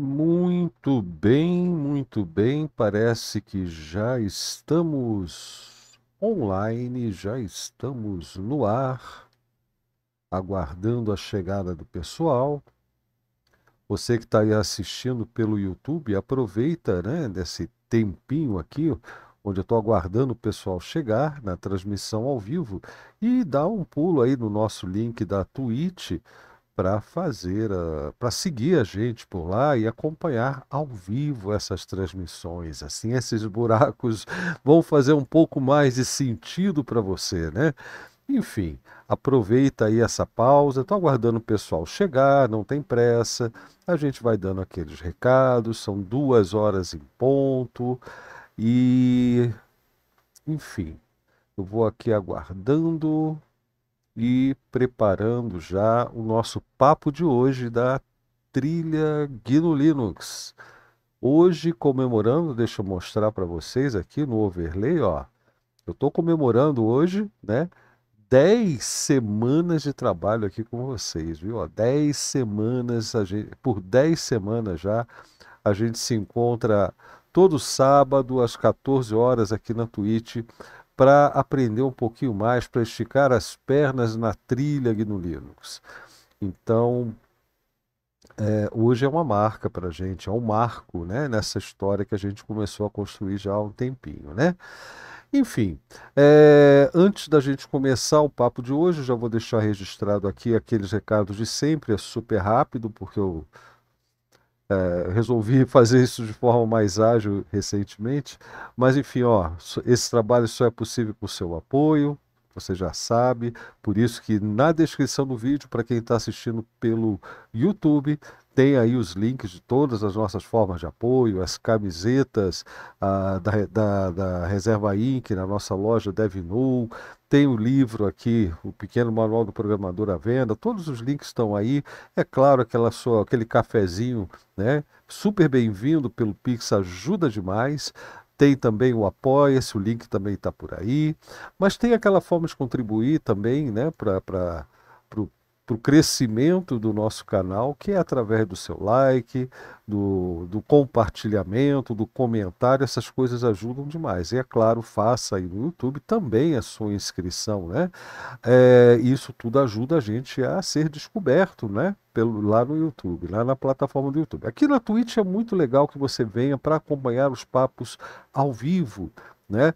Muito bem, muito bem. Parece que já estamos online, já estamos no ar, aguardando a chegada do pessoal. Você que está aí assistindo pelo YouTube, aproveita né, desse tempinho aqui, onde eu estou aguardando o pessoal chegar na transmissão ao vivo, e dá um pulo aí no nosso link da Twitch para fazer, para seguir a gente por lá e acompanhar ao vivo essas transmissões. Assim, esses buracos vão fazer um pouco mais de sentido para você, né? Enfim, aproveita aí essa pausa. Estou aguardando o pessoal chegar, não tem pressa. A gente vai dando aqueles recados, são duas horas em ponto. E, enfim, eu vou aqui aguardando e preparando já o nosso papo de hoje da trilha GNU Linux. Hoje comemorando, deixa eu mostrar para vocês aqui no overlay, ó. Eu estou comemorando hoje, né? 10 semanas de trabalho aqui com vocês, viu? 10 semanas, a gente, por 10 semanas já, a gente se encontra todo sábado às 14 horas aqui na Twitch para aprender um pouquinho mais, para esticar as pernas na trilha gnu Linux. Então, é, hoje é uma marca para a gente, é um marco né, nessa história que a gente começou a construir já há um tempinho. Né? Enfim, é, antes da gente começar o papo de hoje, já vou deixar registrado aqui aqueles recados de sempre, é super rápido, porque eu é, resolvi fazer isso de forma mais ágil recentemente, mas enfim, ó, esse trabalho só é possível com seu apoio, você já sabe, por isso que na descrição do vídeo, para quem está assistindo pelo YouTube, tem aí os links de todas as nossas formas de apoio, as camisetas ah, da, da, da Reserva Inc. na nossa loja DevNull, tem o livro aqui, o pequeno manual do programador à venda, todos os links estão aí. É claro, aquela sua, aquele cafezinho, né? Super bem-vindo pelo Pix, ajuda demais. Tem também o Apoia-se, o link também está por aí. Mas tem aquela forma de contribuir também, né, para para o crescimento do nosso canal, que é através do seu like, do, do, compartilhamento, do comentário, essas coisas ajudam demais. E é claro, faça aí no YouTube também a sua inscrição, né? É, isso tudo ajuda a gente a ser descoberto, né? Pelo, lá no YouTube, lá na plataforma do YouTube. Aqui na Twitch é muito legal que você venha para acompanhar os papos ao vivo, né?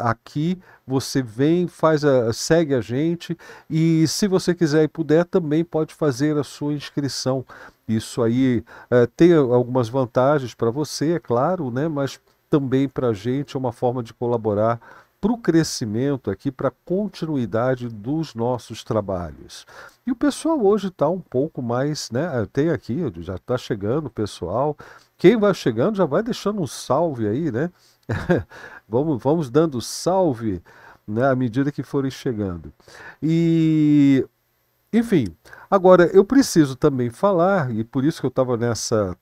Aqui você vem, faz a, segue a gente e se você quiser e puder também pode fazer a sua inscrição. Isso aí é, tem algumas vantagens para você, é claro, né? mas também para a gente é uma forma de colaborar para o crescimento aqui, para a continuidade dos nossos trabalhos. E o pessoal hoje está um pouco mais, né? Ah, tem aqui, já está chegando o pessoal. Quem vai chegando já vai deixando um salve aí, né? vamos, vamos dando salve né, à medida que forem chegando. E, enfim, agora eu preciso também falar, e por isso que eu estava nessa,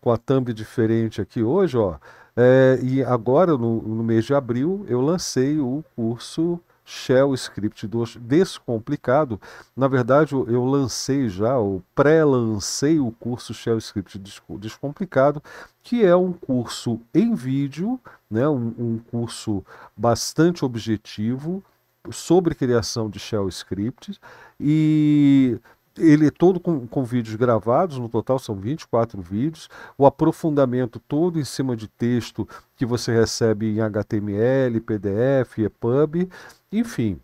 com a thumb diferente aqui hoje, ó, é, e agora no, no mês de abril eu lancei o curso Shell Script 2 descomplicado. Na verdade, eu lancei já, ou pré-lancei o curso Shell Script Descomplicado, que é um curso em vídeo, né, um, um curso bastante objetivo sobre criação de shell scripts e ele é todo com, com vídeos gravados, no total são 24 vídeos, o aprofundamento todo em cima de texto que você recebe em HTML, PDF, EPUB, enfim.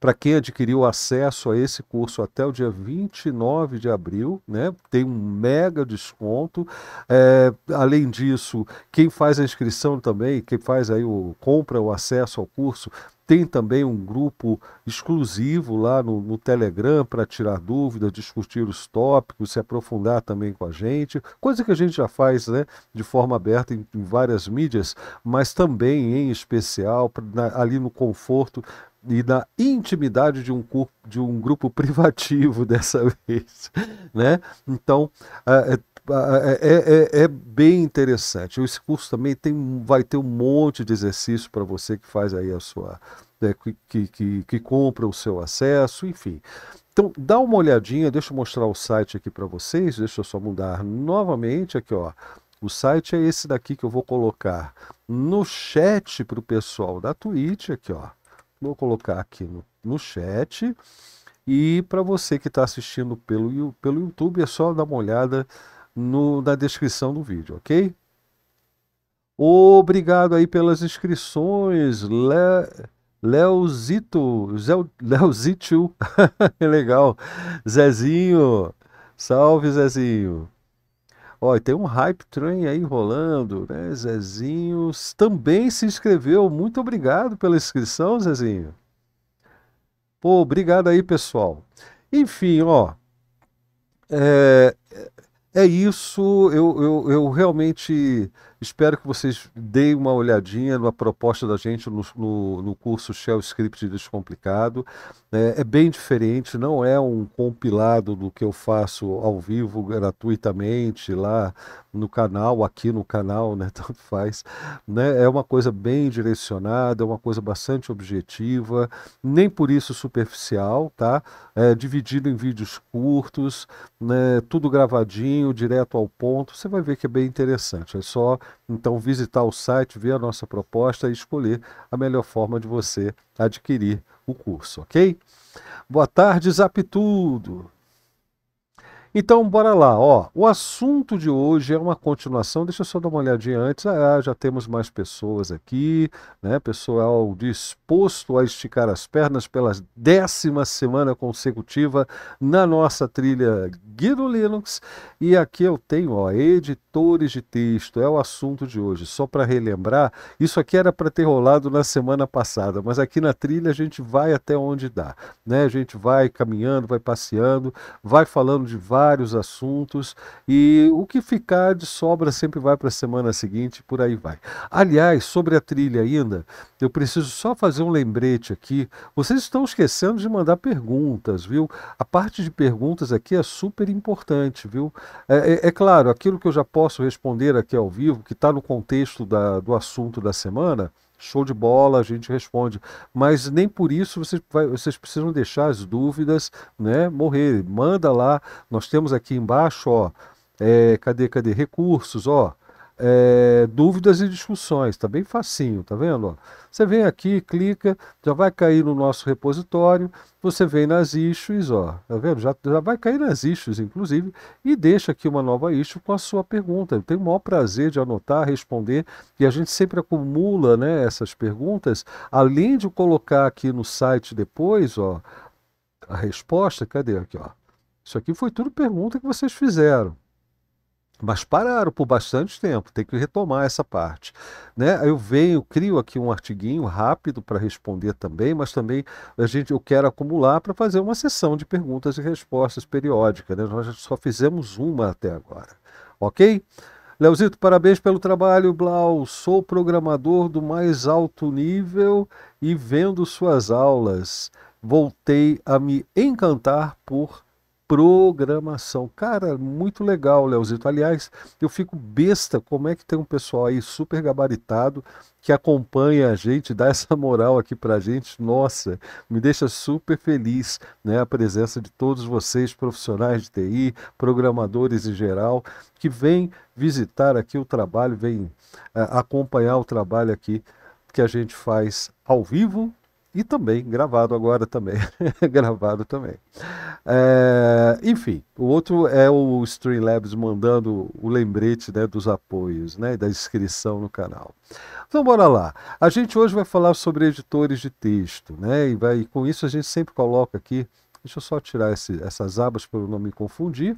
Para quem adquiriu acesso a esse curso até o dia 29 de abril, né, tem um mega desconto. É, além disso, quem faz a inscrição também, quem faz aí o compra o acesso ao curso, tem também um grupo exclusivo lá no, no Telegram para tirar dúvidas, discutir os tópicos, se aprofundar também com a gente, coisa que a gente já faz né, de forma aberta em, em várias mídias, mas também em especial pra, na, ali no conforto e na intimidade de um, corpo, de um grupo privativo dessa vez, né? Então é, é, é bem interessante. Esse curso também tem, vai ter um monte de exercício para você que faz aí a sua né, que, que, que compra o seu acesso, enfim. Então dá uma olhadinha, deixa eu mostrar o site aqui para vocês, deixa eu só mudar novamente aqui, ó. O site é esse daqui que eu vou colocar no chat para o pessoal da Twitch aqui, ó Vou colocar aqui no, no chat. E para você que está assistindo pelo, pelo YouTube, é só dar uma olhada no, na descrição do vídeo, ok? Obrigado aí pelas inscrições, Le... Leozito, Zé... Leozito, legal, Zezinho, salve Zezinho. Ó, tem um hype train aí rolando, né? Zezinho também se inscreveu. Muito obrigado pela inscrição, Zezinho. Pô, obrigado aí, pessoal. Enfim, ó. É, é, é isso. Eu, eu, eu realmente Espero que vocês deem uma olhadinha na proposta da gente no, no, no curso Shell Script Descomplicado. É, é, bem diferente, não é um compilado do que eu faço ao vivo gratuitamente lá no canal, aqui no canal, né? Tanto faz. Né? É uma coisa bem direcionada, é uma coisa bastante objetiva, nem por isso superficial, tá? É, dividido em vídeos curtos, né? tudo gravadinho, direto ao ponto. Você vai ver que é bem interessante. É só então, visitar o site, ver a nossa proposta e escolher a melhor forma de você adquirir o curso, ok? Boa tarde, Zap Tudo! Então, bora lá. Ó, o assunto de hoje é uma continuação. Deixa eu só dar uma olhadinha antes. Ah, ah, já temos mais pessoas aqui, né? Pessoal disposto a esticar as pernas pela décima semana consecutiva na nossa trilha Guido Linux. E aqui eu tenho, ó, editores de texto. É o assunto de hoje. Só para relembrar, isso aqui era para ter rolado na semana passada, mas aqui na trilha a gente vai até onde dá, né? A gente vai caminhando, vai passeando, vai falando de várias vários assuntos e o que ficar de sobra sempre vai para a semana seguinte, por aí vai. Aliás, sobre a trilha ainda, eu preciso só fazer um lembrete aqui. Vocês estão esquecendo de mandar perguntas, viu? A parte de perguntas aqui é super importante, viu? É, é, é claro, aquilo que eu já posso responder aqui ao vivo, que está no contexto da, do assunto da semana show de bola, a gente responde. Mas nem por isso vocês, vai, vocês precisam deixar as dúvidas né, morrer. Manda lá, nós temos aqui embaixo, ó, é, cadê, cadê? Recursos, ó é, dúvidas e discussões. Está bem facinho, tá vendo? Você vem aqui, clica, já vai cair no nosso repositório, você vem nas issues, ó, tá vendo? Já, já vai cair nas issues, inclusive, e deixa aqui uma nova issue com a sua pergunta. Eu tenho o maior prazer de anotar, responder, e a gente sempre acumula né, essas perguntas, além de colocar aqui no site depois, ó, a resposta, cadê aqui, ó? Isso aqui foi tudo pergunta que vocês fizeram mas pararam por bastante tempo, tem que retomar essa parte. Né? Eu venho, crio aqui um artiguinho rápido para responder também, mas também a gente, eu quero acumular para fazer uma sessão de perguntas e respostas periódica. Né? Nós só fizemos uma até agora, ok? Leozito, parabéns pelo trabalho, Blau. Sou programador do mais alto nível e vendo suas aulas, voltei a me encantar por programação. Cara, muito legal, Leozito. Aliás, eu fico besta como é que tem um pessoal aí super gabaritado que acompanha a gente, dá essa moral aqui a gente. Nossa, me deixa super feliz, né, a presença de todos vocês, profissionais de TI, programadores em geral, que vêm visitar aqui o trabalho, vêm uh, acompanhar o trabalho aqui que a gente faz ao vivo e também gravado agora também. gravado também. É, enfim, o outro é o Streamlabs mandando o lembrete né, dos apoios, né, da inscrição no canal. Então bora lá. A gente hoje vai falar sobre editores de texto, né? E, vai, e com isso a gente sempre coloca aqui. Deixa eu só tirar esse, essas abas para eu não me confundir.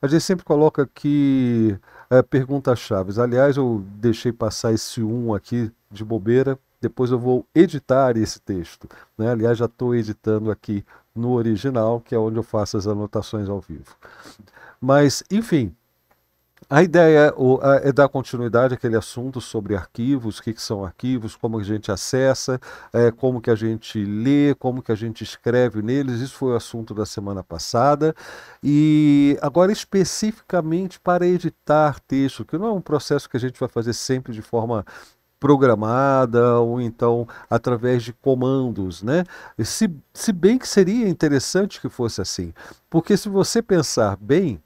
A gente sempre coloca aqui é, perguntas chaves Aliás, eu deixei passar esse um aqui de bobeira depois eu vou editar esse texto. Né? Aliás, já estou editando aqui no original, que é onde eu faço as anotações ao vivo. Mas, enfim, a ideia é dar continuidade àquele assunto sobre arquivos, o que, são arquivos, como a gente acessa, é, como que a gente lê, como que a gente escreve neles. Isso foi o assunto da semana passada. E agora especificamente para editar texto, que não é um processo que a gente vai fazer sempre de forma programada ou então através de comandos, né? Se, se bem que seria interessante que fosse assim, porque se você pensar bem,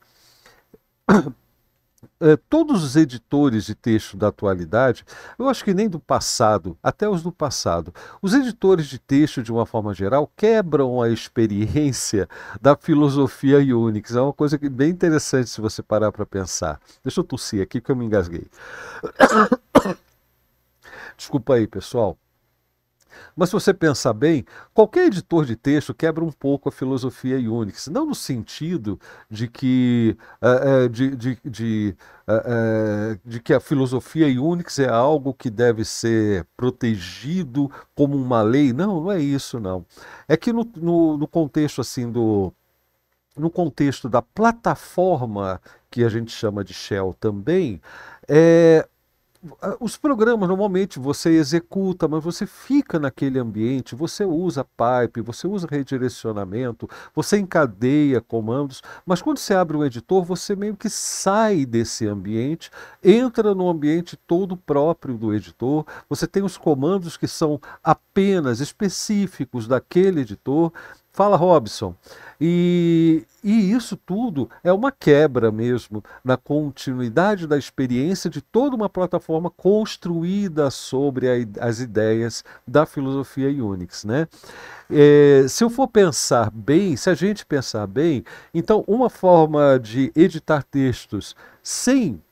é, todos os editores de texto da atualidade, eu acho que nem do passado, até os do passado, os editores de texto, de uma forma geral, quebram a experiência da filosofia Unix. É uma coisa que, bem interessante se você parar para pensar. Deixa eu tossir aqui que eu me engasguei. Desculpa aí, pessoal. Mas se você pensar bem, qualquer editor de texto quebra um pouco a filosofia Unix, não no sentido de que, eh, eh, de, de, de, eh, de, que a filosofia Unix é algo que deve ser protegido como uma lei. Não, não é isso, não. É que no, no, no contexto assim do. No contexto da plataforma que a gente chama de Shell também, é, ah, os programas normalmente você executa, mas você fica naquele ambiente, você usa pipe, você usa redirecionamento, você encadeia comandos, mas quando você abre um editor, você meio que sai desse ambiente, entra no ambiente todo próprio do editor, você tem os comandos que são apenas específicos daquele editor, Fala, Robson. E, e, isso tudo é uma quebra mesmo na continuidade da experiência de toda uma plataforma construída sobre a, as ideias da filosofia Unix. Né? É, se eu for pensar bem, se a gente pensar bem, então uma forma de editar textos sem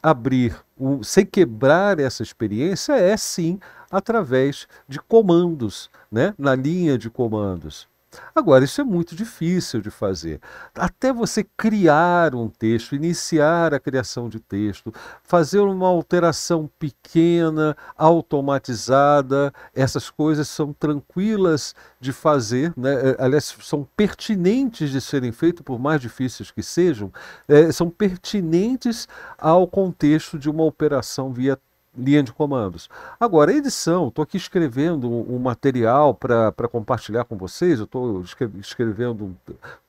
abrir, sem quebrar essa experiência é sim através de comandos, né? na linha de comandos. Agora, isso é muito difícil de fazer. Até você criar um texto, iniciar a criação de texto, fazer uma alteração pequena, automatizada, essas coisas são tranquilas de fazer, né? Eh, aliás, são pertinentes de serem feitas, por mais difíceis que sejam, é, são pertinentes ao contexto de uma operação via linha de comandos. Agora, edição, estou aqui escrevendo um, material para compartilhar com vocês, estou escrevendo,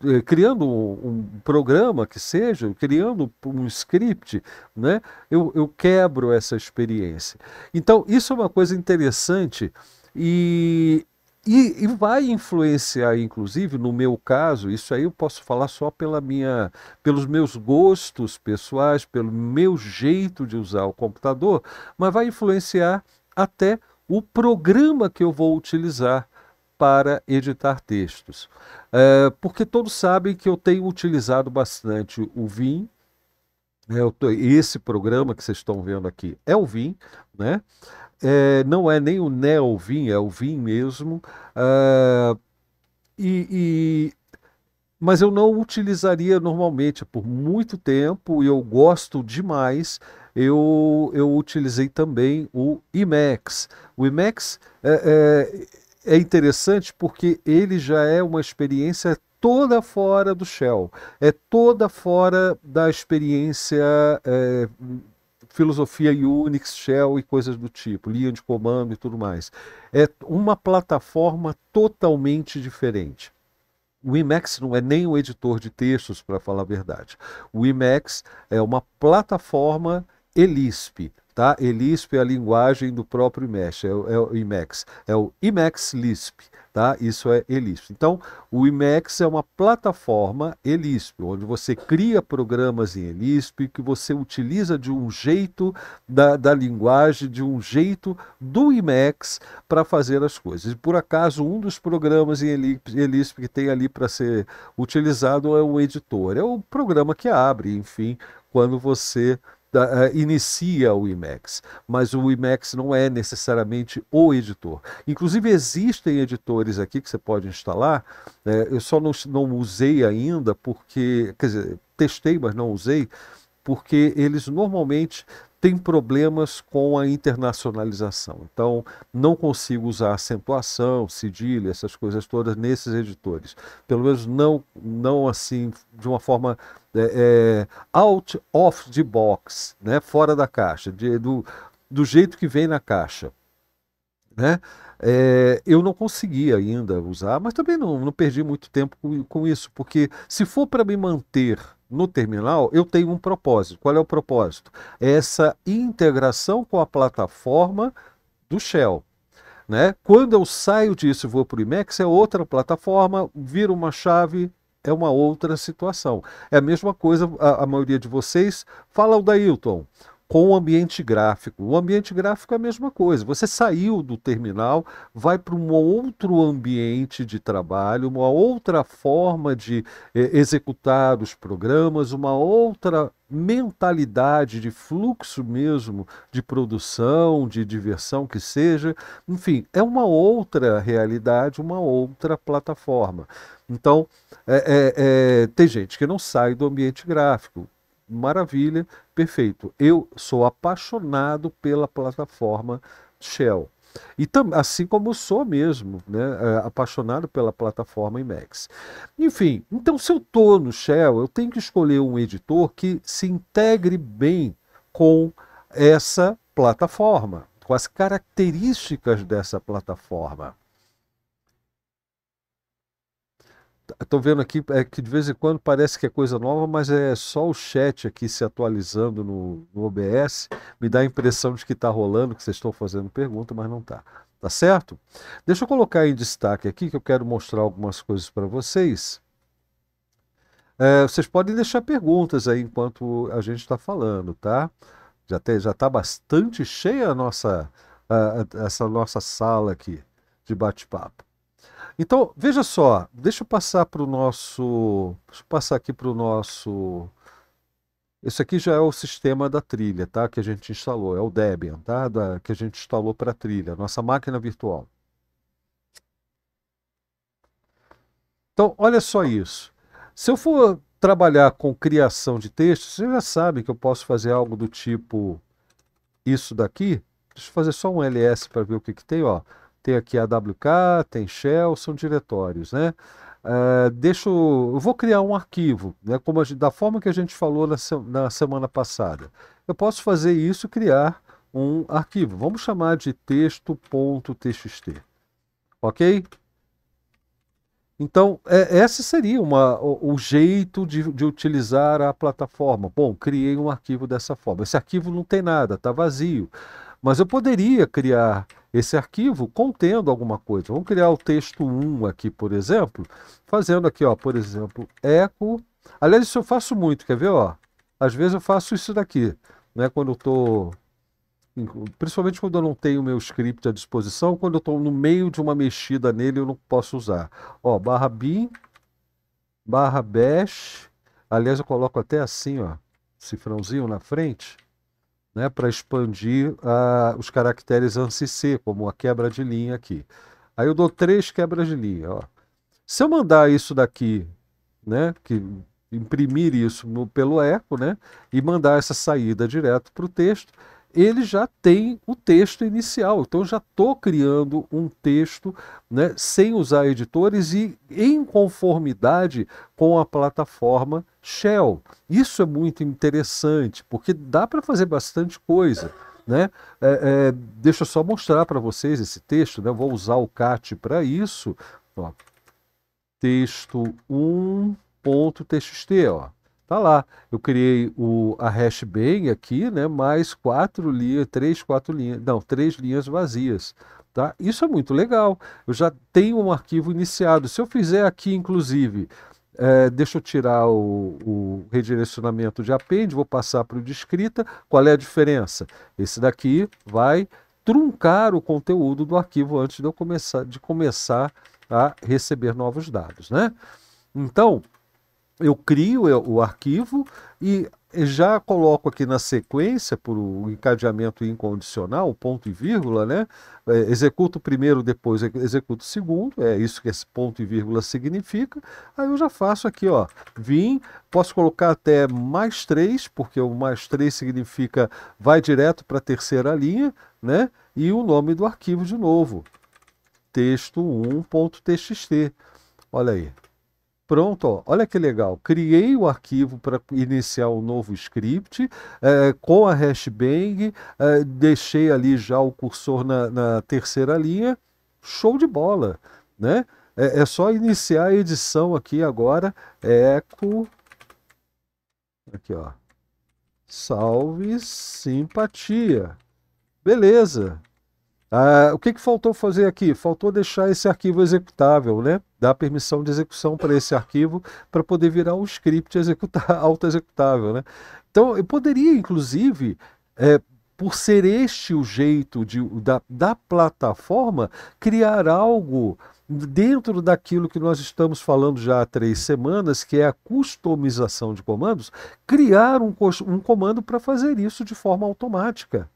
eh, criando um, um, programa que seja, criando um script, né? eu, eu quebro essa experiência. Então, isso é uma coisa interessante e e, e, vai influenciar, inclusive, no meu caso, isso aí eu posso falar só pela minha, pelos meus gostos pessoais, pelo meu jeito de usar o computador, mas vai influenciar até o programa que eu vou utilizar para editar textos. É, porque todos sabem que eu tenho utilizado bastante o Vim, né, tô, esse programa que vocês estão vendo aqui é o Vim, né? é, não é nem o neo-vim, é o vim mesmo. Uh, e, e, mas eu não utilizaria normalmente por muito tempo e eu gosto demais. Eu, eu utilizei também o IMAX. O IMAX é, é, é interessante porque ele já é uma experiência toda fora do Shell, é toda fora da experiência é, filosofia Unix, Shell e coisas do tipo, linha de comando e tudo mais. É uma plataforma totalmente diferente. O Emacs não é nem um editor de textos, para falar a verdade. O Emacs é uma plataforma ELISP, tá? ELISP é a linguagem do próprio Emacs é, é o Emacs, é o Emacs é Lisp. Tá? Isso é Elisp. Então, o IMEX é uma plataforma Elisp, onde você cria programas em Elisp, que você utiliza de um jeito da, da linguagem, de um jeito do IMEX para fazer as coisas. E por acaso, um dos programas em Elisp, Elisp que tem ali para ser utilizado é o editor. É o programa que abre, enfim, quando você da, uh, inicia o iMax, mas o iMax não é necessariamente o editor. Inclusive, existem editores aqui que você pode instalar, né? eu só não, não usei ainda, porque, quer dizer, testei, mas não usei, porque eles normalmente tem problemas com a internacionalização. Então, não consigo usar acentuação, cedilha, essas coisas todas nesses editores. Pelo menos não, não assim, de uma forma é, é, out of the box, né? fora da caixa, de, do, do jeito que vem na caixa. Né? É, eu não consegui ainda usar, mas também não, não perdi muito tempo com, com isso, porque se for para me manter no terminal, eu tenho um propósito. Qual é o propósito? É essa integração com a plataforma do Shell. Né? Quando eu saio disso e vou para o IMEX, é outra plataforma, vira uma chave, é uma outra situação. É a mesma coisa, a, a maioria de vocês fala o da Hilton com o ambiente gráfico. O ambiente gráfico é a mesma coisa. Você saiu do terminal, vai para um outro ambiente de trabalho, uma outra forma de eh, executar os programas, uma outra mentalidade de fluxo mesmo, de produção, de diversão que seja. Enfim, é uma outra realidade, uma outra plataforma. Então, é, é, é, tem gente que não sai do ambiente gráfico maravilha, perfeito. Eu sou apaixonado pela plataforma Shell. E assim como sou mesmo, né, é, apaixonado pela plataforma IMAX. Enfim, então se eu estou no Shell, eu tenho que escolher um editor que se integre bem com essa plataforma, com as características dessa plataforma. Estou vendo aqui é que de vez em quando parece que é coisa nova, mas é só o chat aqui se atualizando no, no OBS. Me dá a impressão de que está rolando, que vocês estão fazendo pergunta, mas não está. Tá certo? Deixa eu colocar em destaque aqui que eu quero mostrar algumas coisas para vocês. É, vocês podem deixar perguntas aí enquanto a gente está falando, tá? Já está já tá bastante cheia a nossa, a, a, essa nossa sala aqui de bate-papo. Então, veja só, deixa eu passar para o nosso. Deixa eu passar aqui para o nosso. Esse aqui já é o sistema da trilha, tá? Que a gente instalou, é o Debian, tá? Da, que a gente instalou para a trilha, nossa máquina virtual. Então, olha só isso. Se eu for trabalhar com criação de texto, você já sabe que eu posso fazer algo do tipo isso daqui. Deixa eu fazer só um ls para ver o que, que tem, ó. Tem aqui a WK, tem Shell, são diretórios, né? Uh, eh, deixo, eu vou criar um arquivo, né, como a, da forma que a gente falou na, se, na semana passada. Eu posso fazer isso e criar um arquivo. Vamos chamar de texto.txt. Ok? Então, é, esse seria uma, o, o, jeito de, de utilizar a plataforma. Bom, criei um arquivo dessa forma. Esse arquivo não tem nada, está vazio. Mas eu poderia criar esse arquivo contendo alguma coisa. Vamos criar o texto 1 aqui, por exemplo, fazendo aqui, ó, por exemplo, eco. Aliás, isso eu faço muito, quer ver? Ó? Às vezes eu faço isso daqui, né? Quando eu estou. Principalmente quando eu não tenho meu script à disposição, quando eu estou no meio de uma mexida nele, eu não posso usar. Ó, barra bin, barra bash. Aliás, eu coloco até assim, ó, cifrãozinho na frente né, para expandir uh, os caracteres ANSI C, como a quebra de linha aqui. Aí eu dou três quebras de linha. Ó. Se eu mandar isso daqui, né, que imprimir isso no, pelo eco, né, e mandar essa saída direto para o texto, ele já tem o texto inicial. Então, já estou criando um texto né, sem usar editores e em conformidade com a plataforma Shell. Isso é muito interessante, porque dá para fazer bastante coisa. Né? É, é, deixa eu só mostrar para vocês esse texto. Né? Eu vou usar o CAT para isso. Ó, texto 1.txt. Ó. Tá lá. Eu criei o, a hash aqui, né? Mais quatro linhas, três, quatro linhas, não, três linhas vazias. Tá? Isso é muito legal. Eu já tenho um arquivo iniciado. Se eu fizer aqui, inclusive, é, deixa eu tirar o, o, redirecionamento de append, vou passar para o de escrita. Qual é a diferença? Esse daqui vai truncar o conteúdo do arquivo antes de eu começar, de começar a receber novos dados. Né? Então, eu crio o arquivo e já coloco aqui na sequência, por um encadeamento incondicional, ponto e vírgula, né? É, executo o primeiro, depois executo o segundo, é isso que esse ponto e vírgula significa. Aí eu já faço aqui, ó, vim, posso colocar até mais três, porque o mais três significa vai direto para a terceira linha, né? E o nome do arquivo de novo, texto1.txt. Olha aí, Pronto, ó, olha que legal. Criei o arquivo para iniciar o um novo script é, com a hashbang, é, deixei ali já o cursor na, na terceira linha. Show de bola, né? É, é, só iniciar a edição aqui agora. Eco. Aqui, ó. Salve simpatia. Beleza. Ah, o que, que faltou fazer aqui? Faltou deixar esse arquivo executável, né? Dar permissão de execução para esse arquivo para poder virar um script executar, auto-executável, né? Então, eu poderia, inclusive, é, por ser este o jeito de, da, da plataforma, criar algo dentro daquilo que nós estamos falando já há três semanas, que é a customização de comandos, criar um, um comando para fazer isso de forma automática.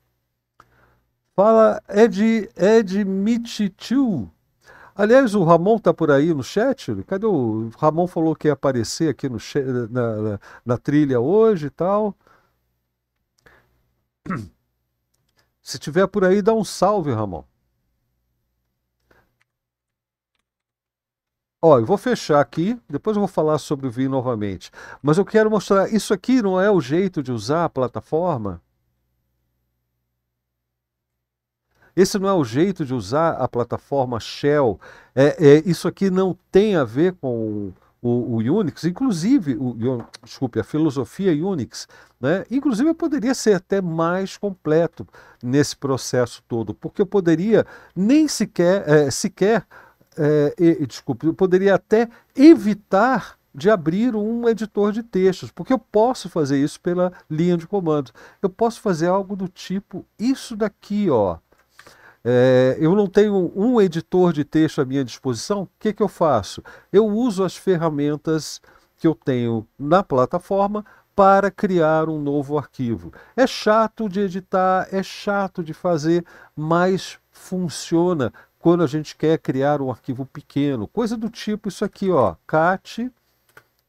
Fala Ed, Ed Michitiu. Aliás, o Ramon tá por aí no chat? Cadê o, o Ramon falou que ia aparecer aqui no na, na, na trilha hoje e tal. Se tiver por aí, dá um salve, Ramon. Ó, eu vou fechar aqui, depois eu vou falar sobre o VI novamente. Mas eu quero mostrar, isso aqui não é o jeito de usar a plataforma? Esse não é o jeito de usar a plataforma Shell. É, é isso aqui não tem a ver com o, o, Unix, inclusive, o, desculpe, a filosofia Unix, né? inclusive eu poderia ser até mais completo nesse processo todo, porque eu poderia nem sequer, é, sequer é, e, desculpe, eu poderia até evitar de abrir um editor de textos, porque eu posso fazer isso pela linha de comando. Eu posso fazer algo do tipo isso daqui, ó. É, eu não tenho um editor de texto à minha disposição, o que, que eu faço? Eu uso as ferramentas que eu tenho na plataforma para criar um novo arquivo. É chato de editar, é chato de fazer, mas funciona quando a gente quer criar um arquivo pequeno, coisa do tipo isso aqui, ó, cat,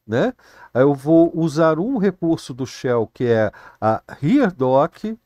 né? Eu vou usar um recurso do shell que é a heredoc,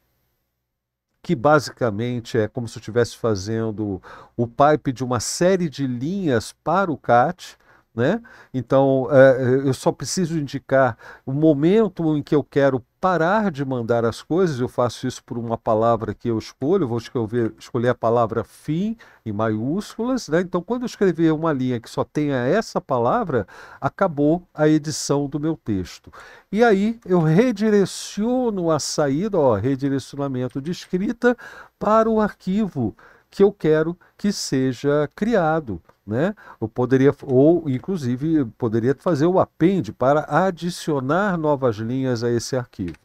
que basicamente é como se eu estivesse fazendo o pipe de uma série de linhas para o CAT, né? Então, é, é, eu só preciso indicar o momento em que eu quero parar de mandar as coisas. Eu faço isso por uma palavra que eu escolho. Eu vou escrever, escolher a palavra fim em maiúsculas. Né? Então, quando eu escrever uma linha que só tenha essa palavra, acabou a edição do meu texto. E aí eu redireciono a saída, ó, redirecionamento de escrita, para o arquivo que eu quero que seja criado né? Ou poderia ou inclusive poderia fazer o append para adicionar novas linhas a esse arquivo.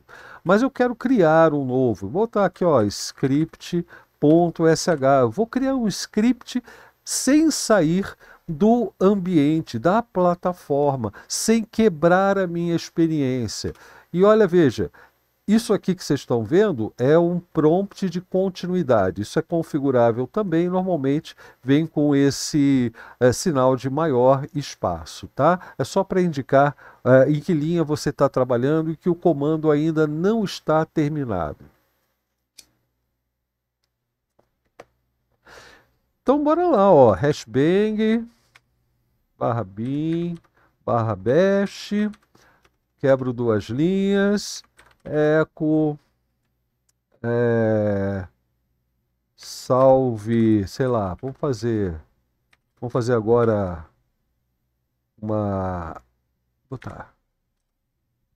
Mas eu quero criar um novo. Vou botar aqui, ó, script.sh. Vou criar um script sem sair do ambiente, da plataforma, sem quebrar a minha experiência. E olha, veja, isso aqui que vocês estão vendo é um prompt de continuidade. Isso é configurável também, normalmente vem com esse é, sinal de maior espaço, tá? É só para indicar é, em que linha você está trabalhando e que o comando ainda não está terminado. Então bora lá, ó, hashbang, barra bin, barra bash, quebro duas linhas, Eco. É, salve, sei lá, vamos fazer. Vamos fazer agora uma. Botar.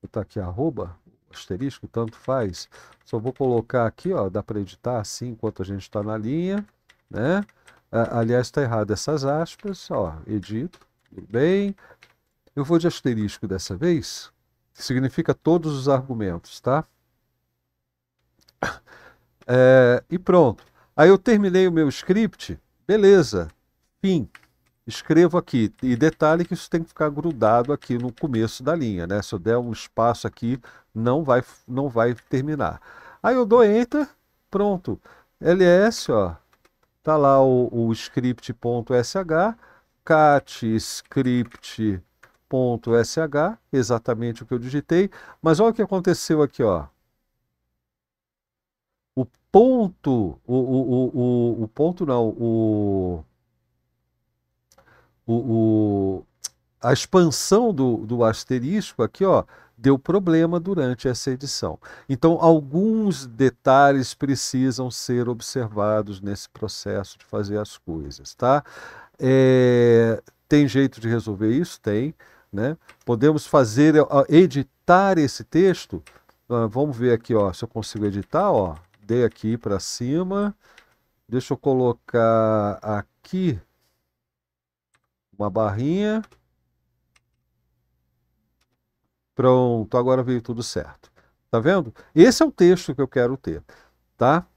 Botar aqui arroba, asterisco, tanto faz. Só vou colocar aqui, ó. Dá para editar assim enquanto a gente está na linha, né? aliás, está errado essas aspas, ó. Edito, bem. Eu vou de asterisco dessa vez, significa todos os argumentos, tá? É, e pronto. Aí eu terminei o meu script, beleza, fim. Escrevo aqui. E detalhe que isso tem que ficar grudado aqui no começo da linha, né? Se eu der um espaço aqui, não vai, não vai terminar. Aí eu dou Enter, pronto. LS, ó, tá lá o, o script.sh, cat script .sh, exatamente o que eu digitei, mas olha o que aconteceu aqui, ó. O ponto, o, o, o, o ponto não, o, o, o, a expansão do, do asterisco aqui, ó, deu problema durante essa edição. Então, alguns detalhes precisam ser observados nesse processo de fazer as coisas, tá? É, tem jeito de resolver isso? Tem. Né? Podemos fazer, eh, editar esse texto. Ah, vamos ver aqui, ó, se eu consigo editar, ó. Dei aqui para cima. Deixa eu colocar aqui uma barrinha. Pronto, agora veio tudo certo. Tá vendo? Esse é o texto que eu quero ter, tá?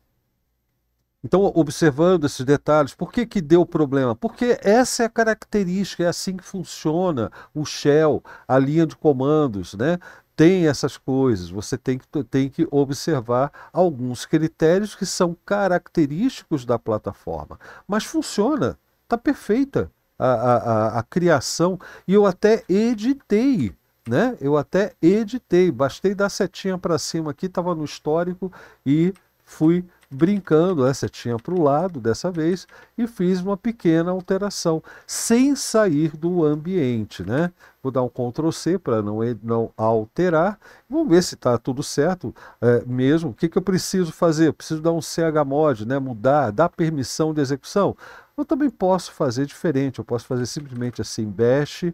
Então, observando esses detalhes, por que, que deu problema? Porque essa é a característica, é assim que funciona o shell, a linha de comandos, né? Tem essas coisas, você tem que, tem que observar alguns critérios que são característicos da plataforma. Mas funciona, está perfeita a, a, a, a criação. E eu até editei né? Eu até editei, bastei dar setinha para cima aqui, estava no histórico e fui brincando, né, tinha para o lado dessa vez, e fiz uma pequena alteração, sem sair do ambiente, né? Vou dar um Ctrl C para não, não alterar. Vamos ver se está tudo certo é, mesmo. O que, que eu preciso fazer? Eu preciso dar um chmod, né? mudar, dar permissão de execução. Eu também posso fazer diferente. Eu posso fazer simplesmente assim, bash,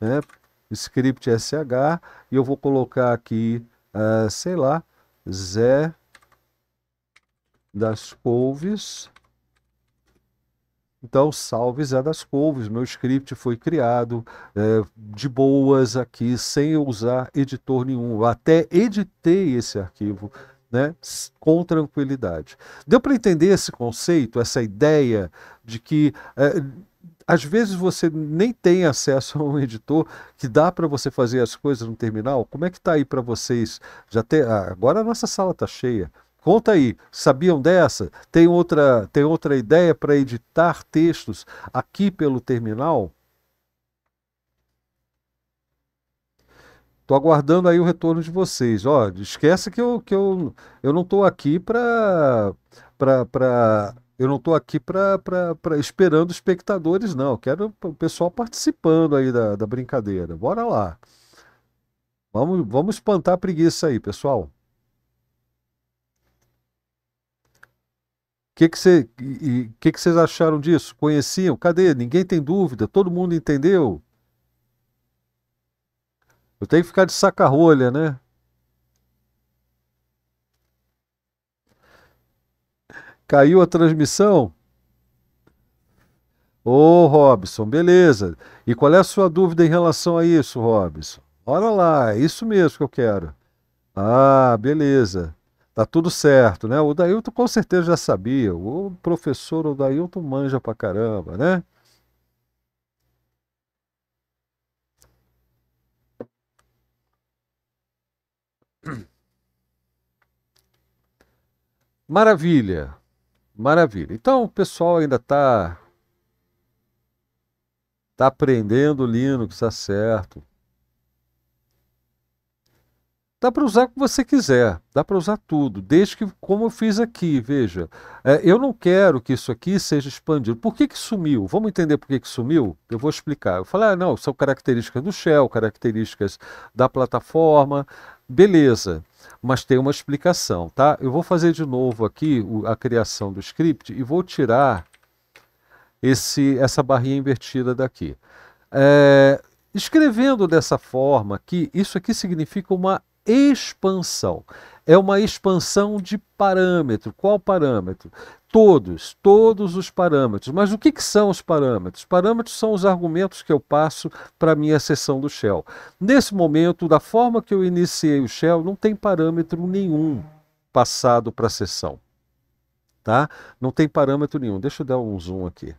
né? script sh, e eu vou colocar aqui, uh, sei lá, zero das couves. Então, salves a é das couves. Meu script foi criado é, de boas aqui, sem usar editor nenhum. Até editei esse arquivo né, com tranquilidade. Deu para entender esse conceito, essa ideia de que. É, às vezes você nem tem acesso a um editor que dá para você fazer as coisas no terminal. Como é que está aí para vocês? Já tem, ah, agora a nossa sala está cheia. Conta aí, sabiam dessa? Tem outra, tem outra ideia para editar textos aqui pelo terminal? Estou aguardando aí o retorno de vocês. Ó, esquece que eu, que eu, eu não estou aqui para eu não estou aqui para esperando espectadores, não. Eu quero o pessoal participando aí da, da brincadeira. Bora lá. Vamos, vamos espantar a preguiça aí, pessoal. que que o que, que vocês acharam disso? Conheciam? Cadê? Ninguém tem dúvida, todo mundo entendeu. Eu tenho que ficar de saca-rolha, né? Caiu a transmissão? Ô, Robson, beleza. E qual é a sua dúvida em relação a isso, Robson? Olha lá, é isso mesmo que eu quero. Ah, beleza tá tudo certo, né? O Dailton com certeza já sabia. O professor o Dailton manja pra caramba, né? Maravilha, maravilha. Então o pessoal ainda tá tá aprendendo Linux, tá certo. Dá para usar o que você quiser, dá para usar tudo, desde que, como eu fiz aqui, veja, é, eu não quero que isso aqui seja expandido. Por que, que sumiu? Vamos entender por que, que sumiu? Eu vou explicar. Eu falei, ah, não, são características do Shell, características da plataforma, beleza, mas tem uma explicação, tá? Eu vou fazer de novo aqui o, a criação do script e vou tirar esse, essa barrinha invertida daqui. É, escrevendo dessa forma aqui, isso aqui significa uma expansão. É uma expansão de parâmetro. Qual parâmetro? Todos, todos os parâmetros. Mas o que, que são os parâmetros? Parâmetros são os argumentos que eu passo para a minha sessão do Shell. Nesse momento, da forma que eu iniciei o Shell, não tem parâmetro nenhum passado para a sessão. Tá? Não tem parâmetro nenhum. Deixa eu dar um zoom aqui.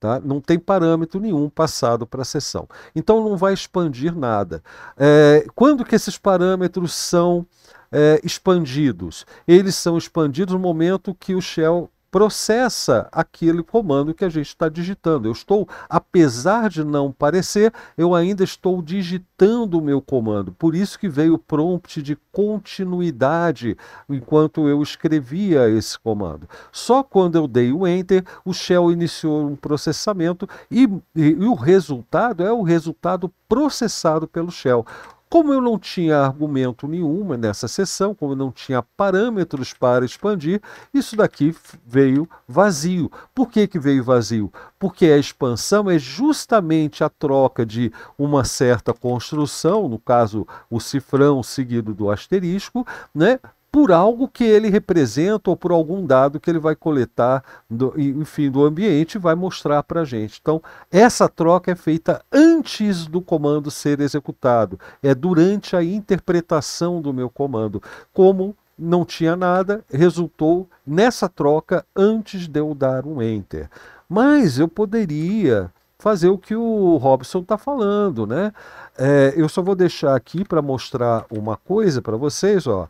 Tá? Não tem parâmetro nenhum passado para a sessão. Então não vai expandir nada. É, quando que esses parâmetros são é, expandidos? Eles são expandidos no momento que o Shell processa aquele comando que a gente está digitando. Eu estou, apesar de não parecer, eu ainda estou digitando o meu comando. Por isso que veio o prompt de continuidade enquanto eu escrevia esse comando. Só quando eu dei o enter, o shell iniciou um processamento e, e, e o resultado é o resultado processado pelo shell. Como eu não tinha argumento nenhuma nessa sessão, como eu não tinha parâmetros para expandir, isso daqui veio vazio. Por que, que veio vazio? Porque a expansão é justamente a troca de uma certa construção, no caso o cifrão seguido do asterisco, né, por algo que ele representa ou por algum dado que ele vai coletar, do, enfim, do ambiente e vai mostrar para a gente. Então, essa troca é feita antes do comando ser executado, é durante a interpretação do meu comando. Como não tinha nada, resultou nessa troca antes de eu dar um enter. Mas eu poderia fazer o que o Robson está falando, né? É, eu só vou deixar aqui para mostrar uma coisa para vocês, ó.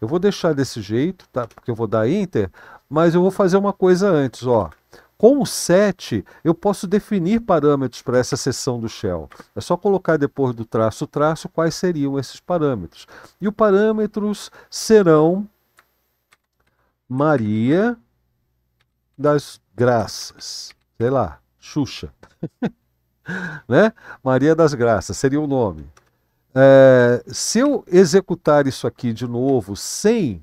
Eu vou deixar desse jeito, tá? Porque eu vou dar enter, mas eu vou fazer uma coisa antes, ó. Com o set, eu posso definir parâmetros para essa seção do shell. É só colocar depois do traço traço quais seriam esses parâmetros. E os parâmetros serão Maria das Graças. Sei lá, Xuxa. né? Maria das Graças seria o nome é, se eu executar isso aqui de novo sem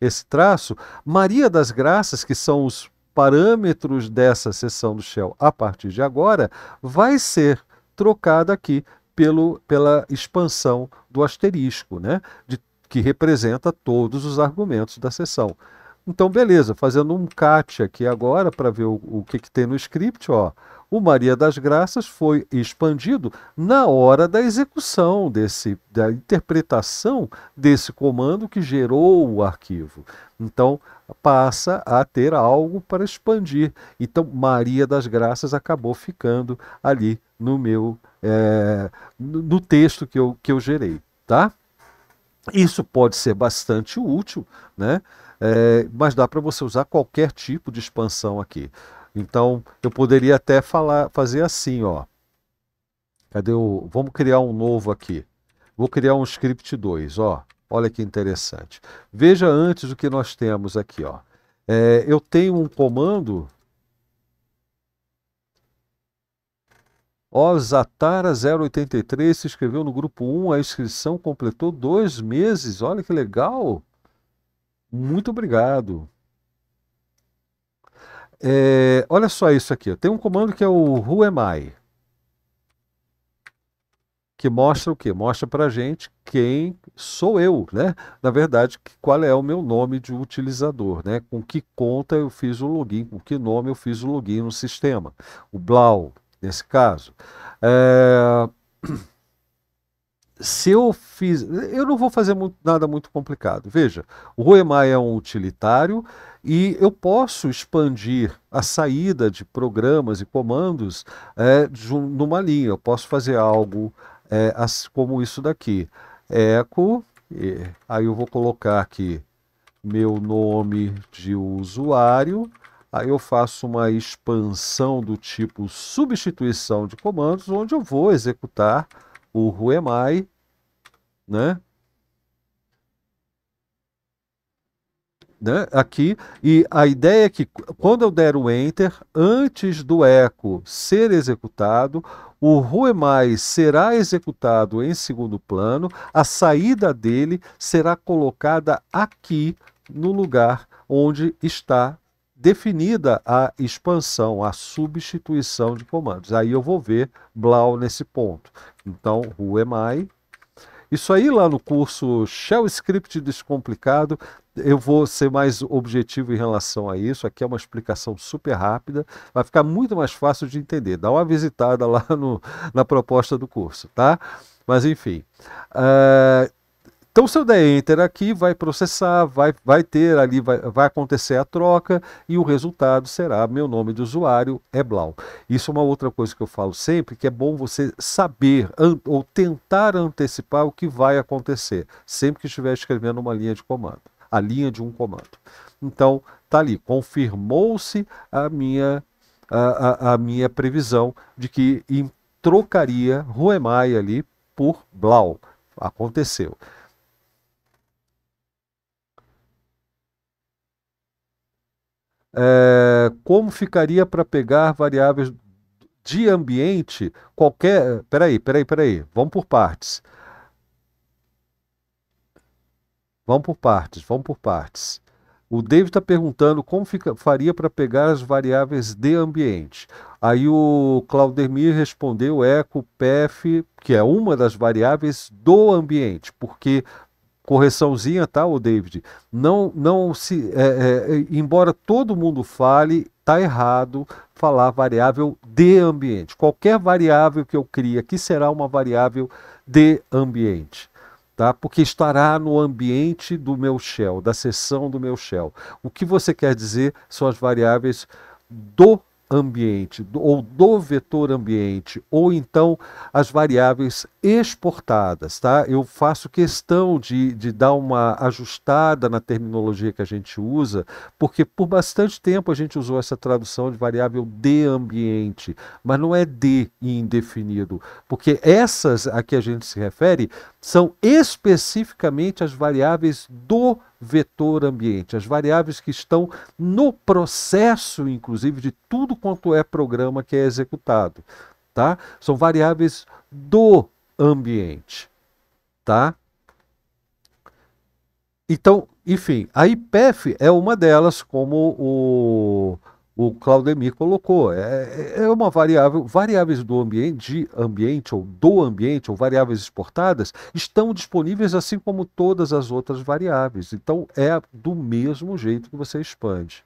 esse traço, Maria das Graças, que são os parâmetros dessa sessão do Shell a partir de agora, vai ser trocada aqui pelo, pela expansão do asterisco, né? De, que representa todos os argumentos da sessão. Então, beleza, fazendo um cat aqui agora para ver o, o que, que tem no script, ó o Maria das Graças foi expandido na hora da execução desse, da interpretação desse comando que gerou o arquivo. Então, passa a ter algo para expandir. Então, Maria das Graças acabou ficando ali no meu é, no texto que eu, que eu gerei, tá? Isso pode ser bastante útil, né? É, mas dá para você usar qualquer tipo de expansão aqui. Então, eu poderia até falar, fazer assim, ó. Cadê o... Vamos criar um novo aqui. Vou criar um script 2, ó. Olha que interessante. Veja antes o que nós temos aqui, ó. É, eu tenho um comando Ozatara083 se inscreveu no grupo 1, a inscrição completou dois meses. Olha que legal! Muito obrigado. É, olha só isso aqui. Tem um comando que é o who am I, que mostra o que? Mostra para gente quem sou eu, né? Na verdade, qual é o meu nome de utilizador, né? Com que conta eu fiz o login, com que nome eu fiz o login no sistema. O Blau, nesse caso. É... se eu fiz. Eu não vou fazer muito, nada muito complicado. Veja, o OEMAI é um utilitário e eu posso expandir a saída de programas e comandos é, de um, numa linha. Eu posso fazer algo é, como isso daqui. eco e, aí eu vou colocar aqui meu nome de usuário. Aí eu faço uma expansão do tipo substituição de comandos, onde eu vou executar o RUEMAI né? Né? aqui, e a ideia é que quando eu der o Enter, antes do eco ser executado, o Rue é Mais será executado em segundo plano, a saída dele será colocada aqui no lugar onde está definida a expansão, a substituição de comandos. Aí eu vou ver Blau nesse ponto. Então, Rue é Mais isso aí lá no curso Shell Script Descomplicado, eu vou ser mais objetivo em relação a isso. Aqui é uma explicação super rápida, vai ficar muito mais fácil de entender. Dá uma visitada lá no, na proposta do curso, tá? Mas enfim. Uh então, se eu der enter aqui, vai processar, vai, vai ter ali, vai, vai acontecer a troca e o resultado será meu nome de usuário é Blau. Isso é uma outra coisa que eu falo sempre, que é bom você saber ou tentar antecipar o que vai acontecer, sempre que estiver escrevendo uma linha de comando, a linha de um comando. Então, tá ali, confirmou-se a minha, a, a, a, minha previsão de que trocaria Ruemai ali por Blau. Aconteceu. é, como ficaria para pegar variáveis de ambiente qualquer. Peraí, peraí, peraí. Vamos por partes. Vamos por partes, vamos por partes. O David está perguntando como fica, faria para pegar as variáveis de ambiente. Aí o Claudemir respondeu eco, PF, que é uma das variáveis do ambiente, porque correçãozinha, tá, o David? Não, não se, é, é, é, embora todo mundo fale, tá errado falar variável de ambiente. Qualquer variável que eu crie aqui será uma variável de ambiente. Tá? Porque estará no ambiente do meu shell, da seção do meu shell. O que você quer dizer são as variáveis do ambiente ou do vetor ambiente ou então as variáveis exportadas, tá? Eu faço questão de, de dar uma ajustada na terminologia que a gente usa, porque por bastante tempo a gente usou essa tradução de variável de ambiente, mas não é de indefinido, porque essas a que a gente se refere são especificamente as variáveis do ambiente vetor ambiente, as variáveis que estão no processo, inclusive, de tudo quanto é programa que é executado. Tá? São variáveis do ambiente. Tá? Então, enfim, a IPF é uma delas, como o o Claudemir colocou. É, é, é uma variável, variáveis do ambiente, de ambiente ou do ambiente, ou variáveis exportadas, estão disponíveis assim como todas as outras variáveis. Então, é do mesmo jeito que você expande.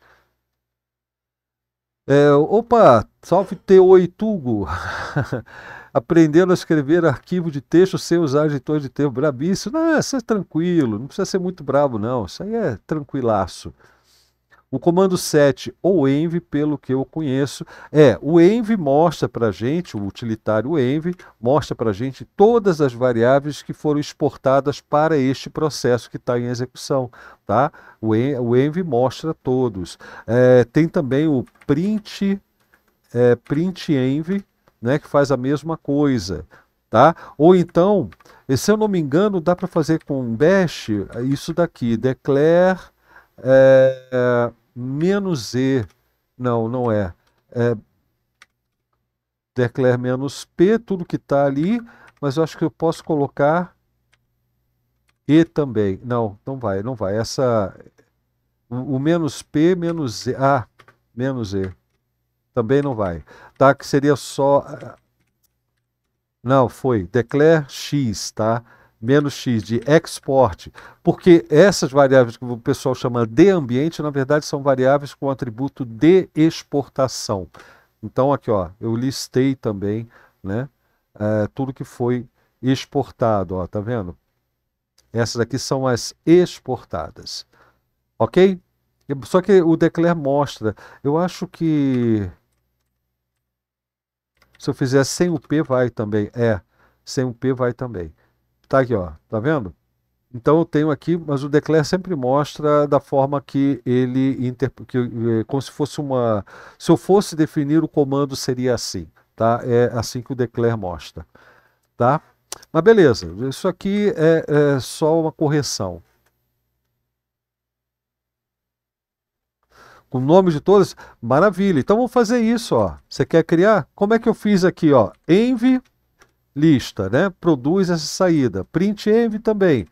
É, opa, salve T8Hugo. Aprendendo a escrever arquivo de texto sem usar editor de texto. Brabíssimo. Não, isso é tranquilo, não precisa ser muito bravo, não. Isso aí é tranquilaço. O comando 7, ou env, pelo que eu conheço, é o env mostra para a gente, o utilitário env, mostra para a gente todas as variáveis que foram exportadas para este processo que está em execução. Tá? O, o env mostra todos. É, tem também o print, é, print env, né, que faz a mesma coisa. Tá? Ou então, se eu não me engano, dá para fazer com bash é, isso daqui, declare é, menos E. Não, não é. É declare menos P, tudo que está ali, mas eu acho que eu posso colocar E também. Não, não vai, não vai. Essa, o, menos P, menos E. Ah, menos E. Também não vai. Tá, que seria só... Ah, não, foi. Declare X, tá? menos X de export, porque essas variáveis que o pessoal chama de ambiente, na verdade, são variáveis com atributo de exportação. Então, aqui ó, eu listei também né, é, tudo que foi exportado. Ó, tá vendo? Essas aqui são as exportadas. Ok? Só que o Declare mostra. Eu acho que. Se eu fizer sem o P, vai também. É, sem o P, vai também. Tá aqui, ó. Tá vendo? Então eu tenho aqui, mas o Declare sempre mostra da forma que ele interpreta, que, eh, como se fosse uma. Se eu fosse definir o comando seria assim, tá? É assim que o Declare mostra, tá? Mas beleza, isso aqui é, é só uma correção. Com o nome de todos. maravilha. Então vamos fazer isso, ó. Você quer criar? Como é que eu fiz aqui, ó? Envy lista, né? Produz essa saída. Print env também.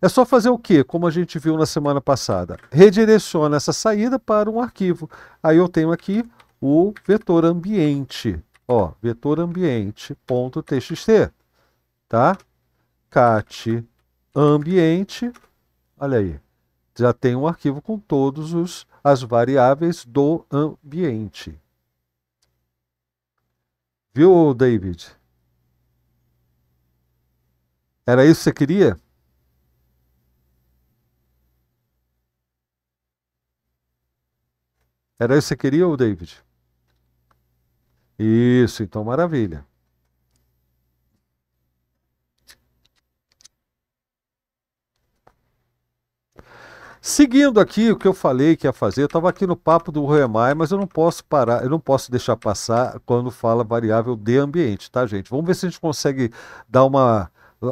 É só fazer o quê? Como a gente viu na semana passada. Redireciona essa saída para um arquivo. Aí eu tenho aqui o vetor ambiente, ó, vetor ambiente.txt, tá? cat ambiente, olha aí, já tem um arquivo com todos os as variáveis do ambiente. Viu, David? Era isso que você queria? Era isso que você queria, ou David? Isso, então maravilha. Seguindo aqui o que eu falei que ia fazer, eu estava aqui no papo do Remai, mas eu não posso parar, eu não posso deixar passar quando fala variável de ambiente, tá, gente? Vamos ver se a gente consegue dar uma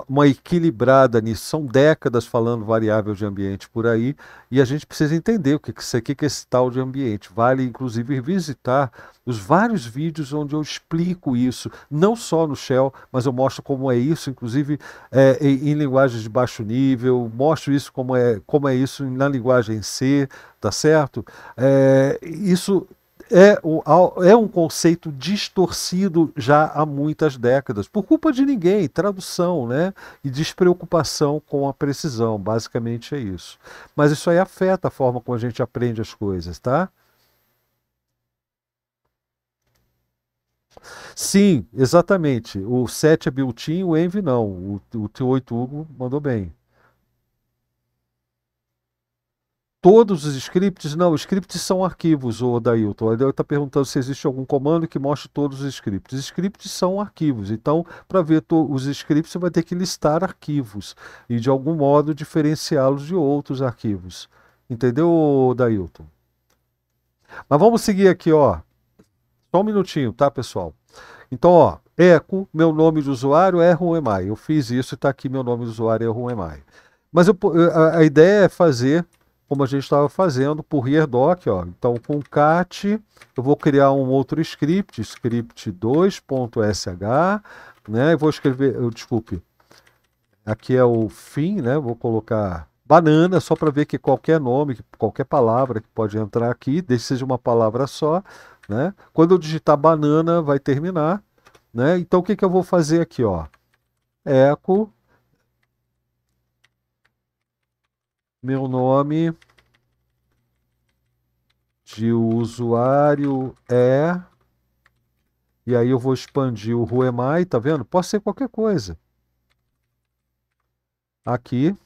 uma equilibrada nisso. São décadas falando variável de ambiente por aí e a gente precisa entender o que, que, é, que é esse tal de ambiente. Vale, inclusive, visitar os vários vídeos onde eu explico isso, não só no Shell, mas eu mostro como é isso, inclusive é, em, em linguagens de baixo nível, mostro isso como é, como é isso na linguagem C, tá certo? É, isso é, é um conceito distorcido já há muitas décadas, por culpa de ninguém, tradução né? e despreocupação com a precisão, basicamente é isso. Mas isso aí afeta a forma como a gente aprende as coisas, tá? Sim, exatamente. O 7 é built-in, o Envy não. O, o T8 Hugo mandou bem. todos os scripts? Não, scripts são arquivos, o Dailton. O Dailton está perguntando se existe algum comando que mostre todos os scripts. Scripts são arquivos, então, para ver os scripts, você vai ter que listar arquivos e, de algum modo, diferenciá-los de outros arquivos. Entendeu, Dailton? Mas vamos seguir aqui, ó. Só um minutinho, tá, pessoal? Então, ó, eco, meu nome de usuário é Ruemai. Eu fiz isso e está aqui meu nome de usuário é Ruemai. Mas eu, a, a ideia é fazer como a gente estava fazendo por HereDoc. Ó. Então, com cat, eu vou criar um outro script, script 2.sh, né? Eu vou escrever, eu, desculpe, aqui é o fim, né? Vou colocar banana, só para ver que qualquer nome, qualquer palavra que pode entrar aqui, desde que seja uma palavra só, né? Quando eu digitar banana, vai terminar, né? Então, o que, que eu vou fazer aqui, ó? Echo Meu nome de usuário é. E aí eu vou expandir o Ruemai, tá vendo? Pode ser qualquer coisa. Aqui.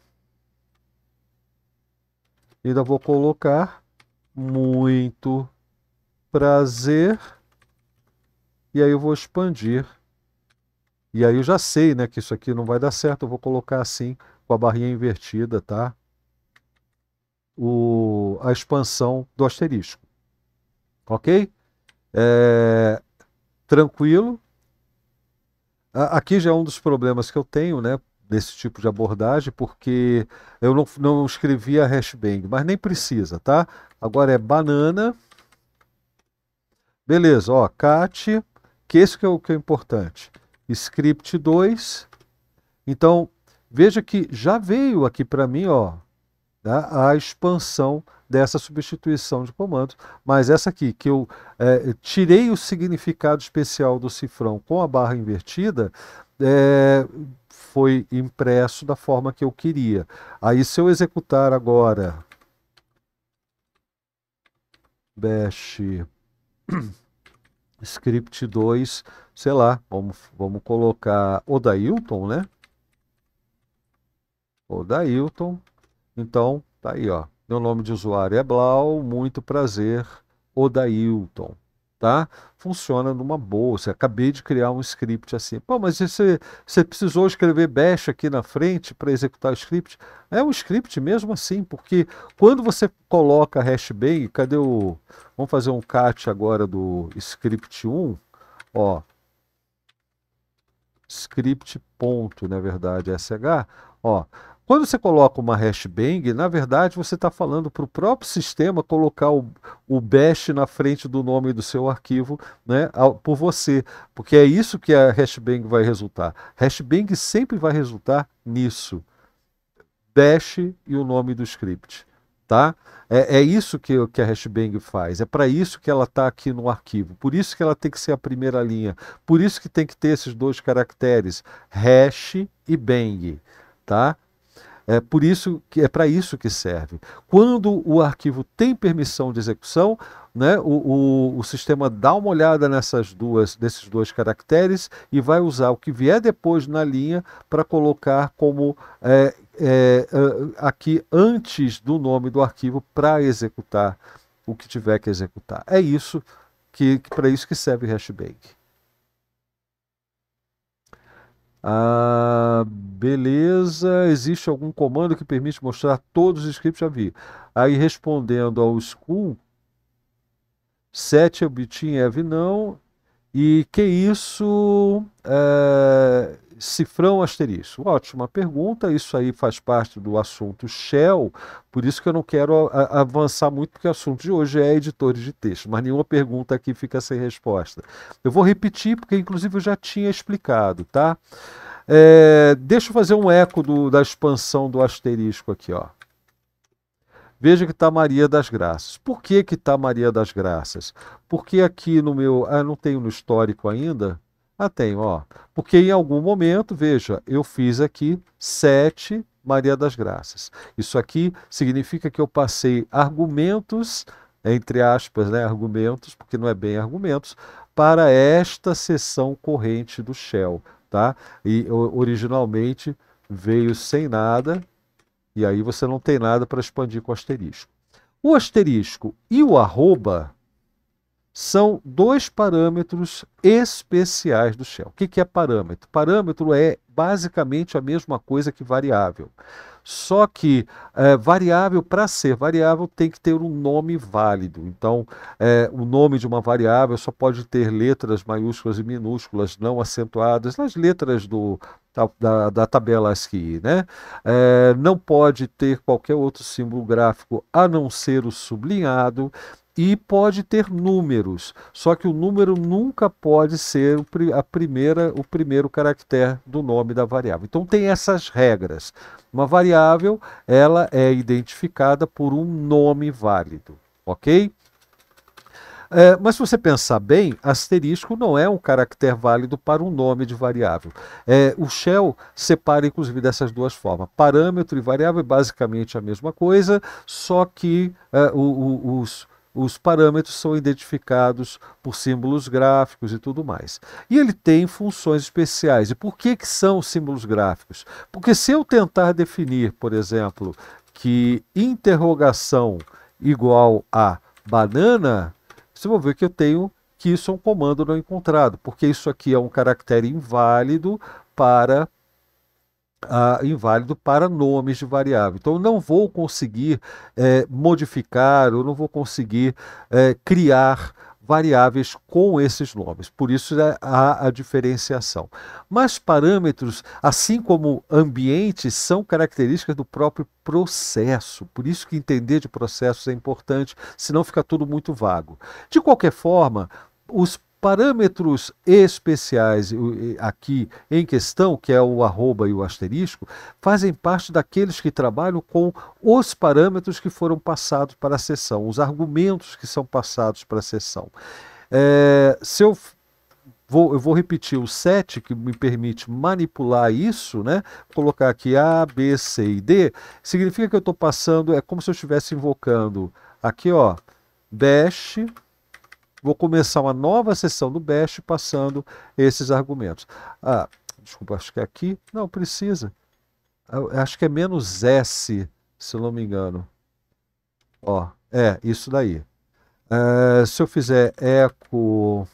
Ainda vou colocar muito prazer. E aí eu vou expandir. E aí eu já sei, né, que isso aqui não vai dar certo. Eu vou colocar assim, com a barrinha invertida, tá? o, a expansão do asterisco. Ok? É, tranquilo. Aqui já é um dos problemas que eu tenho, né? Desse tipo de abordagem, porque eu não, não escrevi a hashbang, mas nem precisa, tá? Agora é banana. Beleza, ó, cat, que esse que é o que é importante. Script 2. Então, veja que já veio aqui para mim, ó, né, a expansão dessa substituição de comandos. Mas essa aqui, que eu é, tirei o significado especial do cifrão com a barra invertida, é, foi impresso da forma que eu queria. Aí, se eu executar agora bash script 2, sei lá, vamos, vamos colocar o Dailton, né? O Dailton, então, tá aí, ó. Meu nome de usuário é Blau, muito prazer, Odailton, tá? Funciona numa boa. Você acabei de criar um script assim. Pô, mas você, você precisou escrever bash aqui na frente para executar o script? É um script mesmo assim, porque quando você coloca hashbang, cadê o... Vamos fazer um cat agora do script 1, ó. Script ponto, na verdade, SH, ó. Quando você coloca uma hash bang, na verdade você está falando para o próprio sistema colocar o, o bash na frente do nome do seu arquivo né, por você, porque é isso que a hash bang vai resultar. Hash bang sempre vai resultar nisso, bash e o nome do script. Tá? É, é isso que, que a hashbang faz, é para isso que ela está aqui no arquivo, por isso que ela tem que ser a primeira linha, por isso que tem que ter esses dois caracteres, hash e bang. Tá? É por isso que é para isso que serve. Quando o arquivo tem permissão de execução, né, o, o, o, sistema dá uma olhada nessas duas, nesses dois caracteres e vai usar o que vier depois na linha para colocar como é, é, aqui antes do nome do arquivo para executar o que tiver que executar. É isso que, que para isso que serve o hashbang. Ah, beleza. Existe algum comando que permite mostrar todos os scripts já via? Aí respondendo ao school, o bitin, ev não. E que isso é, cifrão asterisco. Ótima pergunta, isso aí faz parte do assunto Shell, por isso que eu não quero a, a avançar muito, porque o assunto de hoje é editores de texto, mas nenhuma pergunta aqui fica sem resposta. Eu vou repetir, porque inclusive eu já tinha explicado, tá? É, deixa eu fazer um eco do, da expansão do asterisco aqui, ó. Veja que está Maria das Graças. Por que que tá Maria das Graças? Porque aqui no meu... Ah, não tenho no histórico ainda. Ah, tenho, ó. Porque em algum momento, veja, eu fiz aqui sete Maria das Graças. Isso aqui significa que eu passei argumentos, entre aspas, né, argumentos, porque não é bem argumentos, para esta sessão corrente do Shell, tá? E originalmente veio sem nada, e aí você não tem nada para expandir com o asterisco. O asterisco e o arroba são dois parâmetros especiais do Shell. O que, é parâmetro? Parâmetro é basicamente a mesma coisa que variável. Só que é, variável, para ser variável, tem que ter um nome válido. Então, é, o nome de uma variável só pode ter letras maiúsculas e minúsculas não acentuadas nas letras do, da, da tabela ASCII. Né? É, não pode ter qualquer outro símbolo gráfico a não ser o sublinhado e pode ter números, só que o número nunca pode ser a primeira, o primeiro caractere do nome da variável. Então tem essas regras. Uma variável, ela é identificada por um nome válido, ok? É, mas se você pensar bem, asterisco não é um caractere válido para um nome de variável. É, o shell separa inclusive dessas duas formas. Parâmetro e variável é basicamente a mesma coisa, só que é, o, o, os os parâmetros são identificados por símbolos gráficos e tudo mais. E ele tem funções especiais. E por que, que são símbolos gráficos? Porque se eu tentar definir, por exemplo, que interrogação igual a banana, vocês vão ver que eu tenho que isso é um comando não encontrado, porque isso aqui é um caractere inválido para ah, inválido para nomes de variável. Então, eu não vou conseguir é, modificar, eu não vou conseguir é, criar variáveis com esses nomes. Por isso é, há a diferenciação. Mas parâmetros, assim como ambientes, são características do próprio processo. Por isso que entender de processos é importante, senão fica tudo muito vago. De qualquer forma, os parâmetros especiais aqui em questão, que é o arroba e o asterisco, fazem parte daqueles que trabalham com os parâmetros que foram passados para a sessão, os argumentos que são passados para a sessão. É, se eu vou, eu vou repetir o 7, que me permite manipular isso, né? colocar aqui A, B, C e D, significa que eu estou passando, é como se eu estivesse invocando aqui, ó, dash, vou começar uma nova sessão do bash passando esses argumentos. Ah, desculpa, acho que é aqui. Não, precisa. Ah, eu acho que é menos S, se não me engano. Ó, é, isso daí. Ah, se eu fizer eco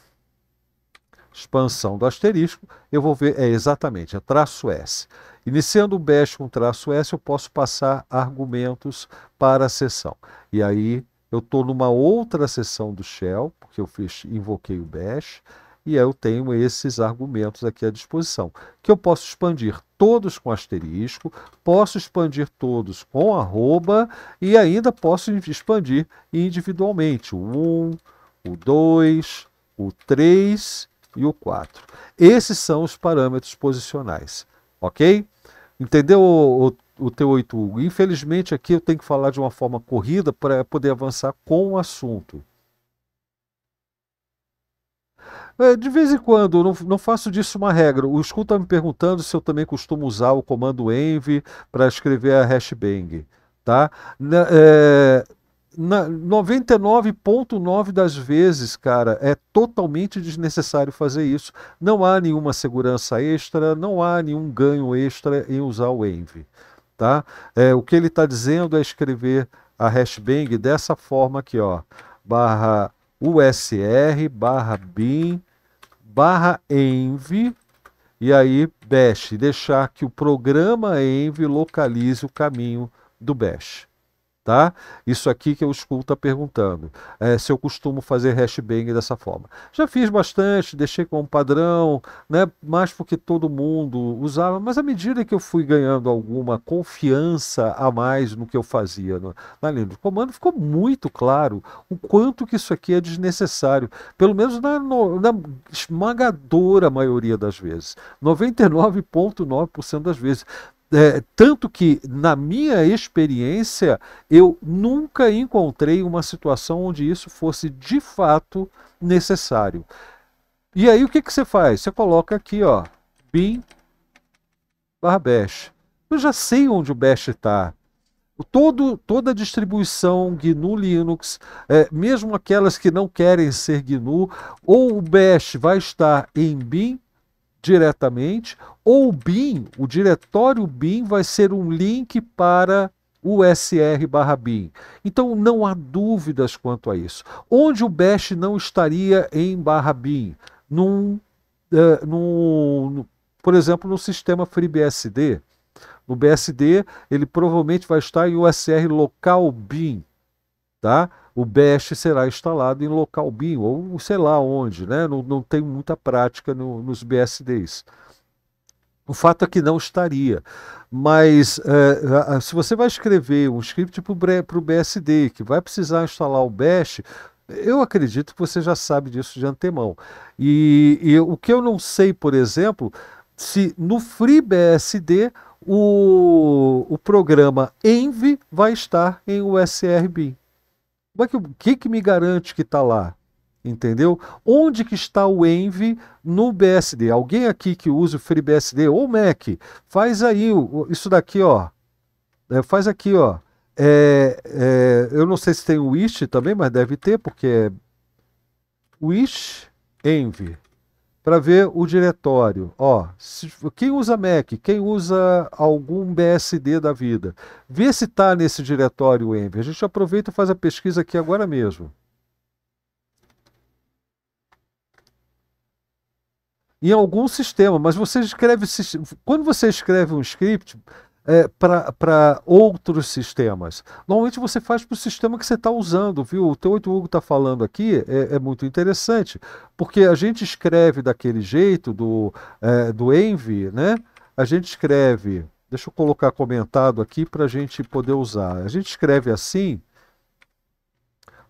expansão do asterisco, eu vou ver, é exatamente, é traço S. Iniciando o bash com traço S, eu posso passar argumentos para a sessão. E aí eu estou numa outra sessão do Shell, porque eu fiz, invoquei o Bash, e aí eu tenho esses argumentos aqui à disposição, que eu posso expandir todos com asterisco, posso expandir todos com arroba, e ainda posso expandir individualmente, o 1, o 2, o 3 e o 4. Esses são os parâmetros posicionais, ok? Entendeu, o T8 Hugo. Infelizmente, aqui eu tenho que falar de uma forma corrida para poder avançar com o assunto. É, de vez em quando, não, faço disso uma regra. O Scoot está me perguntando se eu também costumo usar o comando env para escrever a hashbang. Tá? Na, é, 99,9 das vezes, cara, é totalmente desnecessário fazer isso. Não há nenhuma segurança extra, não há nenhum ganho extra em usar o env. Tá? É, o que ele está dizendo é escrever a hashbang dessa forma aqui, ó, barra usr, barra bin, barra env, e aí bash, deixar que o programa env localize o caminho do bash tá? Isso aqui que eu escuto está perguntando, é, se eu costumo fazer hashbang dessa forma. Já fiz bastante, deixei como padrão, né? mais porque todo mundo usava, mas à medida que eu fui ganhando alguma confiança a mais no que eu fazia no, né? na linha do comando, ficou muito claro o quanto que isso aqui é desnecessário, pelo menos na, no, na esmagadora maioria das vezes, 99,9% das vezes. É, tanto que, na minha experiência, eu nunca encontrei uma situação onde isso fosse de fato necessário. E aí o que, que você faz? Você coloca aqui, ó, bin barra bash. Eu já sei onde o bash está. Todo, toda a distribuição GNU Linux, é, mesmo aquelas que não querem ser GNU, ou o bash vai estar em bin diretamente, ou o BIM, o diretório BIM vai ser um link para o SR/BIM. Então não há dúvidas quanto a isso. Onde o Bash não estaria em barra BIM? Num, uh, num, por exemplo, no sistema FreeBSD. No BSD, ele provavelmente vai estar em USR local BIM, tá? o bash será instalado em local BIM, ou sei lá onde, né? não, não tem muita prática no, nos BSDs. O fato é que não estaria. Mas é, se você vai escrever um script para o BSD, que vai precisar instalar o bash, eu acredito que você já sabe disso de antemão. E, e o que eu não sei, por exemplo, se no FreeBSD o, o programa env vai estar em USR BIM. Como é que, o que, que me garante que está lá? Entendeu? Onde que está o Envy no BSD? Alguém aqui que use o FreeBSD ou Mac, faz aí isso daqui, ó. É, faz aqui, ó. É, é, eu não sei se tem o Wish também, mas deve ter, porque é Wish Envy para ver o diretório. Ó, se, quem usa Mac, quem usa algum BSD da vida, vê se está nesse diretório Envy. A gente aproveita e faz a pesquisa aqui agora mesmo. Em algum sistema, mas você escreve. Quando você escreve um script, é, para outros sistemas. Normalmente você faz para o sistema que você está usando, viu? O teu 8 Hugo está falando aqui é, é, muito interessante, porque a gente escreve daquele jeito do, é, do Envy, né? A gente escreve, deixa eu colocar comentado aqui para a gente poder usar. A gente escreve assim,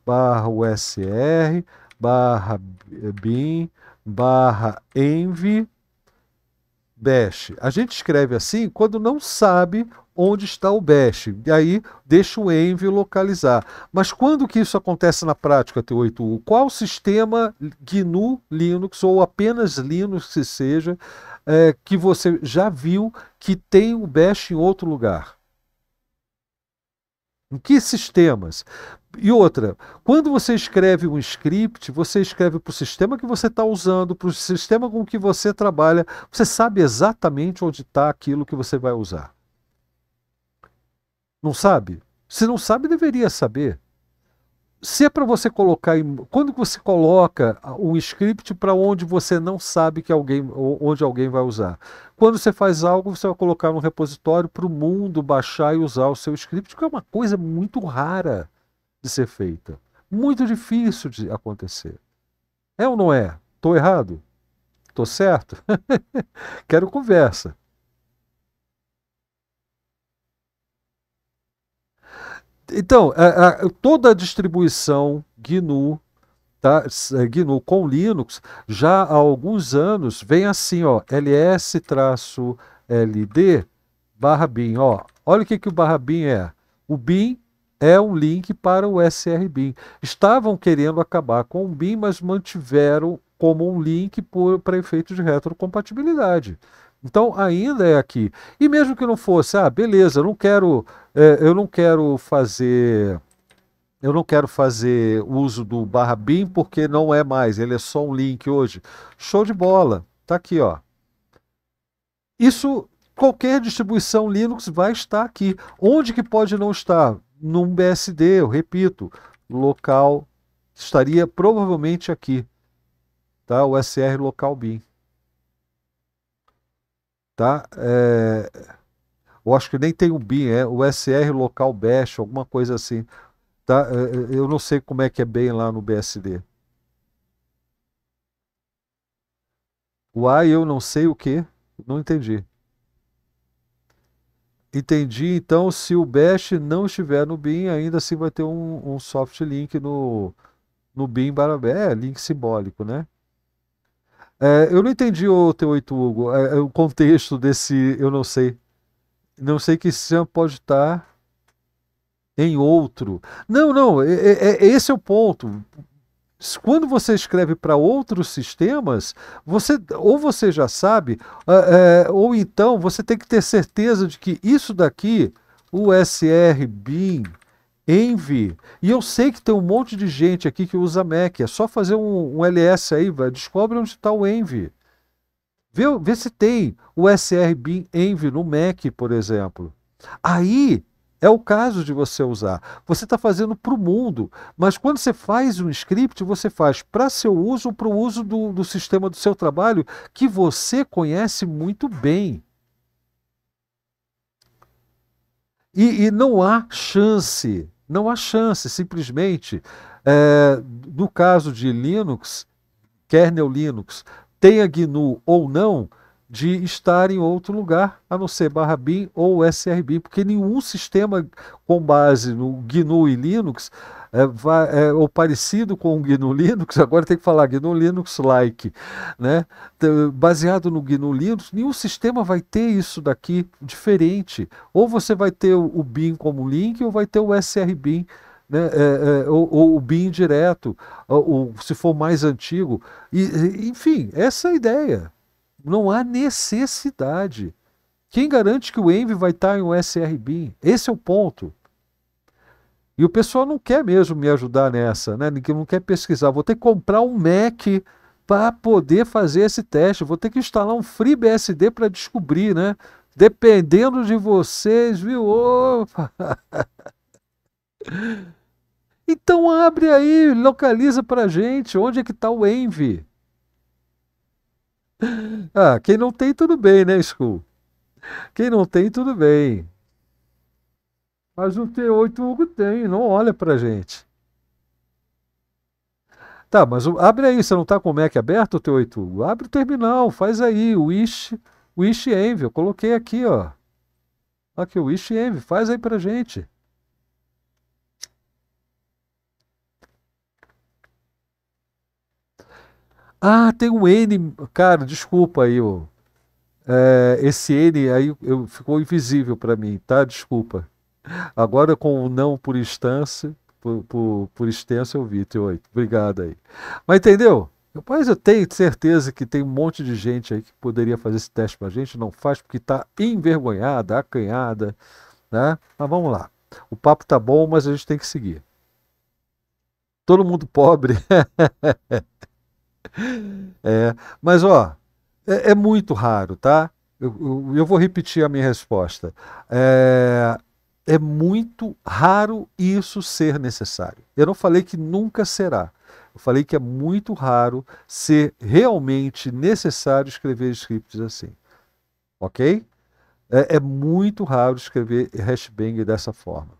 barra USR, barra Bin, barra Envy, bash. A gente escreve assim quando não sabe onde está o bash. E aí deixa o env localizar. Mas quando que isso acontece na prática, T8U? Qual sistema GNU Linux ou apenas Linux que seja é, que você já viu que tem o bash em outro lugar? Em que sistemas? E outra, quando você escreve um script, você escreve para o sistema que você está usando, para o sistema com que você trabalha, você sabe exatamente onde está aquilo que você vai usar. Não sabe? Se não sabe, deveria saber se é para você colocar quando você coloca um script para onde você não sabe que alguém onde alguém vai usar quando você faz algo você vai colocar no repositório para o mundo baixar e usar o seu script que é uma coisa muito rara de ser feita muito difícil de acontecer é ou não é estou errado estou certo quero conversa Então, a, é, a, é, toda a distribuição GNU, tá? É, GNU com Linux, já há alguns anos vem assim, ó, ls-ld barra bin, ó. Olha o que, que o barra bin é. O bin é um link para o sr.bin. Estavam querendo acabar com o BIM, mas mantiveram como um link para efeito de retrocompatibilidade. Então ainda é aqui. E mesmo que não fosse, ah, beleza, eu não quero, é, eu não quero fazer, eu não quero fazer uso do barra bin porque não é mais, ele é só um link hoje. Show de bola, tá aqui, ó. Isso qualquer distribuição Linux vai estar aqui. Onde que pode não estar? Num BSD, eu repito, local estaria provavelmente aqui, tá? O SR local bin tá? É, eu acho que nem tem o BIM, é o SR local bash, alguma coisa assim, tá? É, é, eu não sei como é que é bem lá no BSD. O A eu não sei o que, não entendi. Entendi, então, se o bash não estiver no BIM, ainda assim vai ter um, um soft link no, no BIM barabé, é link simbólico, né? É, eu não entendi o T8, Hugo, é, é, o contexto desse eu não sei. Não sei que Sam pode estar em outro. Não, não, é, é, é esse é o ponto. Quando você escreve para outros sistemas, você ou você já sabe, ou então você tem que ter certeza de que isso daqui, o SR BIM, Envy. E eu sei que tem um monte de gente aqui que usa Mac. É só fazer um, um LS aí, vai, descobre onde está o Envy. Vê, vê se tem o SR Envy no Mac, por exemplo. Aí é o caso de você usar. Você está fazendo para o mundo, mas quando você faz um script, você faz para seu uso ou para o uso do, do sistema do seu trabalho que você conhece muito bem. E, e não há chance, não há chance, simplesmente. É, no caso de Linux, kernel Linux, tenha GNU ou não, de estar em outro lugar, a não ser barra bin ou SRBin, porque nenhum sistema com base no GNU e Linux é, vai, é, ou parecido com o GNU Linux, agora tem que falar GNU Linux-like, né? baseado no GNU Linux, nenhum sistema vai ter isso daqui diferente. Ou você vai ter o BIM como link, ou vai ter o SRBIM né, é, é, ou, ou, o BIM direto, ou, ou, se for mais antigo. E, enfim, essa é a ideia. Não há necessidade. Quem garante que o Envy vai estar em um SRBIM? Esse é o ponto. E o pessoal não quer mesmo me ajudar nessa, né? Ninguém não quer pesquisar. Vou ter que comprar um Mac para poder fazer esse teste. Vou ter que instalar um FreeBSD para descobrir, né? Dependendo de vocês, viu? Opa! Então abre aí, localiza para gente onde é que está o Envy. Ah, quem não tem, tudo bem, né, School? Quem não tem, tudo bem. Mas o T8 o Hugo tem, não olha pra gente. Tá, mas abre aí, você não tá com o Mac aberto o T8 Hugo? Abre o terminal, faz aí, o Wish, Wish Envy, eu coloquei aqui, ó. Aqui, o Wish Envy, faz aí pra gente. Ah, tem um N. Cara, desculpa aí, ó. É, esse N aí eu, ficou invisível para mim, tá? Desculpa. Agora com o não por instância, por, por, por extenso eu vi, T8. Obrigado aí. Mas entendeu? Mas eu tenho certeza que tem um monte de gente aí que poderia fazer esse teste para a gente, não faz porque está envergonhada, acanhada, né? Mas vamos lá. O papo tá bom, mas a gente tem que seguir. Todo mundo pobre. é, mas ó, é, é muito raro, tá? Eu, eu, eu, vou repetir a minha resposta. É, é muito raro isso ser necessário. Eu não falei que nunca será. Eu falei que é muito raro ser realmente necessário escrever scripts assim. Ok? É, é muito raro escrever hashbang dessa forma.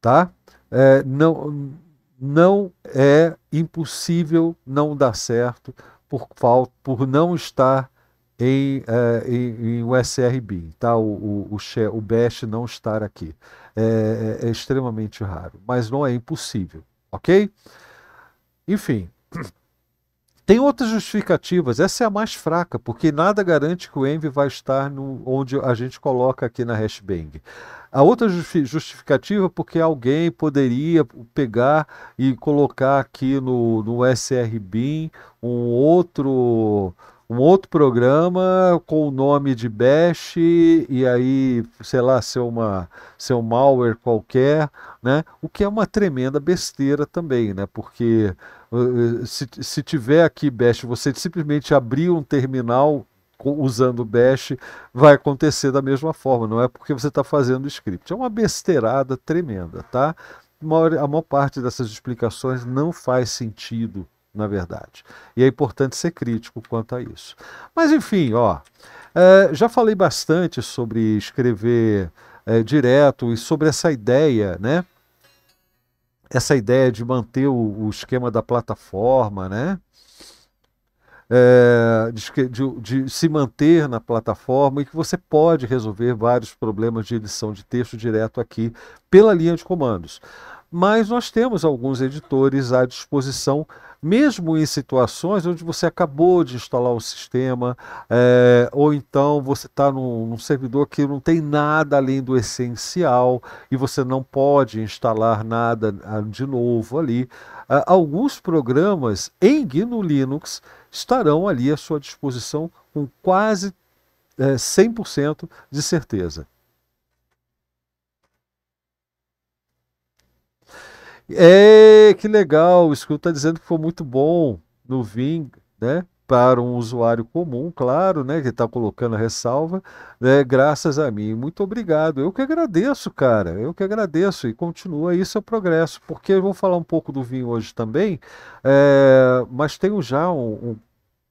Tá? É, não, não é impossível não dar certo por, falta, por não estar em, uh, é, em, em USRB, tá? o, o, o, o Bash não estar aqui. É, é, é, extremamente raro, mas não é impossível, ok? Enfim, tem outras justificativas, essa é a mais fraca, porque nada garante que o Envy vai estar no, onde a gente coloca aqui na hashbang. A outra justificativa é porque alguém poderia pegar e colocar aqui no, no um outro um outro programa com o nome de Bash e aí, sei lá, ser, uma, ser um malware qualquer, né? O que é uma tremenda besteira também, né? Porque uh, uh, se, se tiver aqui Bash, você simplesmente abrir um terminal usando Bash, vai acontecer da mesma forma, não é porque você está fazendo script. É uma besteirada tremenda, tá? A maior, a maior parte dessas explicações não faz sentido na verdade. E é importante ser crítico quanto a isso. Mas, enfim, ó, é, já falei bastante sobre escrever é, direto e sobre essa ideia, né? Essa ideia de manter o, o esquema da plataforma, né? É, de, de, de, se manter na plataforma e que você pode resolver vários problemas de edição de texto direto aqui pela linha de comandos mas nós temos alguns editores à disposição, mesmo em situações onde você acabou de instalar o sistema, é, ou então você está num, num, servidor que não tem nada além do essencial e você não pode instalar nada ah, de novo ali. É, alguns programas em GNU Linux estarão ali à sua disposição com quase é, eh, 100% de certeza. É, que legal. O Screw está dizendo que foi muito bom no Ving, né? Para um usuário comum, claro, né? Que está colocando a ressalva, né? Graças a mim. Muito obrigado. Eu que agradeço, cara. Eu que agradeço. E continua isso é progresso. Porque eu vou falar um pouco do vinho hoje também, é, mas tenho já um, um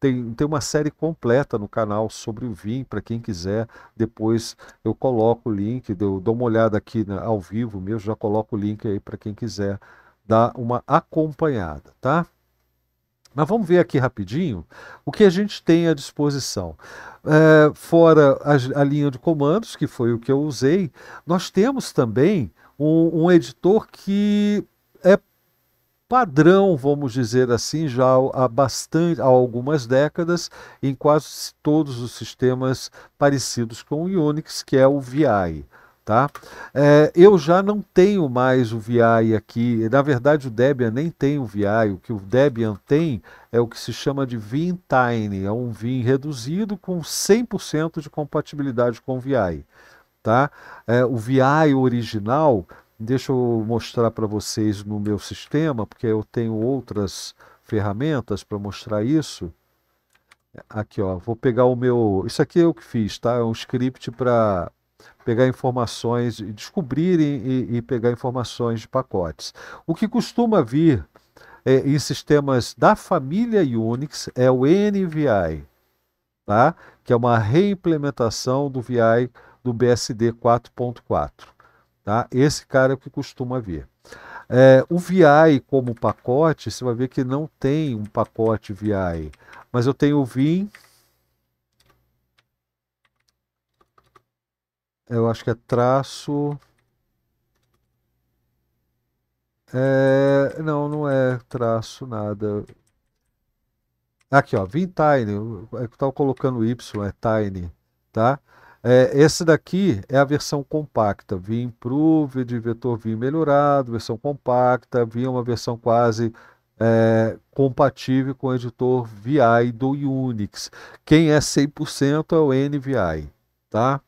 tem, tem uma série completa no canal sobre o vinho, para quem quiser. Depois eu coloco o link, dou, dou uma olhada aqui né, ao vivo mesmo, já coloco o link aí para quem quiser dar uma acompanhada, tá? Mas vamos ver aqui rapidinho o que a gente tem à disposição. É, fora a, a, linha de comandos, que foi o que eu usei, nós temos também um, um editor que é padrão, vamos dizer assim, já há, bastante, há algumas décadas, em quase todos os sistemas parecidos com o Unix, que é o VI. Tá? É, eu já não tenho mais o VI aqui, na verdade o Debian nem tem o VI, o que o Debian tem é o que se chama de Vim Tiny, é um Vim reduzido com 100% de compatibilidade com o VI. Tá? É, o VI original Deixa eu mostrar para vocês no meu sistema, porque eu tenho outras ferramentas para mostrar isso. Aqui, ó, vou pegar o meu. Isso aqui é o que fiz, tá? É um script para pegar informações, descobrirem e, e, pegar informações de pacotes. O que costuma vir é, em sistemas da família Unix é o NVI, tá? que é uma reimplementação do VI do BSD 4.4. Tá? Esse cara é o que costuma ver É, o VI como pacote, você vai ver que não tem um pacote VI, mas eu tenho o VIN, eu acho que é traço, é, não, não é traço nada, aqui ó, VIN Tiny, é eu estava colocando Y, é Tiny, tá? É, esse daqui é a versão compacta, Vim Improved, vetor Vim melhorado, versão compacta, é uma versão quase é, compatível com o editor VI do Unix. Quem é 100% é o NVI, tá?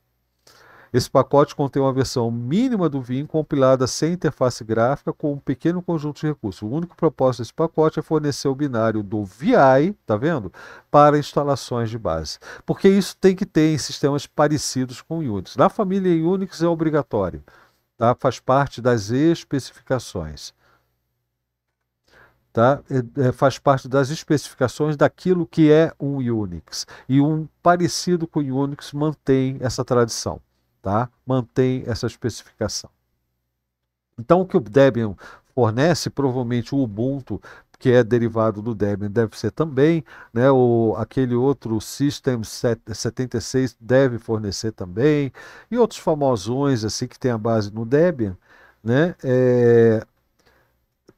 Esse pacote contém uma versão mínima do Vim compilada sem interface gráfica com um pequeno conjunto de recursos. O único propósito desse pacote é fornecer o binário do VI, tá vendo? Para instalações de base. Porque isso tem que ter em sistemas parecidos com Unix. Na família Unix é obrigatório, tá? Faz parte das especificações. Tá? É, é faz parte das especificações daquilo que é um Unix. E um parecido com Unix mantém essa tradição tá? mantém essa especificação. Então, o que o Debian fornece, provavelmente o Ubuntu, que é derivado do Debian, deve ser também, né? O, aquele outro System 76 deve fornecer também, e outros famosões assim que tem a base no Debian, né? É,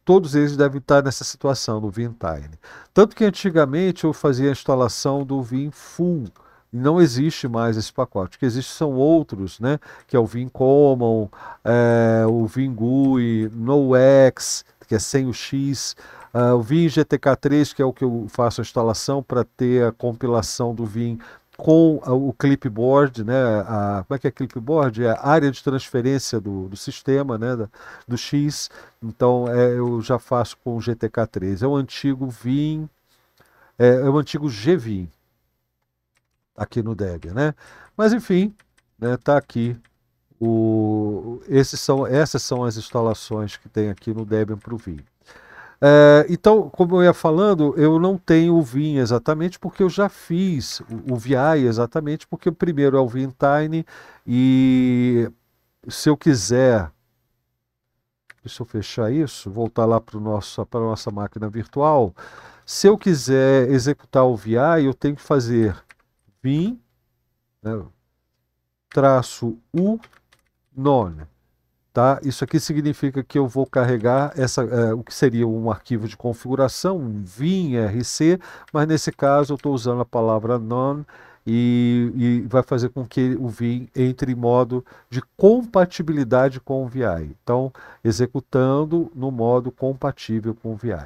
todos eles devem estar nessa situação no Vintime. Tanto que antigamente eu fazia a instalação do Vim Full, não existe mais esse pacote. O que existe são outros, né? Que é o Vim Common, é, o Vim GUI, NoX, que é sem o X, eh, o Vim GTK3, que é o que eu faço a instalação para ter a compilação do Vim com o clipboard, né? A, como é que é clipboard? É a área de transferência do, do sistema, né? Da, do X. Então é, eu já faço com o GTK3. É o antigo Vim, é, é o antigo GVim aqui no Debian, né? Mas enfim, né, tá aqui o esses são essas são as instalações que tem aqui no Debian para o Vim. É, então, como eu ia falando, eu não tenho o Vim exatamente porque eu já fiz o, o VI exatamente porque o primeiro é o VIN Tiny e se eu quiser, deixa eu fechar isso, voltar lá para nosso para nossa máquina virtual, se eu quiser executar o VI, eu tenho que fazer vim, né, traço U, none. Tá? Isso aqui significa que eu vou carregar essa, é, o que seria um arquivo de configuração, um vim, RC, mas nesse caso eu estou usando a palavra none, e, e, vai fazer com que o VIM entre em modo de compatibilidade com o VI. Então, executando no modo compatível com o VI.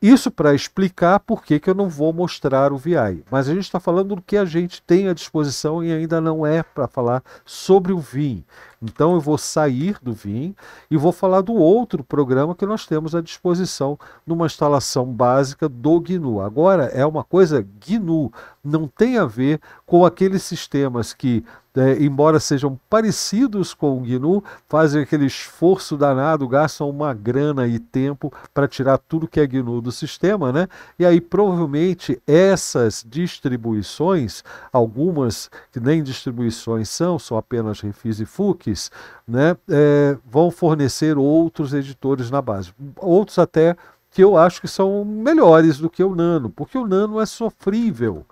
Isso para explicar por que, que eu não vou mostrar o VI. Mas a gente está falando do que a gente tem à disposição e ainda não é para falar sobre o VIM. Então, eu vou sair do VIM e vou falar do outro programa que nós temos à disposição numa instalação básica do GNU. Agora é uma coisa GNU, não tem a ver com aqueles sistemas que, é, embora sejam parecidos com o GNU, fazem aquele esforço danado, gastam uma grana e tempo para tirar tudo que é GNU do sistema, né? E aí provavelmente essas distribuições, algumas que nem distribuições são, são apenas refis e fuques, né? É, vão fornecer outros editores na base, outros até que eu acho que são melhores do que o Nano, porque o Nano é sofrível.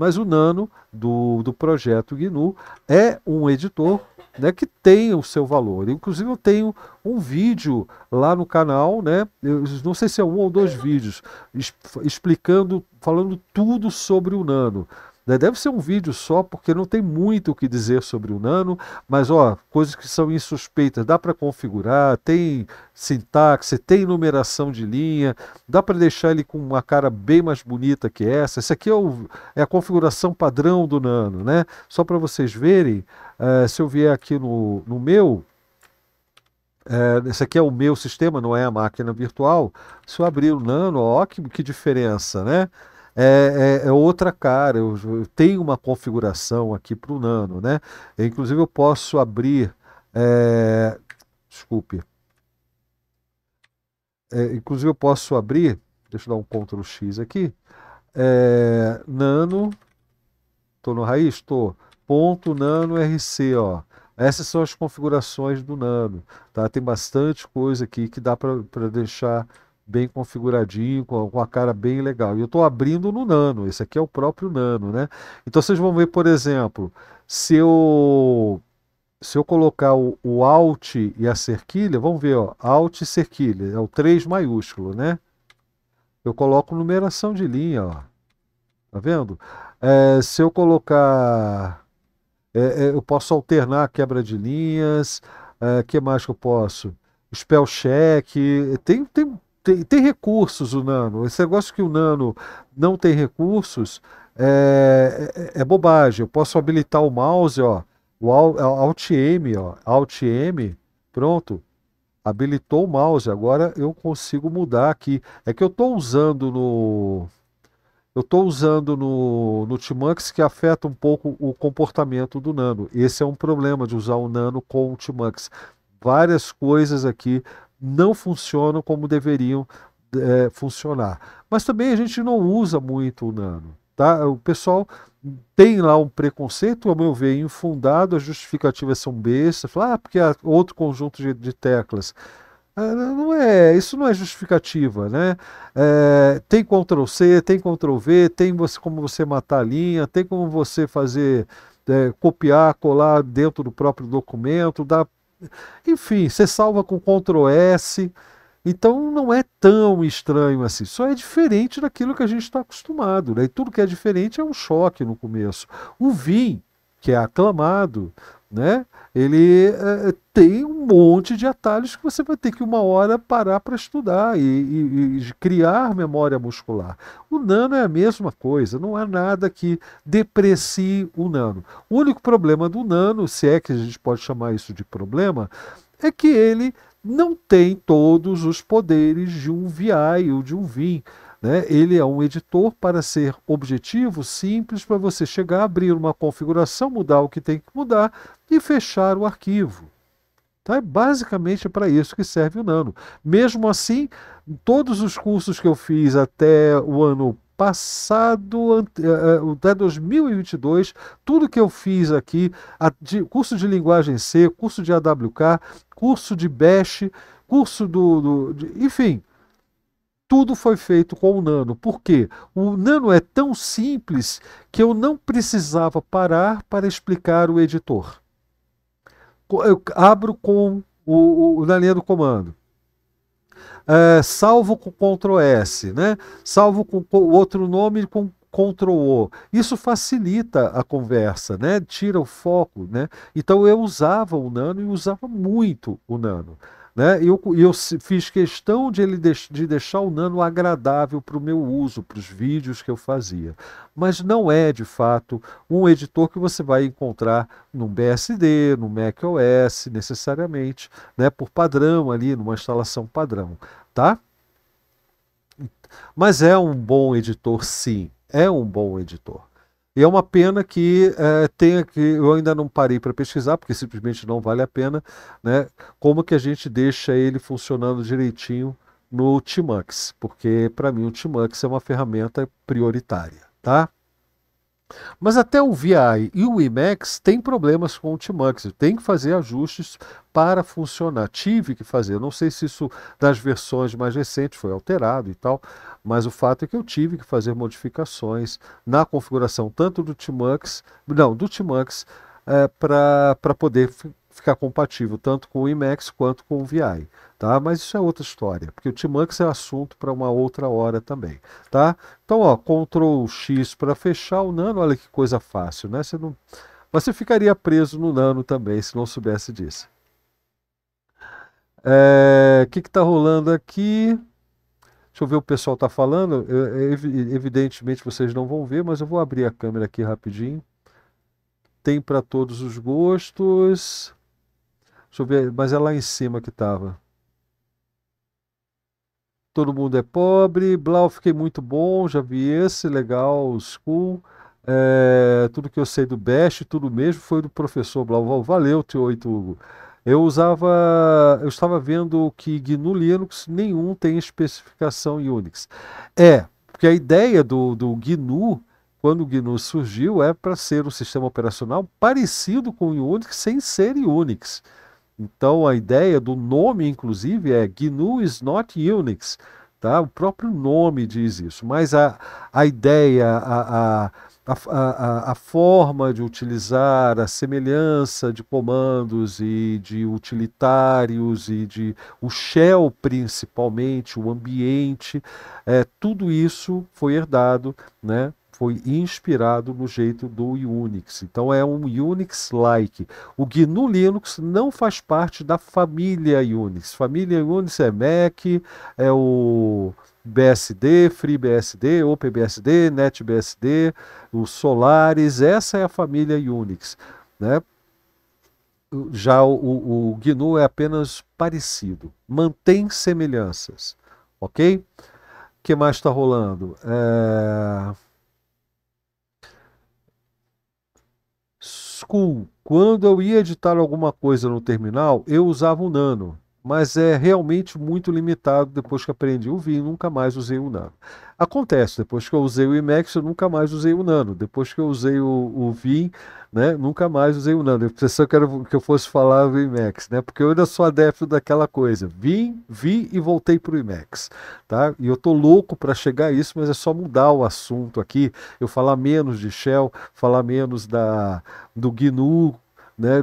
Mas o Nano, do, do projeto GNU, é um editor né, que tem o seu valor. Inclusive, eu tenho um vídeo lá no canal, né, eu não sei se é um ou dois vídeos, explicando, falando tudo sobre o Nano. Né, deve ser um vídeo só, porque não tem muito o que dizer sobre o Nano, mas ó, coisas que são insuspeitas, dá para configurar, tem sintaxe, tem numeração de linha, dá para deixar ele com uma cara bem mais bonita que essa. Essa aqui é, o, é a configuração padrão do Nano, né? Só para vocês verem, eh, se eu vier aqui no, no meu, é, esse aqui é o meu sistema, não é a máquina virtual. Se eu abrir o Nano, ó, que, que diferença, né? é, é, é outra cara. Eu, eu, tenho uma configuração aqui para o Nano, né? inclusive eu posso abrir, é, desculpe, é, inclusive eu posso abrir, deixa eu dar um Ctrl X aqui, é, Nano, estou no raiz, estou ponto nano rc, ó. Essas são as configurações do Nano, tá? Tem bastante coisa aqui que dá para deixar bem configuradinho, com, com a cara bem legal. E eu estou abrindo no Nano, esse aqui é o próprio Nano, né? Então vocês vão ver, por exemplo, se eu se eu colocar o, o, Alt e a cerquilha, vamos ver, ó, Alt e cerquilha, é o 3 maiúsculo, né? Eu coloco numeração de linha, ó. Tá vendo? É, se eu colocar... É, é, eu posso alternar a quebra de linhas, o é, que mais que eu posso? Spell check, tem, tem tem, tem, recursos o Nano. Esse negócio que o Nano não tem recursos é, é, é bobagem. Eu posso habilitar o mouse, ó, o Alt M, ó, Alt M, pronto. Habilitou o mouse. Agora eu consigo mudar aqui. É que eu estou usando no eu estou usando no, no Tmux que afeta um pouco o comportamento do Nano. Esse é um problema de usar o Nano com o Tmux. Várias coisas aqui não funcionam como deveriam é, funcionar. Mas também a gente não usa muito o nano. Tá? O pessoal tem lá um preconceito, ao meu ver, infundado, as justificativas são bestas, fala, ah, porque há outro conjunto de, de teclas. É, não é, isso não é justificativa, né? É, tem Ctrl C, tem Ctrl V, tem você, como você matar a linha, tem como você fazer é, copiar, colar dentro do próprio documento, dá enfim, você salva com Ctrl S. Então não é tão estranho assim, só é diferente daquilo que a gente está acostumado. Né? E tudo que é diferente é um choque no começo. O Vim, que é aclamado, né? Ele é, tem um monte de atalhos que você vai ter que uma hora parar para estudar e, e, e, criar memória muscular. O nano é a mesma coisa, não há nada que deprecie o nano. O único problema do nano, se é que a gente pode chamar isso de problema, é que ele não tem todos os poderes de um VI ou de um VIN. Né? Ele é um editor para ser objetivo, simples, para você chegar, abrir uma configuração, mudar o que tem que mudar e fechar o arquivo. Tá? É basicamente para isso que serve o Nano. Mesmo assim, todos os cursos que eu fiz até o ano passado, eh, eh, até 2022, tudo que eu fiz aqui, curso de linguagem C, curso de AWK, curso de Bash, curso do, do de, enfim, tudo foi feito com o nano. Por quê? O nano é tão simples que eu não precisava parar para explicar o editor. Eu abro com o, o, na linha do comando. É, salvo com Ctrl S, né? salvo com, com outro nome com Ctrl O. Isso facilita a conversa, né? tira o foco. Né? Então eu usava o nano e usava muito o nano. Né? E eu, eu, fiz questão de, ele deix, de deixar o nano agradável para o meu uso, para os vídeos que eu fazia. Mas não é, de fato, um editor que você vai encontrar num BSD, no macOS, necessariamente, né? por padrão ali, numa instalação padrão. tá? Mas é um bom editor, sim. É um bom editor. E é uma pena que é, tenha que eu ainda não parei para pesquisar, porque simplesmente não vale a pena, né? Como que a gente deixa ele funcionando direitinho no Tmux, porque para mim o Tmux é uma ferramenta prioritária, tá? Mas até o VI e o Emacs têm problemas com o Tmux, tem que fazer ajustes para funcionar. Tive que fazer, não sei se isso das versões mais recentes foi alterado e tal, mas o fato é que eu tive que fazer modificações na configuração tanto do Tmux, não, do Tmux é, eh, para poder ficar compatível tanto com o IMAX quanto com o VI, tá? Mas isso é outra história, porque o que é assunto para uma outra hora também, tá? Então, ó, Ctrl X para fechar o Nano, olha que coisa fácil, né? Você não mas você ficaria preso no Nano também se não soubesse disso. O é, que está rolando aqui? Deixa eu ver o pessoal está falando. É, é, eu, evidentemente vocês não vão ver, mas eu vou abrir a câmera aqui rapidinho. Tem para todos os gostos. Deixa eu ver, mas é lá em cima que estava. Todo mundo é pobre, Blau, fiquei muito bom, já vi esse, legal, school. É, tudo que eu sei do Best, tudo mesmo, foi do professor Blau. Valeu, tio oito Hugo. Eu usava, eu estava vendo que GNU Linux nenhum tem especificação Unix. É, porque a ideia do, do GNU, quando o GNU surgiu, é para ser um sistema operacional parecido com o Unix, sem ser Unix. Então a ideia do nome, inclusive, é GNU is not Unix. Tá? O próprio nome diz isso, mas a, a ideia, a, a, a, a forma de utilizar, a semelhança de comandos e de utilitários e de o shell principalmente, o ambiente, é, tudo isso foi herdado né, foi inspirado no jeito do Unix. Então é um Unix-like. O GNU Linux não faz parte da família Unix. Família Unix é Mac, é o BSD, FreeBSD, OpenBSD, NetBSD, o Solaris, essa é a família Unix. Né? Já o, o, o GNU é apenas parecido, mantém semelhanças, ok? O que mais está rolando? É... school. Quando eu ia editar alguma coisa no terminal, eu usava o Nano mas é realmente muito limitado depois que aprendi o Vim nunca mais usei o nano. Acontece, depois que eu usei o Emacs eu nunca mais usei o nano. Depois que eu usei o, o né, nunca mais usei o nano. Eu pensei que, era, que eu fosse falar o Emacs né, porque eu ainda sou adepto daquela coisa. Vim, vi e voltei para o IMEX. Tá? E eu tô louco para chegar a isso, mas é só mudar o assunto aqui. Eu falar menos de Shell, falar menos da, do GNU né,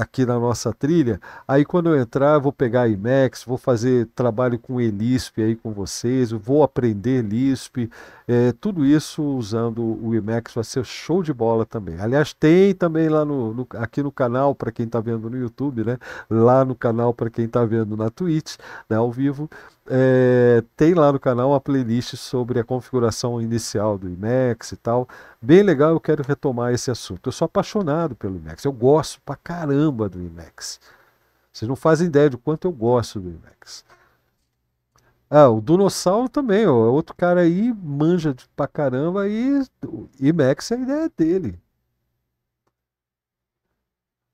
aqui na nossa trilha. Aí quando eu entrar, vou pegar IMAX, vou fazer trabalho com Elisp aí com vocês, vou aprender Lisp, é, tudo isso usando o IMAX vai ser show de bola também. Aliás, tem também lá no, no aqui no canal para quem está vendo no YouTube, né? Lá no canal para quem está vendo na Twitch, né, ao vivo, é, tem lá no canal uma playlist sobre a configuração inicial do IMAX e tal. Bem legal, eu quero retomar esse assunto. Eu sou apaixonado pelo IMAX, eu gosto pra caramba do IMAX. Vocês não fazem ideia de quanto eu gosto do IMAX. Ah, o Dunossauro também, ó, é outro cara aí manja pra caramba e o IMAX é a ideia dele.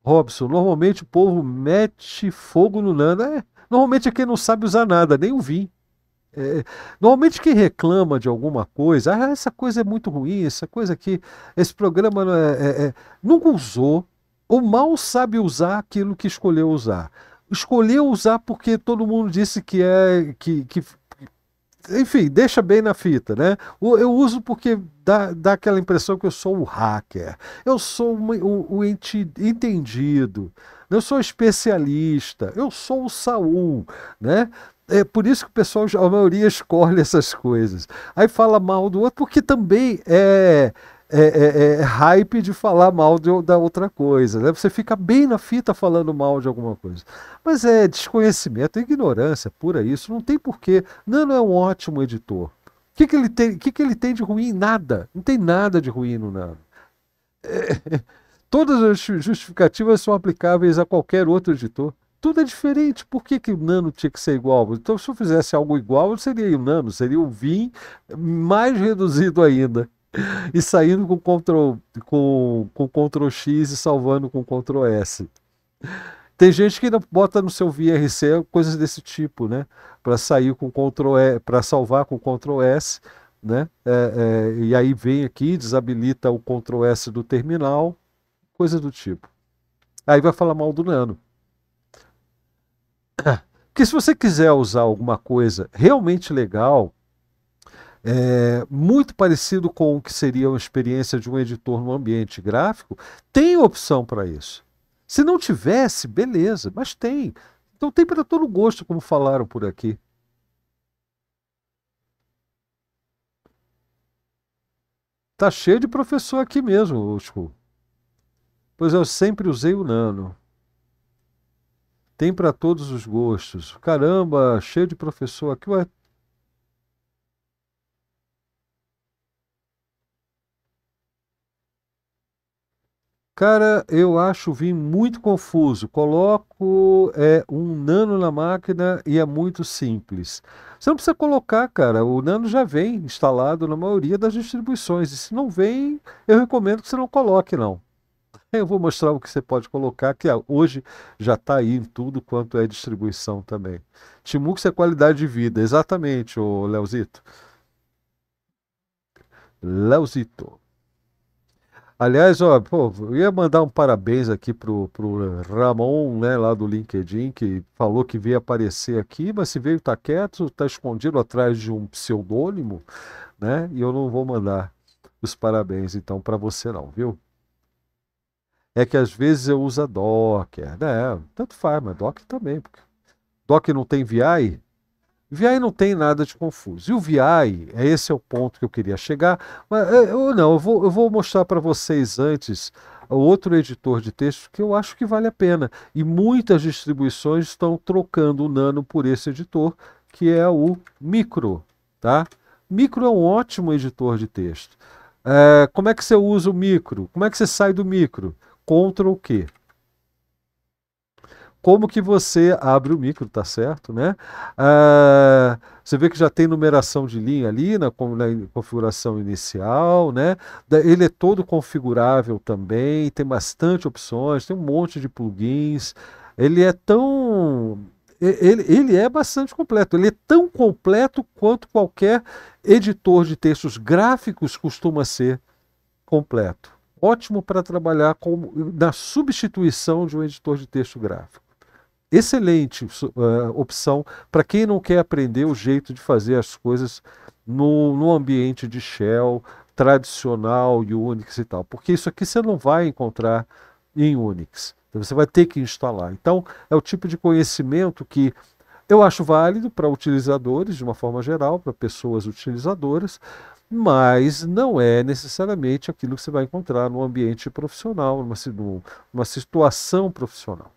Robson, normalmente o povo mete fogo no Nana. É, normalmente é quem não sabe usar nada, nem o vin é, normalmente quem reclama de alguma coisa, ah, essa coisa é muito ruim, essa coisa aqui, esse programa é, é, é, nunca usou, ou mal sabe usar aquilo que escolheu usar. Escolheu usar porque todo mundo disse que é que, que enfim, deixa bem na fita, né? Eu uso porque dá, dá aquela impressão que eu sou o hacker, eu sou o entendido, eu sou especialista, eu sou o Saul, né? é por isso que o pessoal, a maioria, escolhe essas coisas. Aí fala mal do outro, porque também é, é, é, é, é hype de falar mal de, da outra coisa. Né? Você fica bem na fita falando mal de alguma coisa. Mas é desconhecimento, é ignorância pura isso. Não tem porquê. Nano é um ótimo editor. O que, que, ele, tem, que, que ele tem de ruim? Nada. Não tem nada de ruim no Nano. É, todas as justificativas são aplicáveis a qualquer outro editor tudo é diferente. Por que, que o nano tinha que ser igual? Então, se eu fizesse algo igual, eu seria o nano, seria o VIN mais reduzido ainda. E saindo com Ctrl, com, com Ctrl X e salvando com Ctrl S. Tem gente que ainda bota no seu VRC coisas desse tipo, né? Para sair com Ctrl E, para salvar com Ctrl S, né? É, é, e aí vem aqui, desabilita o Ctrl S do terminal, coisa do tipo. Aí vai falar mal do nano. Porque se você quiser usar alguma coisa realmente legal, é, muito parecido com o que seria uma experiência de um editor no ambiente gráfico, tem opção para isso. Se não tivesse, beleza, mas tem. Então tem para todo gosto, como falaram por aqui. Tá cheio de professor aqui mesmo, Pois eu sempre usei o Nano. Tem para todos os gostos. Caramba, cheio de professor aqui. Ué, Cara, eu acho o vinho muito confuso. Coloco é, um nano na máquina e é muito simples. Você não precisa colocar, cara. O nano já vem instalado na maioria das distribuições. E se não vem, eu recomendo que você não coloque, não. É, eu vou mostrar o que você pode colocar, que ah, hoje já está aí em tudo quanto é distribuição também. Timux é qualidade de vida, exatamente, o Leozito. Leozito. Aliás, ó, pô, eu ia mandar um parabéns aqui pro, pro Ramon, né, lá do LinkedIn, que falou que veio aparecer aqui, mas se veio tá quieto, tá escondido atrás de um pseudônimo, né? E eu não vou mandar os parabéns então para você não, viu? é que às vezes eu uso a Docker. Né? Tanto faz, mas Docker também. Porque Docker não tem VI? VI não tem nada de confuso. E o VI, é esse é o ponto que eu queria chegar. Mas eh, eu não, eu vou, eu vou mostrar para vocês antes outro editor de texto que eu acho que vale a pena. E muitas distribuições estão trocando o Nano por esse editor, que é o Micro. Tá? Micro é um ótimo editor de texto. É, como é que você usa o micro? Como é que você sai do micro? contra o quê? Como que você abre o micro, tá certo, né? Ah, você vê que já tem numeração de linha ali na, na configuração inicial, né? Ele é todo configurável também, tem bastante opções, tem um monte de plugins. Ele é tão ele, ele, é bastante completo. Ele é tão completo quanto qualquer editor de textos gráficos costuma ser completo ótimo para trabalhar na substituição de um editor de texto gráfico. Excelente uh, opção para quem não quer aprender o jeito de fazer as coisas no, no ambiente de shell tradicional, Unix e tal, porque isso aqui você não vai encontrar em Unix. Então você vai ter que instalar. Então, é o tipo de conhecimento que eu acho válido para utilizadores, de uma forma geral, para pessoas utilizadoras, mas não é necessariamente aquilo que você vai encontrar no ambiente profissional, numa, numa situação profissional.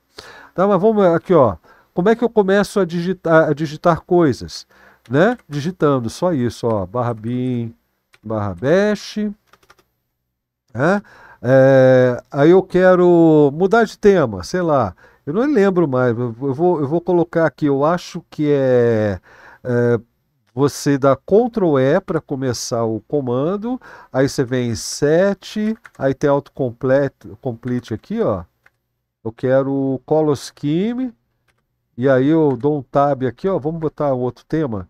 Tá, mas vamos aqui, ó. Como é que eu começo a digitar, a digitar coisas? Né? Digitando só isso, ó, barra bin, barra bash. Né? É, aí eu quero mudar de tema, sei lá. Eu não lembro mais, eu vou, eu vou colocar aqui, eu acho que é, é você dá Ctrl E para começar o comando, aí você vem em set, aí tem autocomplete complete aqui, ó. Eu quero color scheme, e aí eu dou um tab aqui, ó, vamos botar outro tema.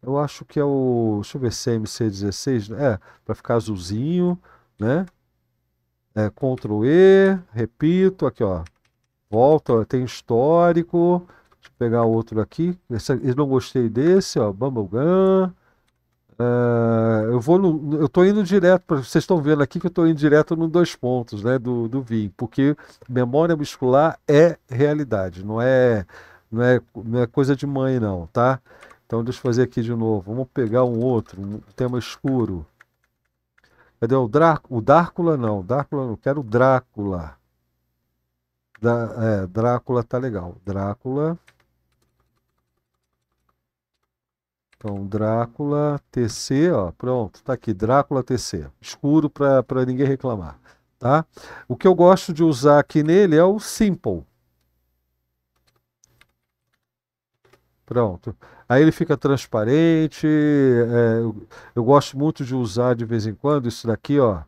Eu acho que é o, deixa eu ver se é MC16, né? é, para ficar azulzinho, né? É, Ctrl E, repito, aqui ó, volta, tem histórico, pegar outro aqui. Esse, não gostei desse, ó. Bumblegun. Uh, é, eu vou no, eu tô indo direto para vocês estão vendo aqui que eu tô indo direto no dois pontos né do, do vinho porque memória muscular é realidade não é não é não é coisa de mãe não tá então deixa eu fazer aqui de novo vamos pegar um outro um tema escuro cadê o Drácula o Drácula não Drácula não quero Drácula da, é, Drácula tá legal Drácula Então, Drácula TC, ó, pronto, tá aqui, Drácula TC, escuro para ninguém reclamar, tá? O que eu gosto de usar aqui nele é o Simple. Pronto. Aí ele fica transparente, é, eu, eu gosto muito de usar de vez em quando isso daqui, ó.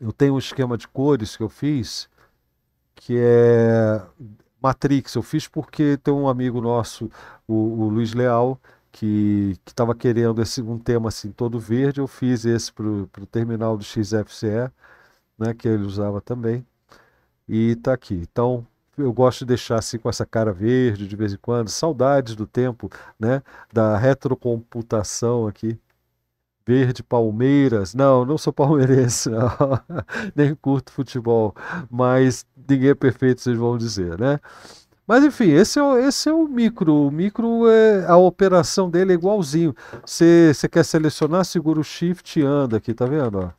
Eu tenho um esquema de cores que eu fiz, que é Matrix. Eu fiz porque tem um amigo nosso, o, o Luiz Leal, que estava que querendo esse, um tema assim todo verde, eu fiz esse para o terminal do XFCE, né, que ele usava também, e está aqui. Então, eu gosto de deixar assim com essa cara verde de vez em quando, saudades do tempo, né, da retrocomputação aqui. Verde Palmeiras. Não, não sou palmeirense, não. nem curto futebol, mas ninguém é perfeito, vocês vão dizer, né? Mas enfim, esse é, esse é o micro. O micro é a operação dele é igualzinho. Você quer selecionar, segura o shift e anda aqui, tá vendo?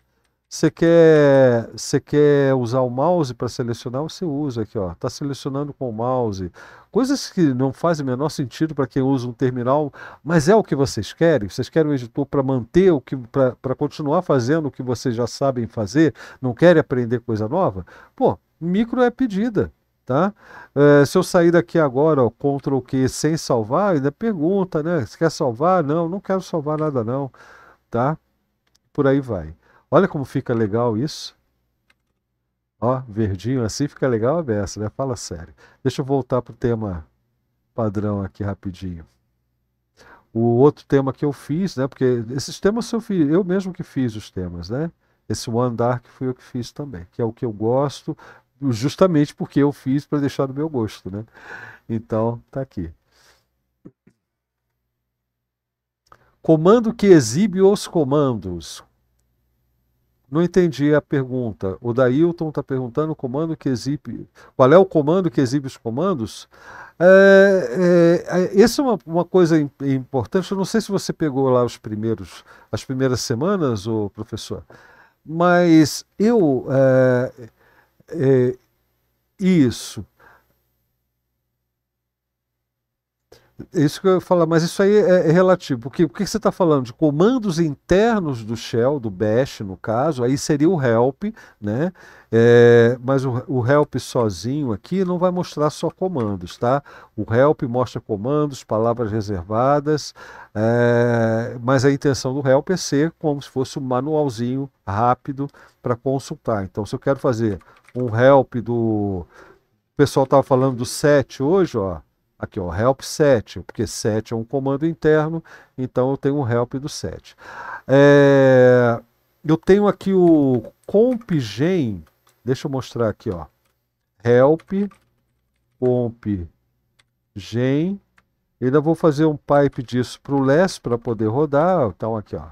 Você quer, quer usar o mouse para selecionar, você usa aqui, ó. Tá selecionando com o mouse. Coisas que não fazem o menor sentido para quem usa um terminal, mas é o que vocês querem. Vocês querem um editor para manter o que para continuar fazendo o que vocês já sabem fazer, não querem aprender coisa nova? Pô, micro é pedida tá? É, se eu sair daqui agora, ó, Ctrl Q sem salvar, ainda é pergunta, né? Você quer salvar? Não, não quero salvar nada não, tá? Por aí vai. Olha como fica legal isso. Ó, verdinho assim fica legal a beça, né? Fala sério. Deixa eu voltar pro tema padrão aqui rapidinho. O outro tema que eu fiz, né? Porque esses temas eu fiz, eu mesmo que fiz os temas, né? Esse One Dark foi eu que fiz também, que é o que eu gosto, justamente porque eu fiz para deixar do meu gosto, né? Então, tá aqui. Comando que exibe os comandos. Não entendi a pergunta. O Dailton está perguntando o comando que exibe. Qual é o comando que exibe os comandos? É, é, é essa é uma, uma, coisa importante. Eu não sei se você pegou lá os primeiros, as primeiras semanas, o professor. Mas eu é, é, isso. Isso que eu ia falar, mas isso aí é, é relativo. Porque o que você está falando? De comandos internos do Shell, do Bash, no caso, aí seria o help, né? É, mas o, o, help sozinho aqui não vai mostrar só comandos, tá? O help mostra comandos, palavras reservadas, é, mas a intenção do help é ser como se fosse um manualzinho rápido para consultar. Então, se eu quero fazer um help do. O pessoal estava falando do 7 hoje, ó. Aqui, ó, help 7, porque 7 é um comando interno, então eu tenho um help do 7. É... eu tenho aqui o compgen, deixa eu mostrar aqui, ó. Help, compgen. Ainda vou fazer um pipe disso para o less para poder rodar. Então, aqui, ó.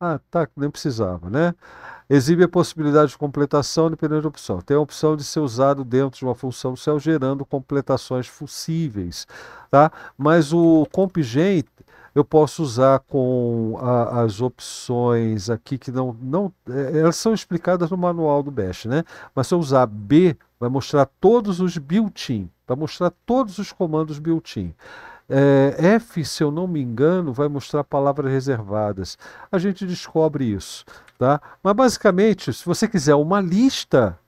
Ah, tá, nem precisava, né? Exibe a possibilidade de completação dependendo da opção. Tem a opção de ser usado dentro de uma função do céu, gerando completações fusíveis. Tá? Mas o compgen eu posso usar com a, as opções aqui que não, não. É, elas são explicadas no manual do Bash, né? Mas se eu usar B, vai mostrar todos os built-in, vai mostrar todos os comandos built-in. É, F, se eu não me engano, vai mostrar palavras reservadas. A gente descobre isso, tá? Mas basicamente, se você quiser uma lista,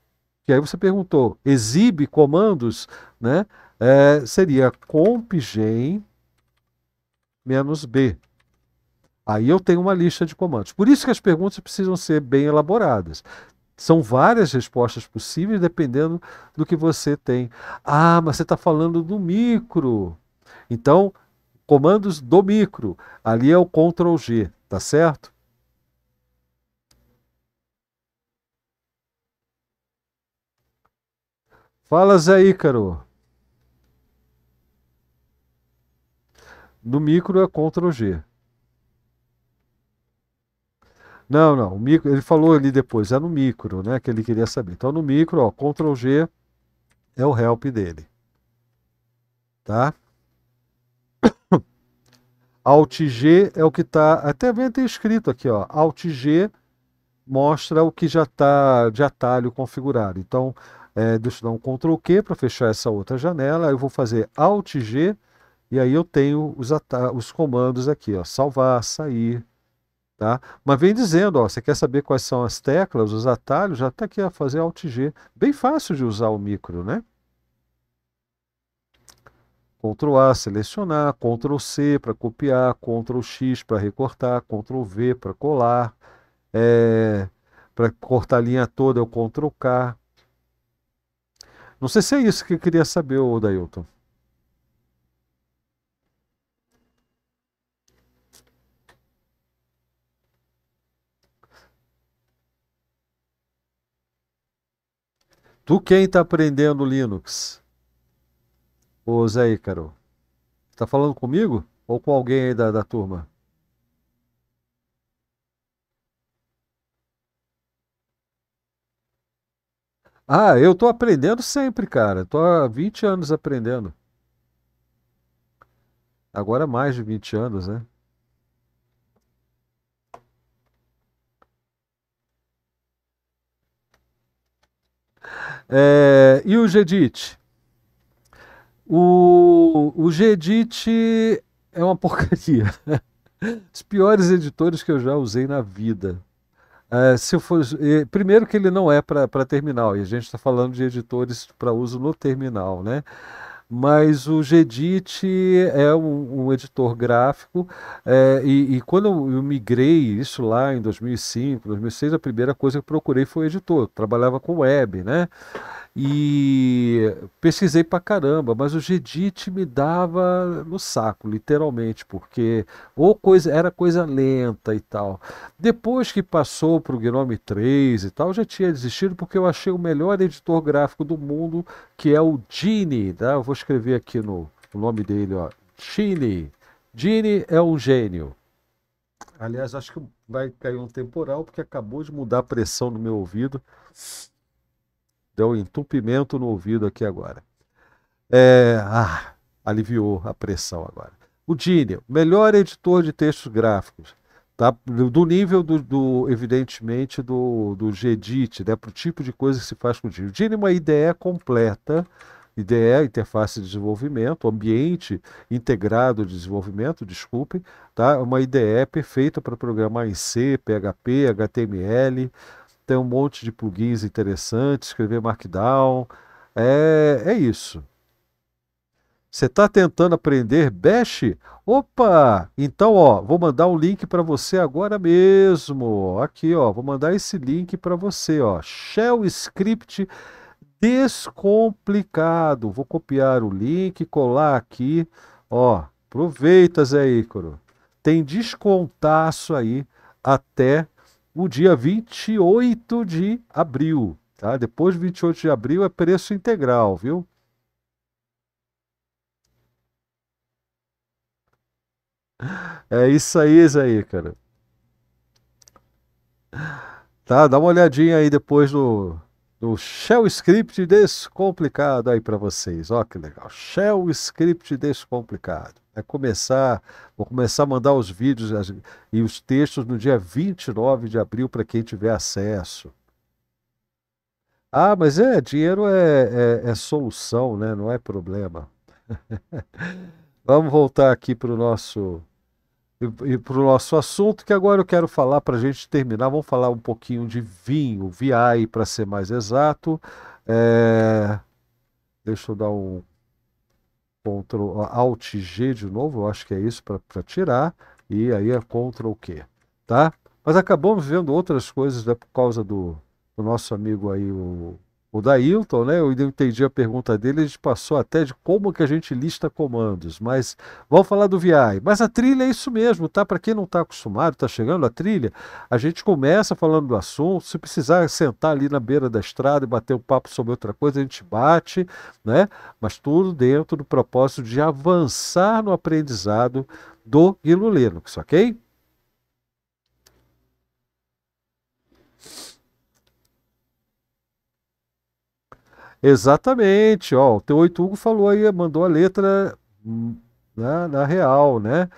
que aí você perguntou, exibe comandos, né? É, seria compgen menos b. Aí eu tenho uma lista de comandos. Por isso que as perguntas precisam ser bem elaboradas. São várias respostas possíveis dependendo do que você tem. Ah, mas você está falando do micro. Então, comandos do micro, ali é o Ctrl G, tá certo? Fala, Zé Ícaro. No micro é Ctrl G. Não, não, o micro, ele falou ali depois, é no micro, né, que ele queria saber. Então no micro, ó, Ctrl G é o help dele. Tá? Alt G é o que está, até vem tem escrito aqui, ó. Alt G mostra o que já está de atalho configurado. Então, é, deixa eu dar um Ctrl Q para fechar essa outra janela. Eu vou fazer Alt G e aí eu tenho os, os comandos aqui, ó, salvar, sair, tá? Mas vem dizendo, ó, você quer saber quais são as teclas, os atalhos, já está aqui a fazer Alt G. Bem fácil de usar o micro, né? Ctrl A selecionar, Ctrl C para copiar, Ctrl X para recortar, Ctrl V para colar, é, para cortar a linha toda é o Ctrl K. Não sei se é isso que eu queria saber, o Dailton. Tu quem está aprendendo Linux? Ô Zé Ícaro, tá falando comigo? Ou com alguém aí da, da turma? Ah, eu tô aprendendo sempre, cara. Tô há 20 anos aprendendo. Agora mais de 20 anos, né? É, e o Gedit? O, o Gedit é uma porcaria. Os piores editores que eu já usei na vida. Uh, se eu for, primeiro que ele não é para terminal, e a gente está falando de editores para uso no terminal, né? Mas o Gedit é um, um editor gráfico, é, e, e, quando eu migrei isso lá em 2005, 2006, a primeira coisa que eu procurei foi o editor, eu trabalhava com web, né? E pesquisei pra caramba, mas o Gedit me dava no saco, literalmente, porque ou coisa, era coisa lenta e tal. Depois que passou pro Gnome 3 e tal, já tinha desistido porque eu achei o melhor editor gráfico do mundo, que é o Gini, tá? Né? Eu vou escrever aqui no o nome dele, ó. Gini. Gini é um gênio. Aliás, acho que vai cair um temporal porque acabou de mudar a pressão no meu ouvido. Deu um entupimento no ouvido aqui agora. É, ah, aliviou a pressão agora. O Dini, melhor editor de textos gráficos. Tá? Do nível do, do evidentemente, do, do Gedit, né? Para o tipo de coisa que se faz com o Dini. O Dini é uma ideia completa. IDE, interface de desenvolvimento, ambiente integrado de desenvolvimento, desculpem, tá? É uma IDE perfeita para programar em C, PHP, HTML, tem um monte de plugins interessantes, escrever Markdown. É, é isso. Você está tentando aprender Bash? Opa! Então, ó, vou mandar um link para você agora mesmo. Aqui, ó, vou mandar esse link para você, ó. Shell Script descomplicado. Vou copiar o link, colar aqui, ó. Aproveita, Zé Ícaro. Tem descontaço aí até o dia 28 de abril. Tá? Depois de 28 de abril é preço integral, viu? É isso aí, aí cara. Tá, dá uma olhadinha aí depois do do Shell Script descomplicado aí para vocês. Ó que legal. Shell Script descomplicado. É começar, vou começar a mandar os vídeos e os textos no dia 29 de abril para quem tiver acesso. Ah, mas é, dinheiro é, é, é solução, né? Não é problema. Vamos voltar aqui para o nosso e, e para o nosso assunto, que agora eu quero falar para a gente terminar. Vamos falar um pouquinho de vinho, VI para ser mais exato. É... Deixa eu dar um Ctrl Alt G de novo, eu acho que é isso para tirar. E aí é Ctrl Q, tá? Mas acabamos vendo outras coisas né, por causa do, do nosso amigo aí, o o da né, eu entendi a pergunta dele, a gente passou até de como que a gente lista comandos, mas vamos falar do VI. Mas a trilha é isso mesmo, tá? Para quem não está acostumado, está chegando a trilha, a gente começa falando do assunto, se precisar sentar ali na beira da estrada e bater um papo sobre outra coisa, a gente bate, né? Mas tudo dentro do propósito de avançar no aprendizado do Guilherme Lennox, ok? Exatamente, ó, o teu oito Hugo falou aí, mandou a letra hum, na, né, na real, né?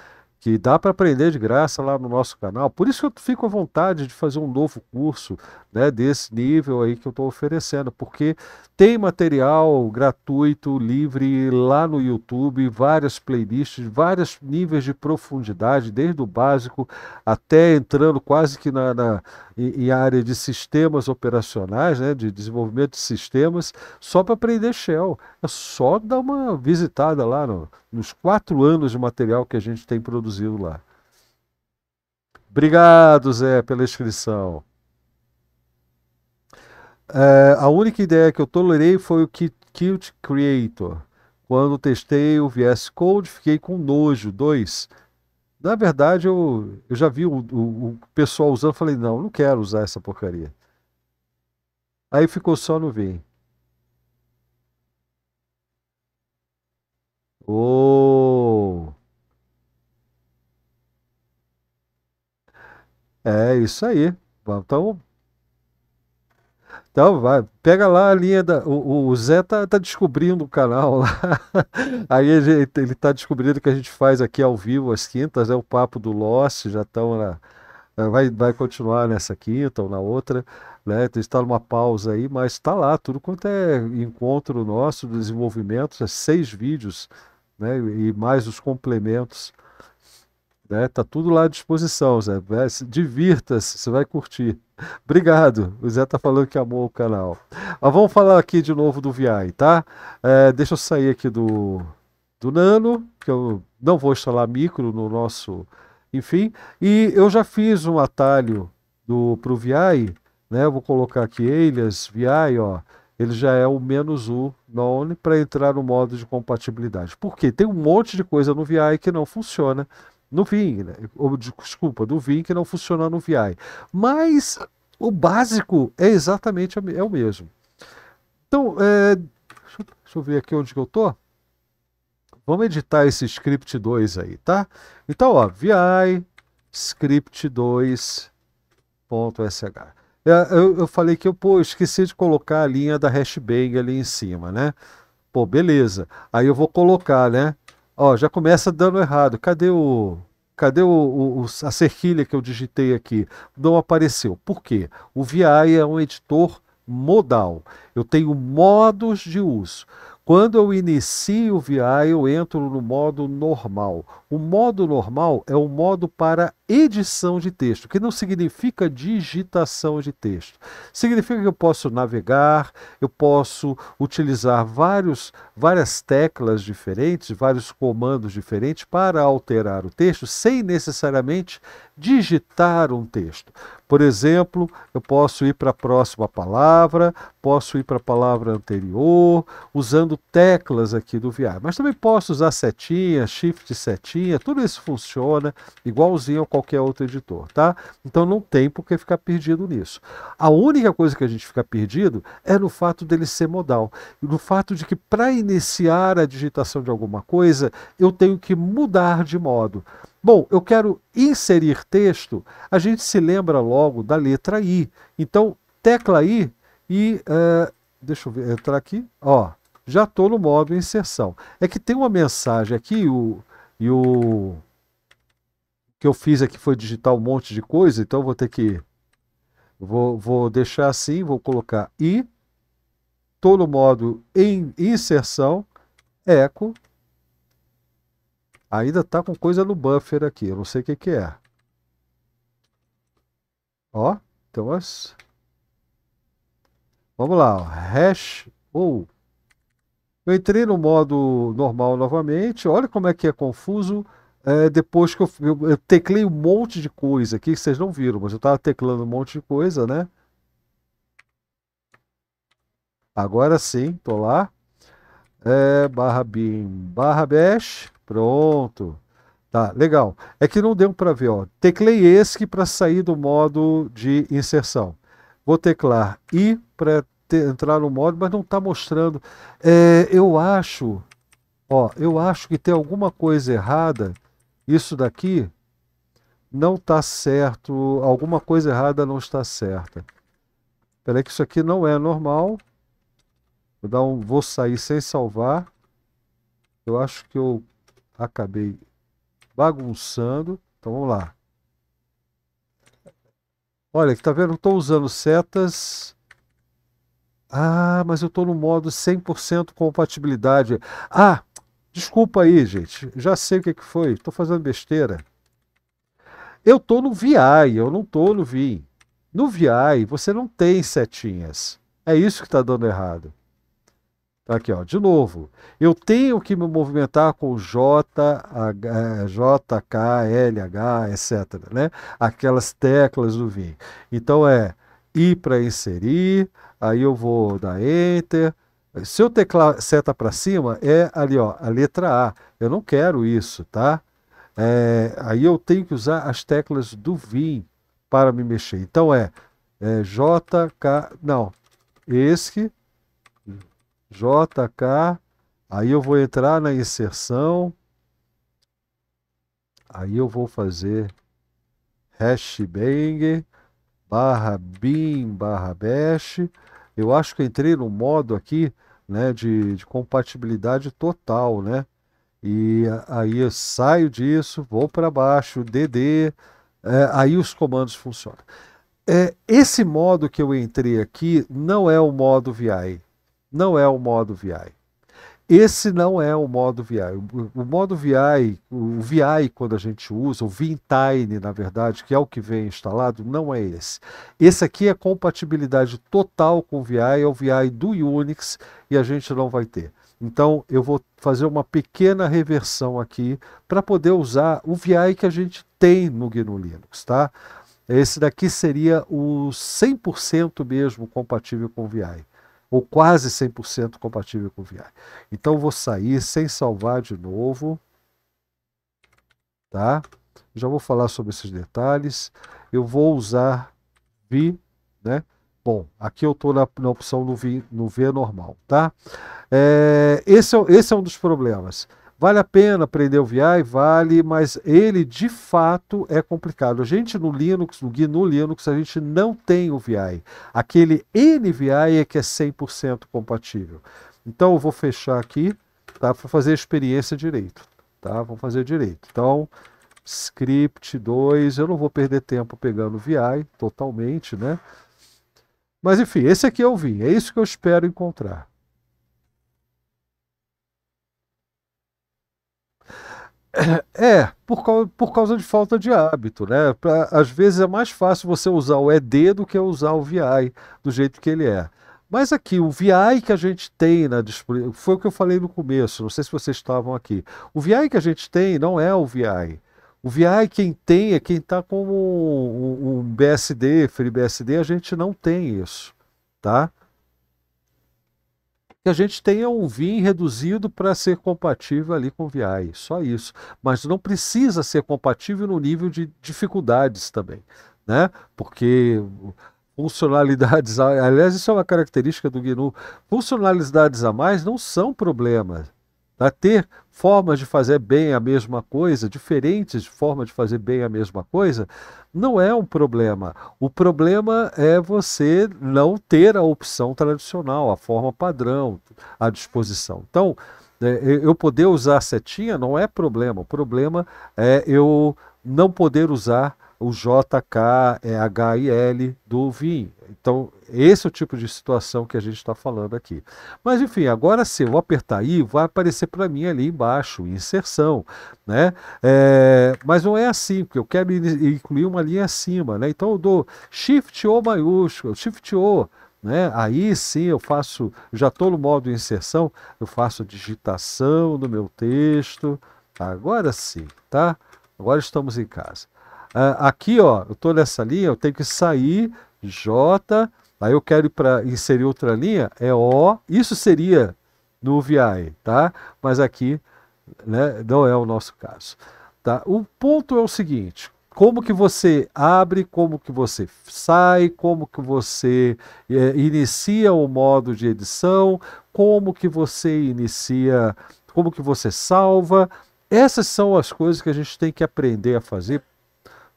que dá para aprender de graça lá no nosso canal. Por isso que eu fico à vontade de fazer um novo curso né, desse nível aí que eu estou oferecendo, porque tem material gratuito, livre lá no YouTube, várias playlists, vários níveis de profundidade, desde o básico até entrando quase que na, na em área de sistemas operacionais, né, de desenvolvimento de sistemas, só para aprender Shell. É só dar uma visitada lá no, nos quatro anos de material que a gente tem produzido produziu lá. Obrigado, Zé, pela inscrição. É, a única ideia que eu tolerei foi o Qt Creator. Quando testei o VS Code, fiquei com nojo. Dois. Na verdade, eu, eu já vi o, o, o pessoal usando, falei, não, não quero usar essa porcaria. Aí ficou só no Vim. Oh! É isso aí. Então, então vai, pega lá a linha da. O, o Zé tá, tá descobrindo o canal lá. Aí ele, ele tá descobrindo que a gente faz aqui ao vivo as quintas, é né? o papo do Lost, já estão lá eh, Vai, vai continuar nessa quinta ou na outra, né? Então está numa pausa aí, mas está lá, tudo quanto é encontro nosso, desenvolvimento, é seis vídeos, né? E mais os complementos né? Tá tudo lá à disposição, Zé. Divirta-se, você vai curtir. Obrigado. O Zé tá falando que amou o canal. Mas vamos falar aqui de novo do VI, tá? É, deixa eu sair aqui do, do Nano, que eu não vou instalar micro no nosso. Enfim, e eu já fiz um atalho do, pro VI, né? vou colocar aqui Elias, VI, ó. Ele já é o menos U None para entrar no modo de compatibilidade. Porque tem um monte de coisa no VI que não funciona no Vim, né? ou desculpa, do Vim que não funciona no VI. Mas o básico é exatamente é o mesmo. Então, é, deixa, deixa eu ver aqui onde que eu tô. Vamos editar esse script 2 aí, tá? Então, ó, VI script 2.sh. É, eu, eu, falei que eu pô, esqueci de colocar a linha da hashbang ali em cima, né? Pô, beleza. Aí eu vou colocar, né? Ó, já começa dando errado. Cadê o. Cadê o, o, a cerquilha que eu digitei aqui? Não apareceu. Por quê? O VI é um editor modal. Eu tenho modos de uso. Quando eu inicio o VI, eu entro no modo normal. O modo normal é o modo para edição de texto, que não significa digitação de texto. Significa que eu posso navegar, eu posso utilizar vários, várias teclas diferentes, vários comandos diferentes para alterar o texto sem necessariamente digitar um texto. Por exemplo, eu posso ir para a próxima palavra, posso ir para a palavra anterior, usando teclas aqui do VR. Mas também posso usar setinha, shift setinha, tudo isso funciona igualzinho ao qualquer qualquer outro editor, tá? Então não tem por que ficar perdido nisso. A única coisa que a gente fica perdido é no fato dele ser modal, no fato de que para iniciar a digitação de alguma coisa, eu tenho que mudar de modo. Bom, eu quero inserir texto, a gente se lembra logo da letra I. Então, tecla I e. Uh, deixa eu ver, entrar aqui. Ó, já estou no modo inserção. É que tem uma mensagem aqui o, e o que eu fiz aqui foi digitar um monte de coisa, então vou ter que. Vou, vou deixar assim, vou colocar I. Estou no modo em inserção, eco. Ainda está com coisa no buffer aqui, eu não sei o que, que é. Ó, então as... É vamos lá, ó. hash ou. Oh. Eu entrei no modo normal novamente, olha como é que é confuso é, depois que eu, eu, eu, teclei um monte de coisa aqui, que vocês não viram, mas eu estava teclando um monte de coisa, né? Agora sim, tô lá. É, barra bin, barra bash, pronto. Tá, legal. É que não deu para ver, ó. Teclei ESC para sair do modo de inserção. Vou teclar I para entrar no modo, mas não está mostrando. É, eu acho, ó, eu acho que tem alguma coisa errada isso daqui não está certo, alguma coisa errada não está certa. Peraí que isso aqui não é normal. Vou, dar um, vou sair sem salvar. Eu acho que eu acabei bagunçando. Então vamos lá. Olha, que está vendo? Estou usando setas. Ah, mas eu estou no modo 100% compatibilidade. Ah, Desculpa aí, gente. Já sei o que, é que foi. Estou fazendo besteira. Eu estou no VI, eu não estou no VI. No VI, você não tem setinhas. É isso que está dando errado. Tá aqui, ó. De novo, eu tenho que me movimentar com J, H, eh, J, K, L, H, etc. Né? Aquelas teclas do VI. Então é I para inserir, aí eu vou dar Enter, se eu teclar seta para cima, é ali, ó, a letra A. Eu não quero isso, tá? É, aí eu tenho que usar as teclas do Vim para me mexer. Então é, é JK, não, ESC, JK, aí eu vou entrar na inserção, aí eu vou fazer hashbang, barra bin, barra bash, eu acho que eu entrei no modo aqui né, de, de compatibilidade total, né? E aí eu saio disso, vou para baixo, DD, é, aí os comandos funcionam. É, esse modo que eu entrei aqui não é o modo VI, não é o modo VI. Esse não é o modo VI. O, modo VI, o VI quando a gente usa, o Vintime, na verdade, que é o que vem instalado, não é esse. Esse aqui é compatibilidade total com o VI, é o VI do Unix e a gente não vai ter. Então, eu vou fazer uma pequena reversão aqui para poder usar o VI que a gente tem no GNU Linux, tá? Esse daqui seria o 100% mesmo compatível com o VI ou quase 100% compatível com o VI. Então vou sair sem salvar de novo, tá? Já vou falar sobre esses detalhes. Eu vou usar VI, né? Bom, aqui eu estou na, na, opção no V, no v normal, tá? É, esse, é, esse é um dos problemas. Vale a pena aprender o VI? Vale, mas ele de fato é complicado. A gente no Linux, no GNU Linux, a gente não tem o VI. Aquele NVI é que é 100% compatível. Então eu vou fechar aqui, tá? Para fazer a experiência direito, tá? Vamos fazer direito. Então, script 2, eu não vou perder tempo pegando o VI totalmente, né? Mas enfim, esse aqui eu é vi, é isso que eu espero encontrar. É, por causa, por causa de falta de hábito, né? Pra, às vezes é mais fácil você usar o ED do que usar o VI do jeito que ele é. Mas aqui, o VI que a gente tem na foi o que eu falei no começo, não sei se vocês estavam aqui. O VI que a gente tem não é o VI. O VI quem tem é quem está com um, um, BSD, FreeBSD, a gente não tem isso, tá? que a gente tenha um VIN reduzido para ser compatível ali com o VI, só isso. Mas não precisa ser compatível no nível de dificuldades também, né? Porque funcionalidades, aliás, isso é uma característica do GNU, funcionalidades a mais não são problemas Tá? Ter formas de fazer bem a mesma coisa, diferentes formas de fazer bem a mesma coisa, não é um problema. O problema é você não ter a opção tradicional, a forma padrão à disposição. Então, é, eu poder usar setinha não é problema. O problema é eu não poder usar o JK, é do VIN. Então, esse é o tipo de situação que a gente está falando aqui. Mas, enfim, agora se eu apertar I, vai aparecer para mim ali embaixo, inserção. Né? É, mas não é assim, porque eu quero incluir uma linha acima. Né? Então, eu dou Shift O maiúsculo, Shift O. Né? Aí sim eu faço, já estou no modo inserção, eu faço digitação do meu texto. Agora sim, tá? Agora estamos em casa. Ah, aqui, ó, eu estou nessa linha, eu tenho que sair, J, aí eu quero ir para inserir outra linha, é O, isso seria no VI, tá? Mas aqui né, não é o nosso caso. Tá? O ponto é o seguinte, como que você abre, como que você sai, como que você é, inicia o modo de edição, como que você inicia, como que você salva. Essas são as coisas que a gente tem que aprender a fazer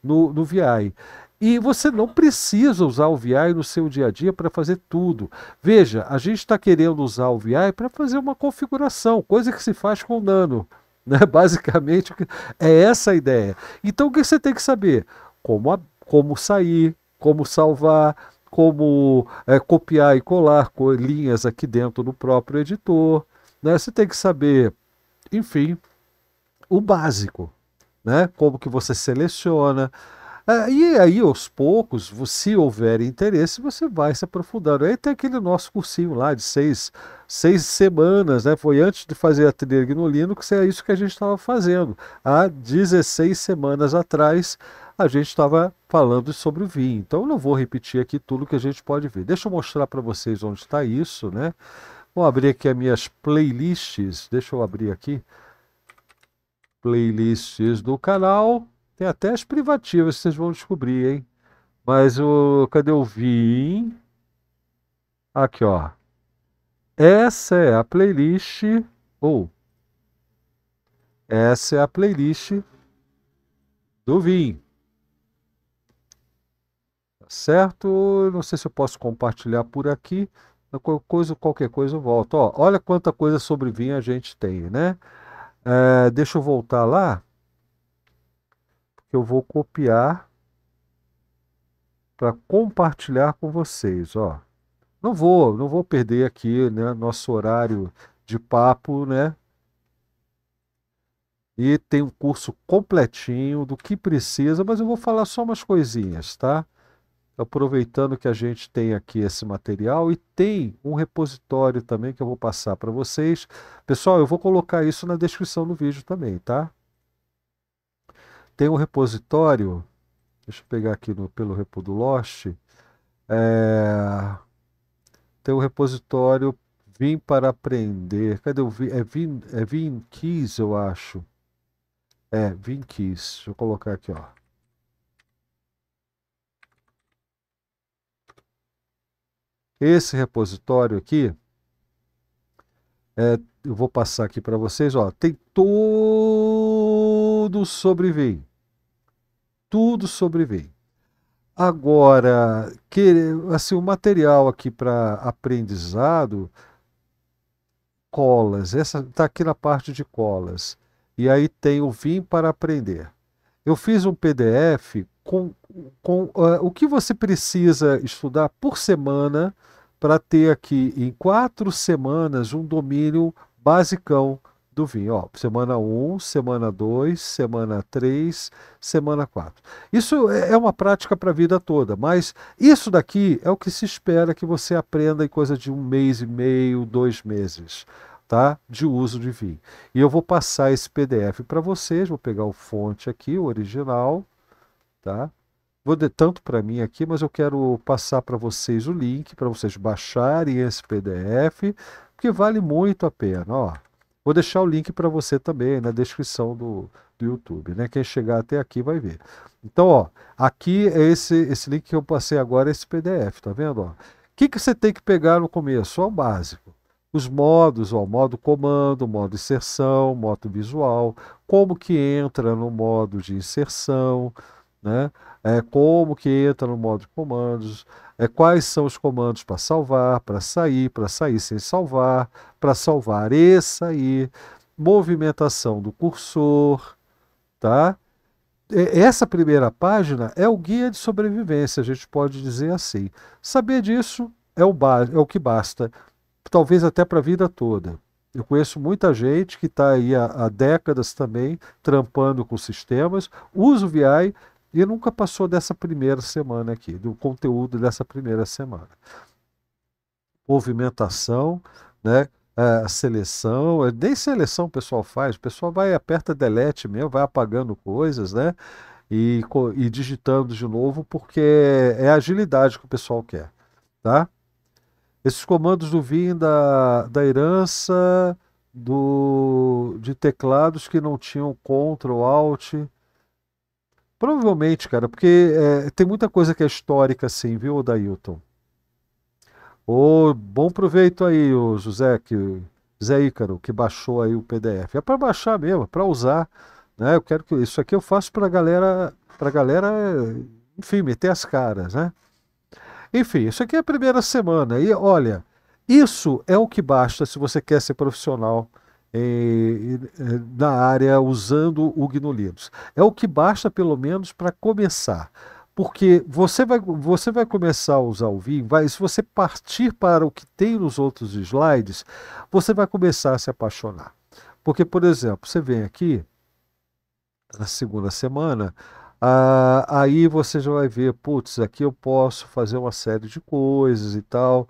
no, no VI. E você não precisa usar o VI no seu dia a dia para fazer tudo. Veja, a gente está querendo usar o VI para fazer uma configuração, coisa que se faz com o Nano. Né? Basicamente, é essa a ideia. Então, o que você tem que saber? Como, como sair, como salvar, como é, copiar e colar co linhas aqui dentro do próprio editor. Né? Você tem que saber, enfim, o básico né? Como que você seleciona. Ah, e aí, aos poucos, se houver interesse, você vai se aprofundando. Aí tem aquele nosso cursinho lá de seis, seis semanas, né? Foi antes de fazer a trilha Gnolino que é isso que a gente estava fazendo. Há 16 semanas atrás, a gente estava falando sobre o vinho. Então, eu não vou repetir aqui tudo que a gente pode ver. Deixa eu mostrar para vocês onde está isso, né? Vou abrir aqui as minhas playlists. Deixa eu abrir aqui playlists do canal. Tem até as privativas, vocês vão descobrir, hein? Mas o. Cadê o Vim? Aqui, ó. Essa é a playlist. Ou. Oh, essa é a playlist do Vim. Tá certo? Não sei se eu posso compartilhar por aqui. Qualquer coisa, qualquer coisa eu volto. Ó, olha quanta coisa sobre Vim a gente tem, né? É, deixa eu voltar lá. Porque eu vou copiar para compartilhar com vocês, ó. Não vou, não vou perder aqui, né, nosso horário de papo, né? E tem um curso completinho do que precisa, mas eu vou falar só umas coisinhas, tá? aproveitando que a gente tem aqui esse material e tem um repositório também que eu vou passar para vocês. Pessoal, eu vou colocar isso na descrição do vídeo também, tá? Tem um repositório, deixa eu pegar aqui no, pelo repo do Lost, é, tem um repositório Vim para aprender, cadê o Vim? É Vim, é Vim Keys, eu acho. É, Vim Keys, deixa eu colocar aqui, ó. Esse repositório aqui, é, eu vou passar aqui para vocês, ó, tem tudo sobre vim Tudo sobre vim Agora, que, assim, o material aqui para aprendizado, colas, essa está aqui na parte de colas. E aí tem o VIM para aprender. Eu fiz um PDF com, com uh, o que você precisa estudar por semana para ter aqui em quatro semanas um domínio basicão do vinho. Ó, semana 1, semana 2, semana 3, semana 4. Isso é, é uma prática para a vida toda, mas isso daqui é o que se espera que você aprenda em coisa de um mês e meio, dois meses tá? de uso de vinho. E eu vou passar esse PDF para vocês, vou pegar o fonte aqui, o original, tá? Vou de tanto para mim aqui, mas eu quero passar para vocês o link para vocês baixarem esse PDF, porque vale muito a pena, ó. Vou deixar o link para você também na descrição do, do YouTube, né? Quem chegar até aqui vai ver. Então, ó, aqui é esse esse link que eu passei agora, esse PDF, tá vendo, ó? O que, que você tem que pegar no começo? Só o básico os modos, o modo comando, modo inserção, modo visual, como que entra no modo de inserção, né? É, como que entra no modo de comandos, é, quais são os comandos para salvar, para sair, para sair sem salvar, para salvar e sair, movimentação do cursor, tá? Essa primeira página é o guia de sobrevivência, a gente pode dizer assim. Saber disso é o, é o que basta talvez até para a vida toda. Eu conheço muita gente que está aí há, há, décadas também trampando com sistemas, usa o VI e nunca passou dessa primeira semana aqui, do conteúdo dessa primeira semana. Movimentação, né? É, a seleção, é, nem seleção o pessoal faz, o pessoal vai, aperta delete mesmo, vai apagando coisas, né? E, e digitando de novo, porque é, é a agilidade que o pessoal quer, tá? Esses comandos do Vim da, da herança do, de teclados que não tinham Ctrl, Alt. Provavelmente, cara, porque é, tem muita coisa que é histórica assim, viu, Dailton? Ô, oh, bom proveito aí, o José, que, Zé Ícaro, que baixou aí o PDF. É para baixar mesmo, é para usar. Né? Eu quero que isso aqui eu faço para galera, para galera, enfim, meter as caras, né? Enfim, isso aqui é a primeira semana. E olha, isso é o que basta se você quer ser profissional eh, eh na área usando o GNU Linux. É o que basta, pelo menos, para começar. Porque você vai, você vai começar a usar o Vim, vai, se você partir para o que tem nos outros slides, você vai começar a se apaixonar. Porque, por exemplo, você vem aqui na segunda semana, ah, aí você já vai ver, putz, aqui eu posso fazer uma série de coisas e tal.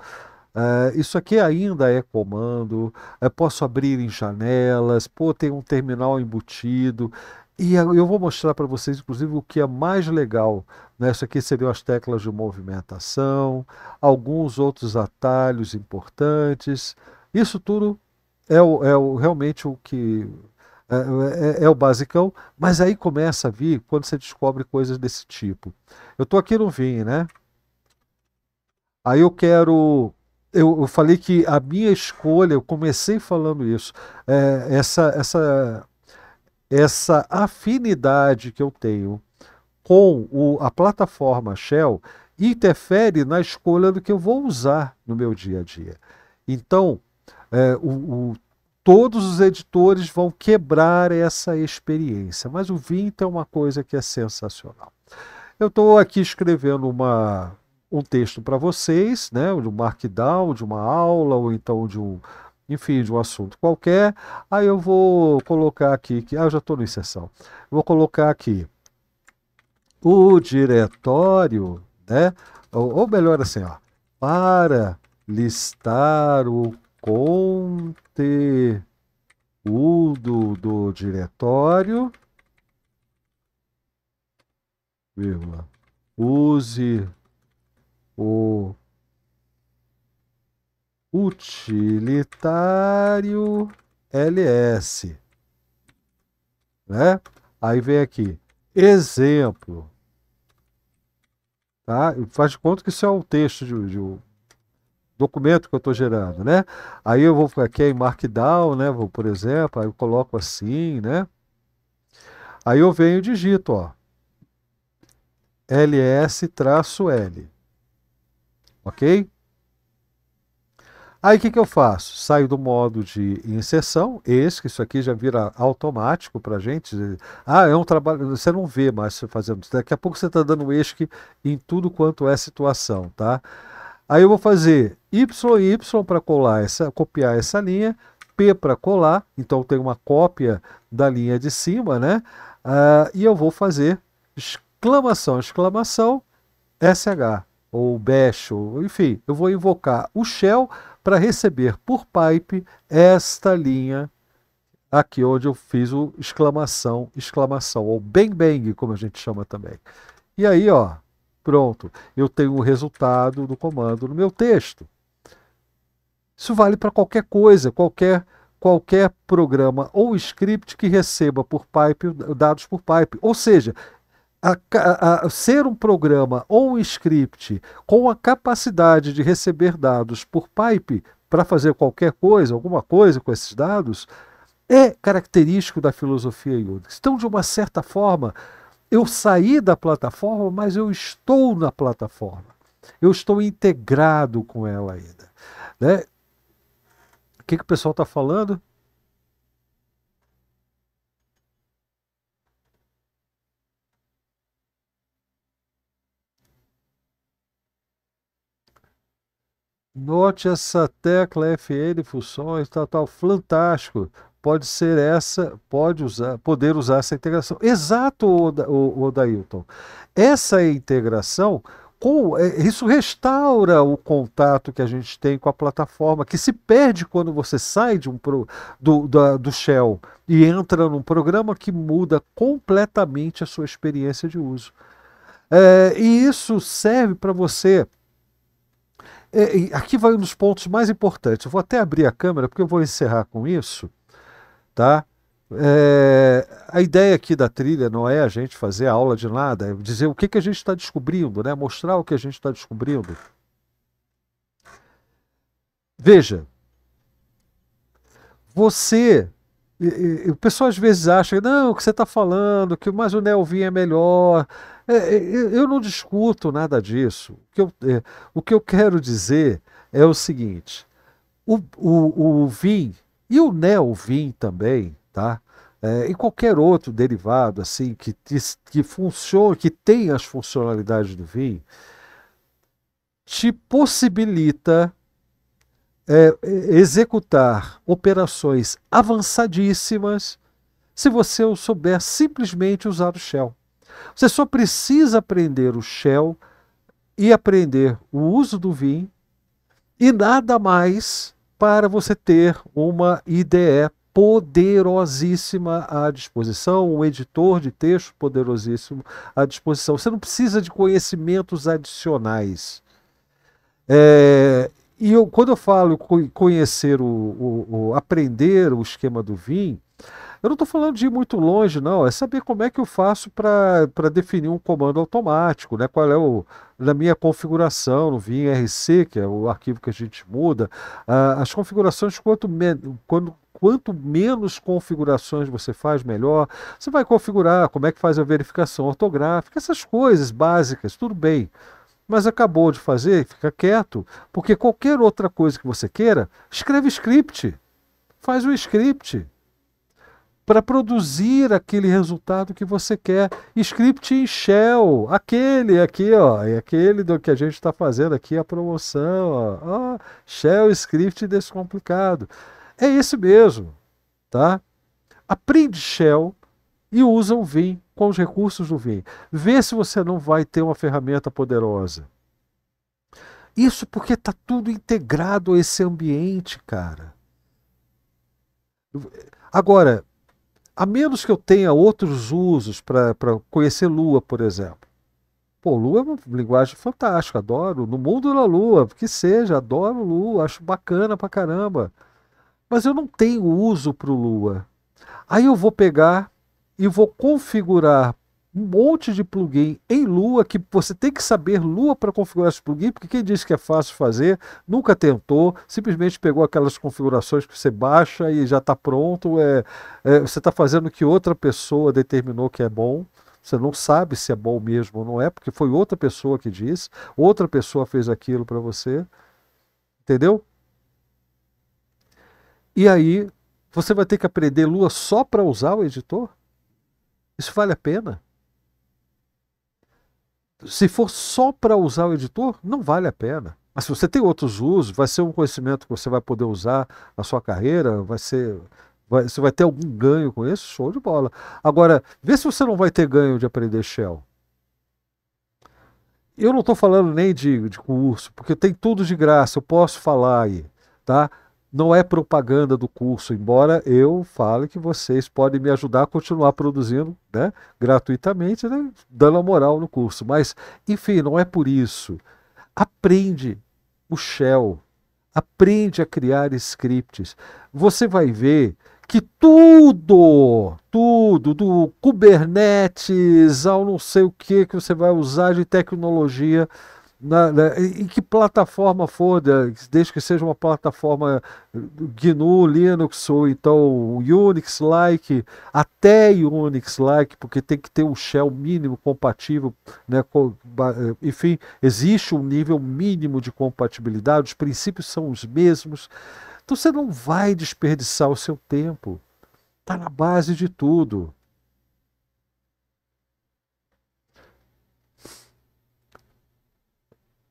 Ah, isso aqui ainda é comando, eu eh, posso abrir em janelas, pô, tem um terminal embutido. E eu vou mostrar para vocês, inclusive, o que é mais legal. Né? Isso aqui seriam as teclas de movimentação, alguns outros atalhos importantes. Isso tudo é, o, é o, realmente o que é é, é, é, o basicão, mas aí começa a vir quando você descobre coisas desse tipo. Eu estou aqui no vinho, né? Aí eu quero. Eu, eu, falei que a minha escolha, eu comecei falando isso, é, essa, essa, essa afinidade que eu tenho com o, a plataforma Shell interfere na escolha do que eu vou usar no meu dia a dia. Então, é, o, o todos os editores vão quebrar essa experiência. Mas o Vinta é uma coisa que é sensacional. Eu estou aqui escrevendo uma, um texto para vocês, né, de um markdown, de uma aula, ou então de um, enfim, de um assunto qualquer. Aí eu vou colocar aqui, que, ah, eu já estou no inserção. Vou colocar aqui o diretório, né, ou, ou melhor assim, ó, para listar o conteúdo ter o do, do diretório, vírgula, use o utilitário ls, né? Aí vem aqui, exemplo, tá? Faz de conta que isso é um texto de, de documento que eu estou gerando, né? Aí eu vou aqui em Markdown, né? Vou, por exemplo, aí eu coloco assim, né? Aí eu venho e digito, ó, ls-l, ok? Aí o que, que eu faço? Saio do modo de inserção, esse, que isso aqui já vira automático para gente. Ah, é um trabalho, você não vê mais fazendo isso. Daqui a pouco você está dando ESC em tudo quanto é situação, tá? Tá? Aí eu vou fazer y, y para colar essa, copiar essa linha, p para colar, então tem uma cópia da linha de cima, né? Uh, e eu vou fazer exclamação, exclamação, sh, ou bash, ou, enfim, eu vou invocar o shell para receber por pipe esta linha aqui onde eu fiz o exclamação, exclamação, ou bang bang, como a gente chama também. E aí, ó, Pronto, eu tenho o resultado do comando no meu texto. Isso vale para qualquer coisa, qualquer qualquer programa ou script que receba por pipe dados por pipe. Ou seja, a, a, a, ser um programa ou um script com a capacidade de receber dados por pipe para fazer qualquer coisa, alguma coisa com esses dados, é característico da filosofia Unix. Então, de uma certa forma, eu saí da plataforma, mas eu estou na plataforma. Eu estou integrado com ela ainda. Né? O que, que o pessoal está falando? Note essa tecla FN funções, tal, tal, fantástico pode ser essa, pode usar, poder usar essa integração. Exato, Odailton. Essa integração, com, é, isso restaura o contato que a gente tem com a plataforma, que se perde quando você sai de um pro, do, da, do Shell e entra num programa que muda completamente a sua experiência de uso. É, e isso serve para você é, aqui vai um dos pontos mais importantes. Eu vou até abrir a câmera porque eu vou encerrar com isso tá? É, a ideia aqui da trilha não é a gente fazer a aula de nada, é dizer o que, que a gente está descobrindo, né? mostrar o que a gente está descobrindo. Veja, você. o pessoal às vezes acha, não, o que você está falando, que mas o Nelvin é melhor. É, é eu não discuto nada disso. O que eu, é, o que eu quero dizer é o seguinte: o, o, o Vim e o Neovim também, tá? É, e qualquer outro derivado assim que, que funcione, que tem as funcionalidades do Vim, te possibilita é, executar operações avançadíssimas se você souber simplesmente usar o Shell. Você só precisa aprender o Shell e aprender o uso do Vim e nada mais para você ter uma IDE poderosíssima à disposição, um editor de texto poderosíssimo à disposição. Você não precisa de conhecimentos adicionais. É, e eu, quando eu falo conhecer o, o, o, aprender o esquema do Vim eu não estou falando de ir muito longe, não. É saber como é que eu faço para definir um comando automático, né? Qual é o na minha configuração no vimrc, que é o arquivo que a gente muda. as configurações quanto me, quando quanto menos configurações você faz, melhor. Você vai configurar como é que faz a verificação ortográfica, essas coisas básicas, tudo bem. Mas acabou de fazer, fica quieto, porque qualquer outra coisa que você queira, escreve script. Faz o um script para produzir aquele resultado que você quer. Script em Shell, aquele aqui, ó, é aquele do que a gente está fazendo aqui, a promoção, ó, ó, Shell Script descomplicado. É esse mesmo, tá? Aprende Shell e usa o Vim com os recursos do Vim. Vê se você não vai ter uma ferramenta poderosa. Isso porque está tudo integrado a esse ambiente, cara. Agora, a menos que eu tenha outros usos para conhecer Lua, por exemplo. Pô, Lua é uma linguagem fantástica, adoro. No mundo da Lua, que seja, adoro Lua, acho bacana pra caramba. Mas eu não tenho uso para o Lua. Aí eu vou pegar e vou configurar um monte de plugin em Lua que você tem que saber Lua para configurar esse plugin, porque quem diz que é fácil fazer nunca tentou, simplesmente pegou aquelas configurações que você baixa e já está pronto. É, é você está fazendo o que outra pessoa determinou que é bom. Você não sabe se é bom mesmo ou não é, porque foi outra pessoa que disse, outra pessoa fez aquilo para você. Entendeu? E aí, você vai ter que aprender Lua só para usar o editor? Isso vale a pena? se for só para usar o editor, não vale a pena. Mas se você tem outros usos, vai ser um conhecimento que você vai poder usar na sua carreira, vai ser. Vai, você vai ter algum ganho com isso, show de bola. Agora, vê se você não vai ter ganho de aprender Shell. Eu não estou falando nem de, de curso, porque tem tudo de graça, eu posso falar aí, tá? não é propaganda do curso, embora eu fale que vocês podem me ajudar a continuar produzindo né, gratuitamente, né, dando a moral no curso. Mas, enfim, não é por isso. Aprende o Shell, aprende a criar scripts. Você vai ver que tudo, tudo, do Kubernetes ao não sei o que que você vai usar de tecnologia, na, na, né, em que plataforma for, né, desde que seja uma plataforma eh, GNU, Linux ou então Unix-like, até Unix-like, porque tem que ter um shell mínimo compatível, né, com, eh, enfim, existe um nível mínimo de compatibilidade, os princípios são os mesmos. Então você não vai desperdiçar o seu tempo. Está na base de tudo.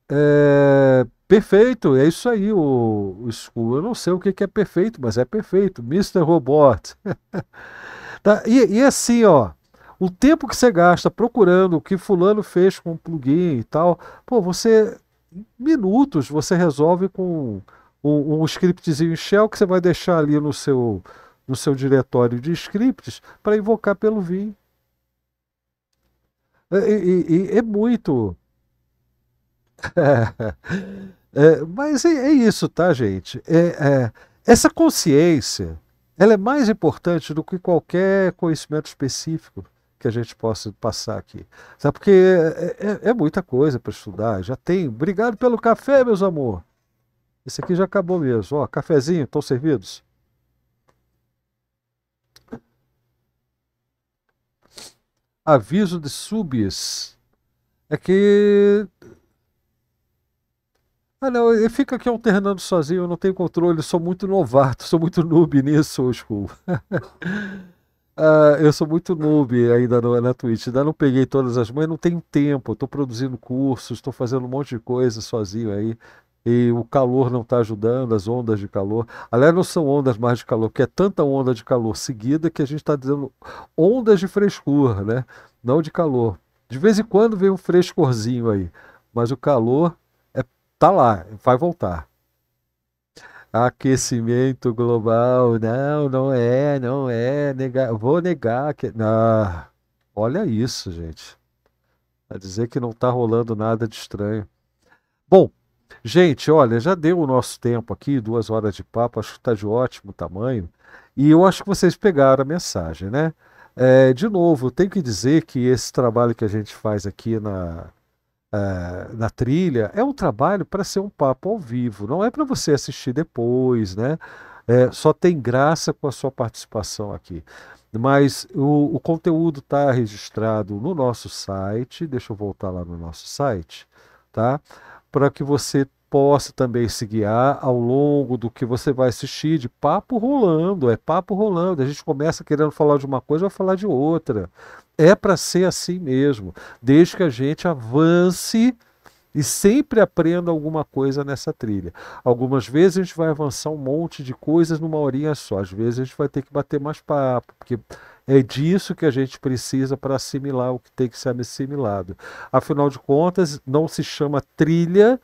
É, perfeito, é isso aí, o, o Eu não sei o que, que é perfeito, mas é perfeito. Mr. Robot. tá, e, e assim, ó. O tempo que você gasta procurando o que fulano fez com o plugin e tal, pô, você minutos você resolve com um, um scriptzinho shell que você vai deixar ali no seu no seu diretório de scripts para invocar pelo Vim. É, e, e, e é muito é, mas é, é, isso, tá, gente? É, é, essa consciência ela é mais importante do que qualquer conhecimento específico que a gente possa passar aqui. Sabe? Porque é, é, é muita coisa para estudar. Já tem. Obrigado pelo café, meus amor. Esse aqui já acabou mesmo. Ó, cafezinho, estão servidos? Aviso de subis é que ah, não, eu fico aqui alternando sozinho, eu não tenho controle, sou muito novato, sou muito noob nisso, school. Ah, eu sou muito noob ainda no, na Twitch, ainda não peguei todas as mães, não tenho tempo, estou produzindo cursos, estou fazendo um monte de coisa sozinho aí, e o calor não está ajudando, as ondas de calor. Aliás, não são ondas mais de calor, porque é tanta onda de calor seguida que a gente está dizendo ondas de frescura, né? Não de calor. De vez em quando vem um frescorzinho aí, mas o calor tá lá, vai voltar. Aquecimento global, não, não é, não é, negar, vou negar que. Ah, olha isso, gente. A dizer que não está rolando nada de estranho. Bom, gente, olha, já deu o nosso tempo aqui, duas horas de papo, acho que está de ótimo tamanho. E eu acho que vocês pegaram a mensagem, né? É, de novo, tenho que dizer que esse trabalho que a gente faz aqui na, uh, na trilha, é um trabalho para ser um papo ao vivo, não é para você assistir depois, né? É, só tem graça com a sua participação aqui. Mas o, o conteúdo está registrado no nosso site, deixa eu voltar lá no nosso site, tá? Para que você possa também se guiar ao longo do que você vai assistir de papo rolando, é papo rolando. A gente começa querendo falar de uma coisa, vai falar de outra. É para ser assim mesmo, desde que a gente avance e sempre aprenda alguma coisa nessa trilha. Algumas vezes a gente vai avançar um monte de coisas numa horinha só, às vezes a gente vai ter que bater mais papo, porque é disso que a gente precisa para assimilar o que tem que ser assimilado. Afinal de contas, não se chama trilha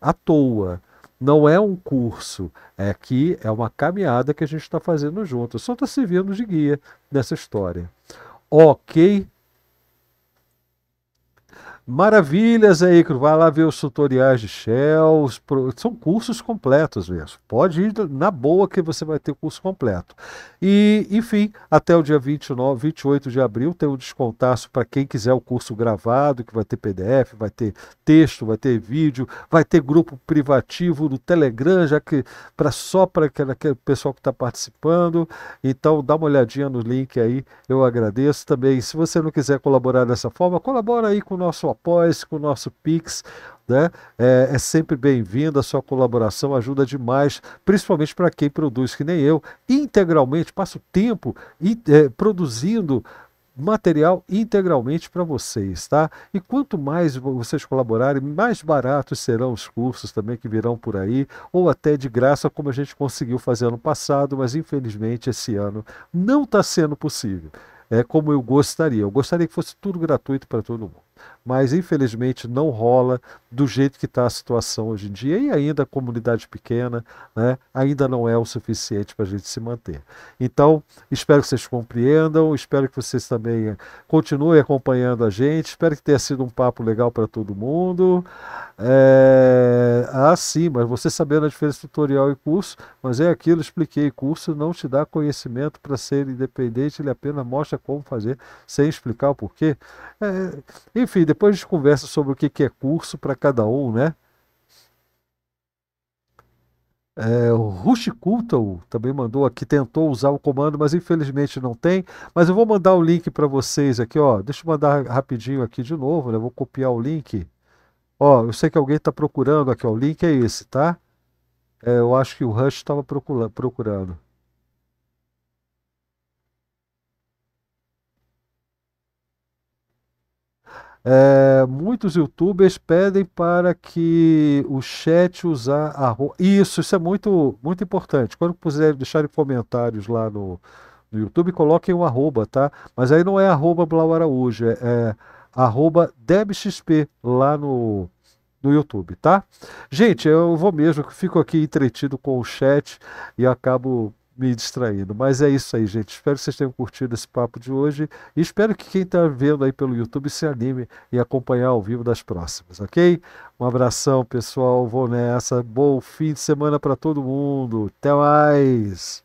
à toa. Não é um curso, é que é uma caminhada que a gente está fazendo junto. Eu só estou tá servindo de guia nessa história ok Maravilhas aí, vai lá ver os tutoriais de Shell, pro... são cursos completos mesmo. Pode ir na boa que você vai ter o curso completo. E, enfim, até o dia 29, 28 de abril tem um descontaço para quem quiser o curso gravado, que vai ter PDF, vai ter texto, vai ter vídeo, vai ter grupo privativo no Telegram, já que para só para aquele pessoal que está participando. Então dá uma olhadinha no link aí, eu agradeço também. Se você não quiser colaborar dessa forma, colabora aí com o nosso após com o nosso Pix. Né? É, é sempre bem-vinda a sua colaboração, ajuda demais, principalmente para quem produz, que nem eu, integralmente, passo tempo é, produzindo material integralmente para vocês, tá? E quanto mais vocês colaborarem, mais baratos serão os cursos também que virão por aí, ou até de graça, como a gente conseguiu fazer ano passado, mas infelizmente esse ano não está sendo possível. É como eu gostaria. Eu gostaria que fosse tudo gratuito para todo mundo mas infelizmente não rola do jeito que está a situação hoje em dia e ainda a comunidade pequena né, ainda não é o suficiente para a gente se manter. Então, espero que vocês compreendam, espero que vocês também eh, continuem acompanhando a gente, espero que tenha sido um papo legal para todo mundo. É... Ah, sim, mas você sabendo a diferença tutorial e curso, mas é aquilo, expliquei, curso não te dá conhecimento para ser independente, ele apenas mostra como fazer sem explicar o porquê. É... Eh, Enfim, enfim, depois a gente conversa sobre o que é curso para cada um, né? É, o Rush Cultal também mandou aqui, tentou usar o comando, mas infelizmente não tem. Mas eu vou mandar o link para vocês aqui, ó. Deixa eu mandar rapidinho aqui de novo, né? Vou copiar o link. Ó, eu sei que alguém está procurando aqui, ó. O link é esse, tá? É, eu acho que o Rush estava procurando. É, muitos youtubers pedem para que o chat usar a Isso, isso é muito, muito importante. Quando puserem deixarem comentários lá no, no YouTube, coloquem um arroba, tá? Mas aí não é arroba Blau Araújo, é, é arroba DebXP lá no, no YouTube, tá? Gente, eu vou mesmo, fico aqui entretido com o chat e acabo me distraindo. Mas é isso aí, gente. Espero que vocês tenham curtido esse papo de hoje. E espero que quem está vendo aí pelo YouTube se anime e acompanhar ao vivo das próximas, ok? Um abração, pessoal. Vou nessa. Bom fim de semana para todo mundo. Até mais.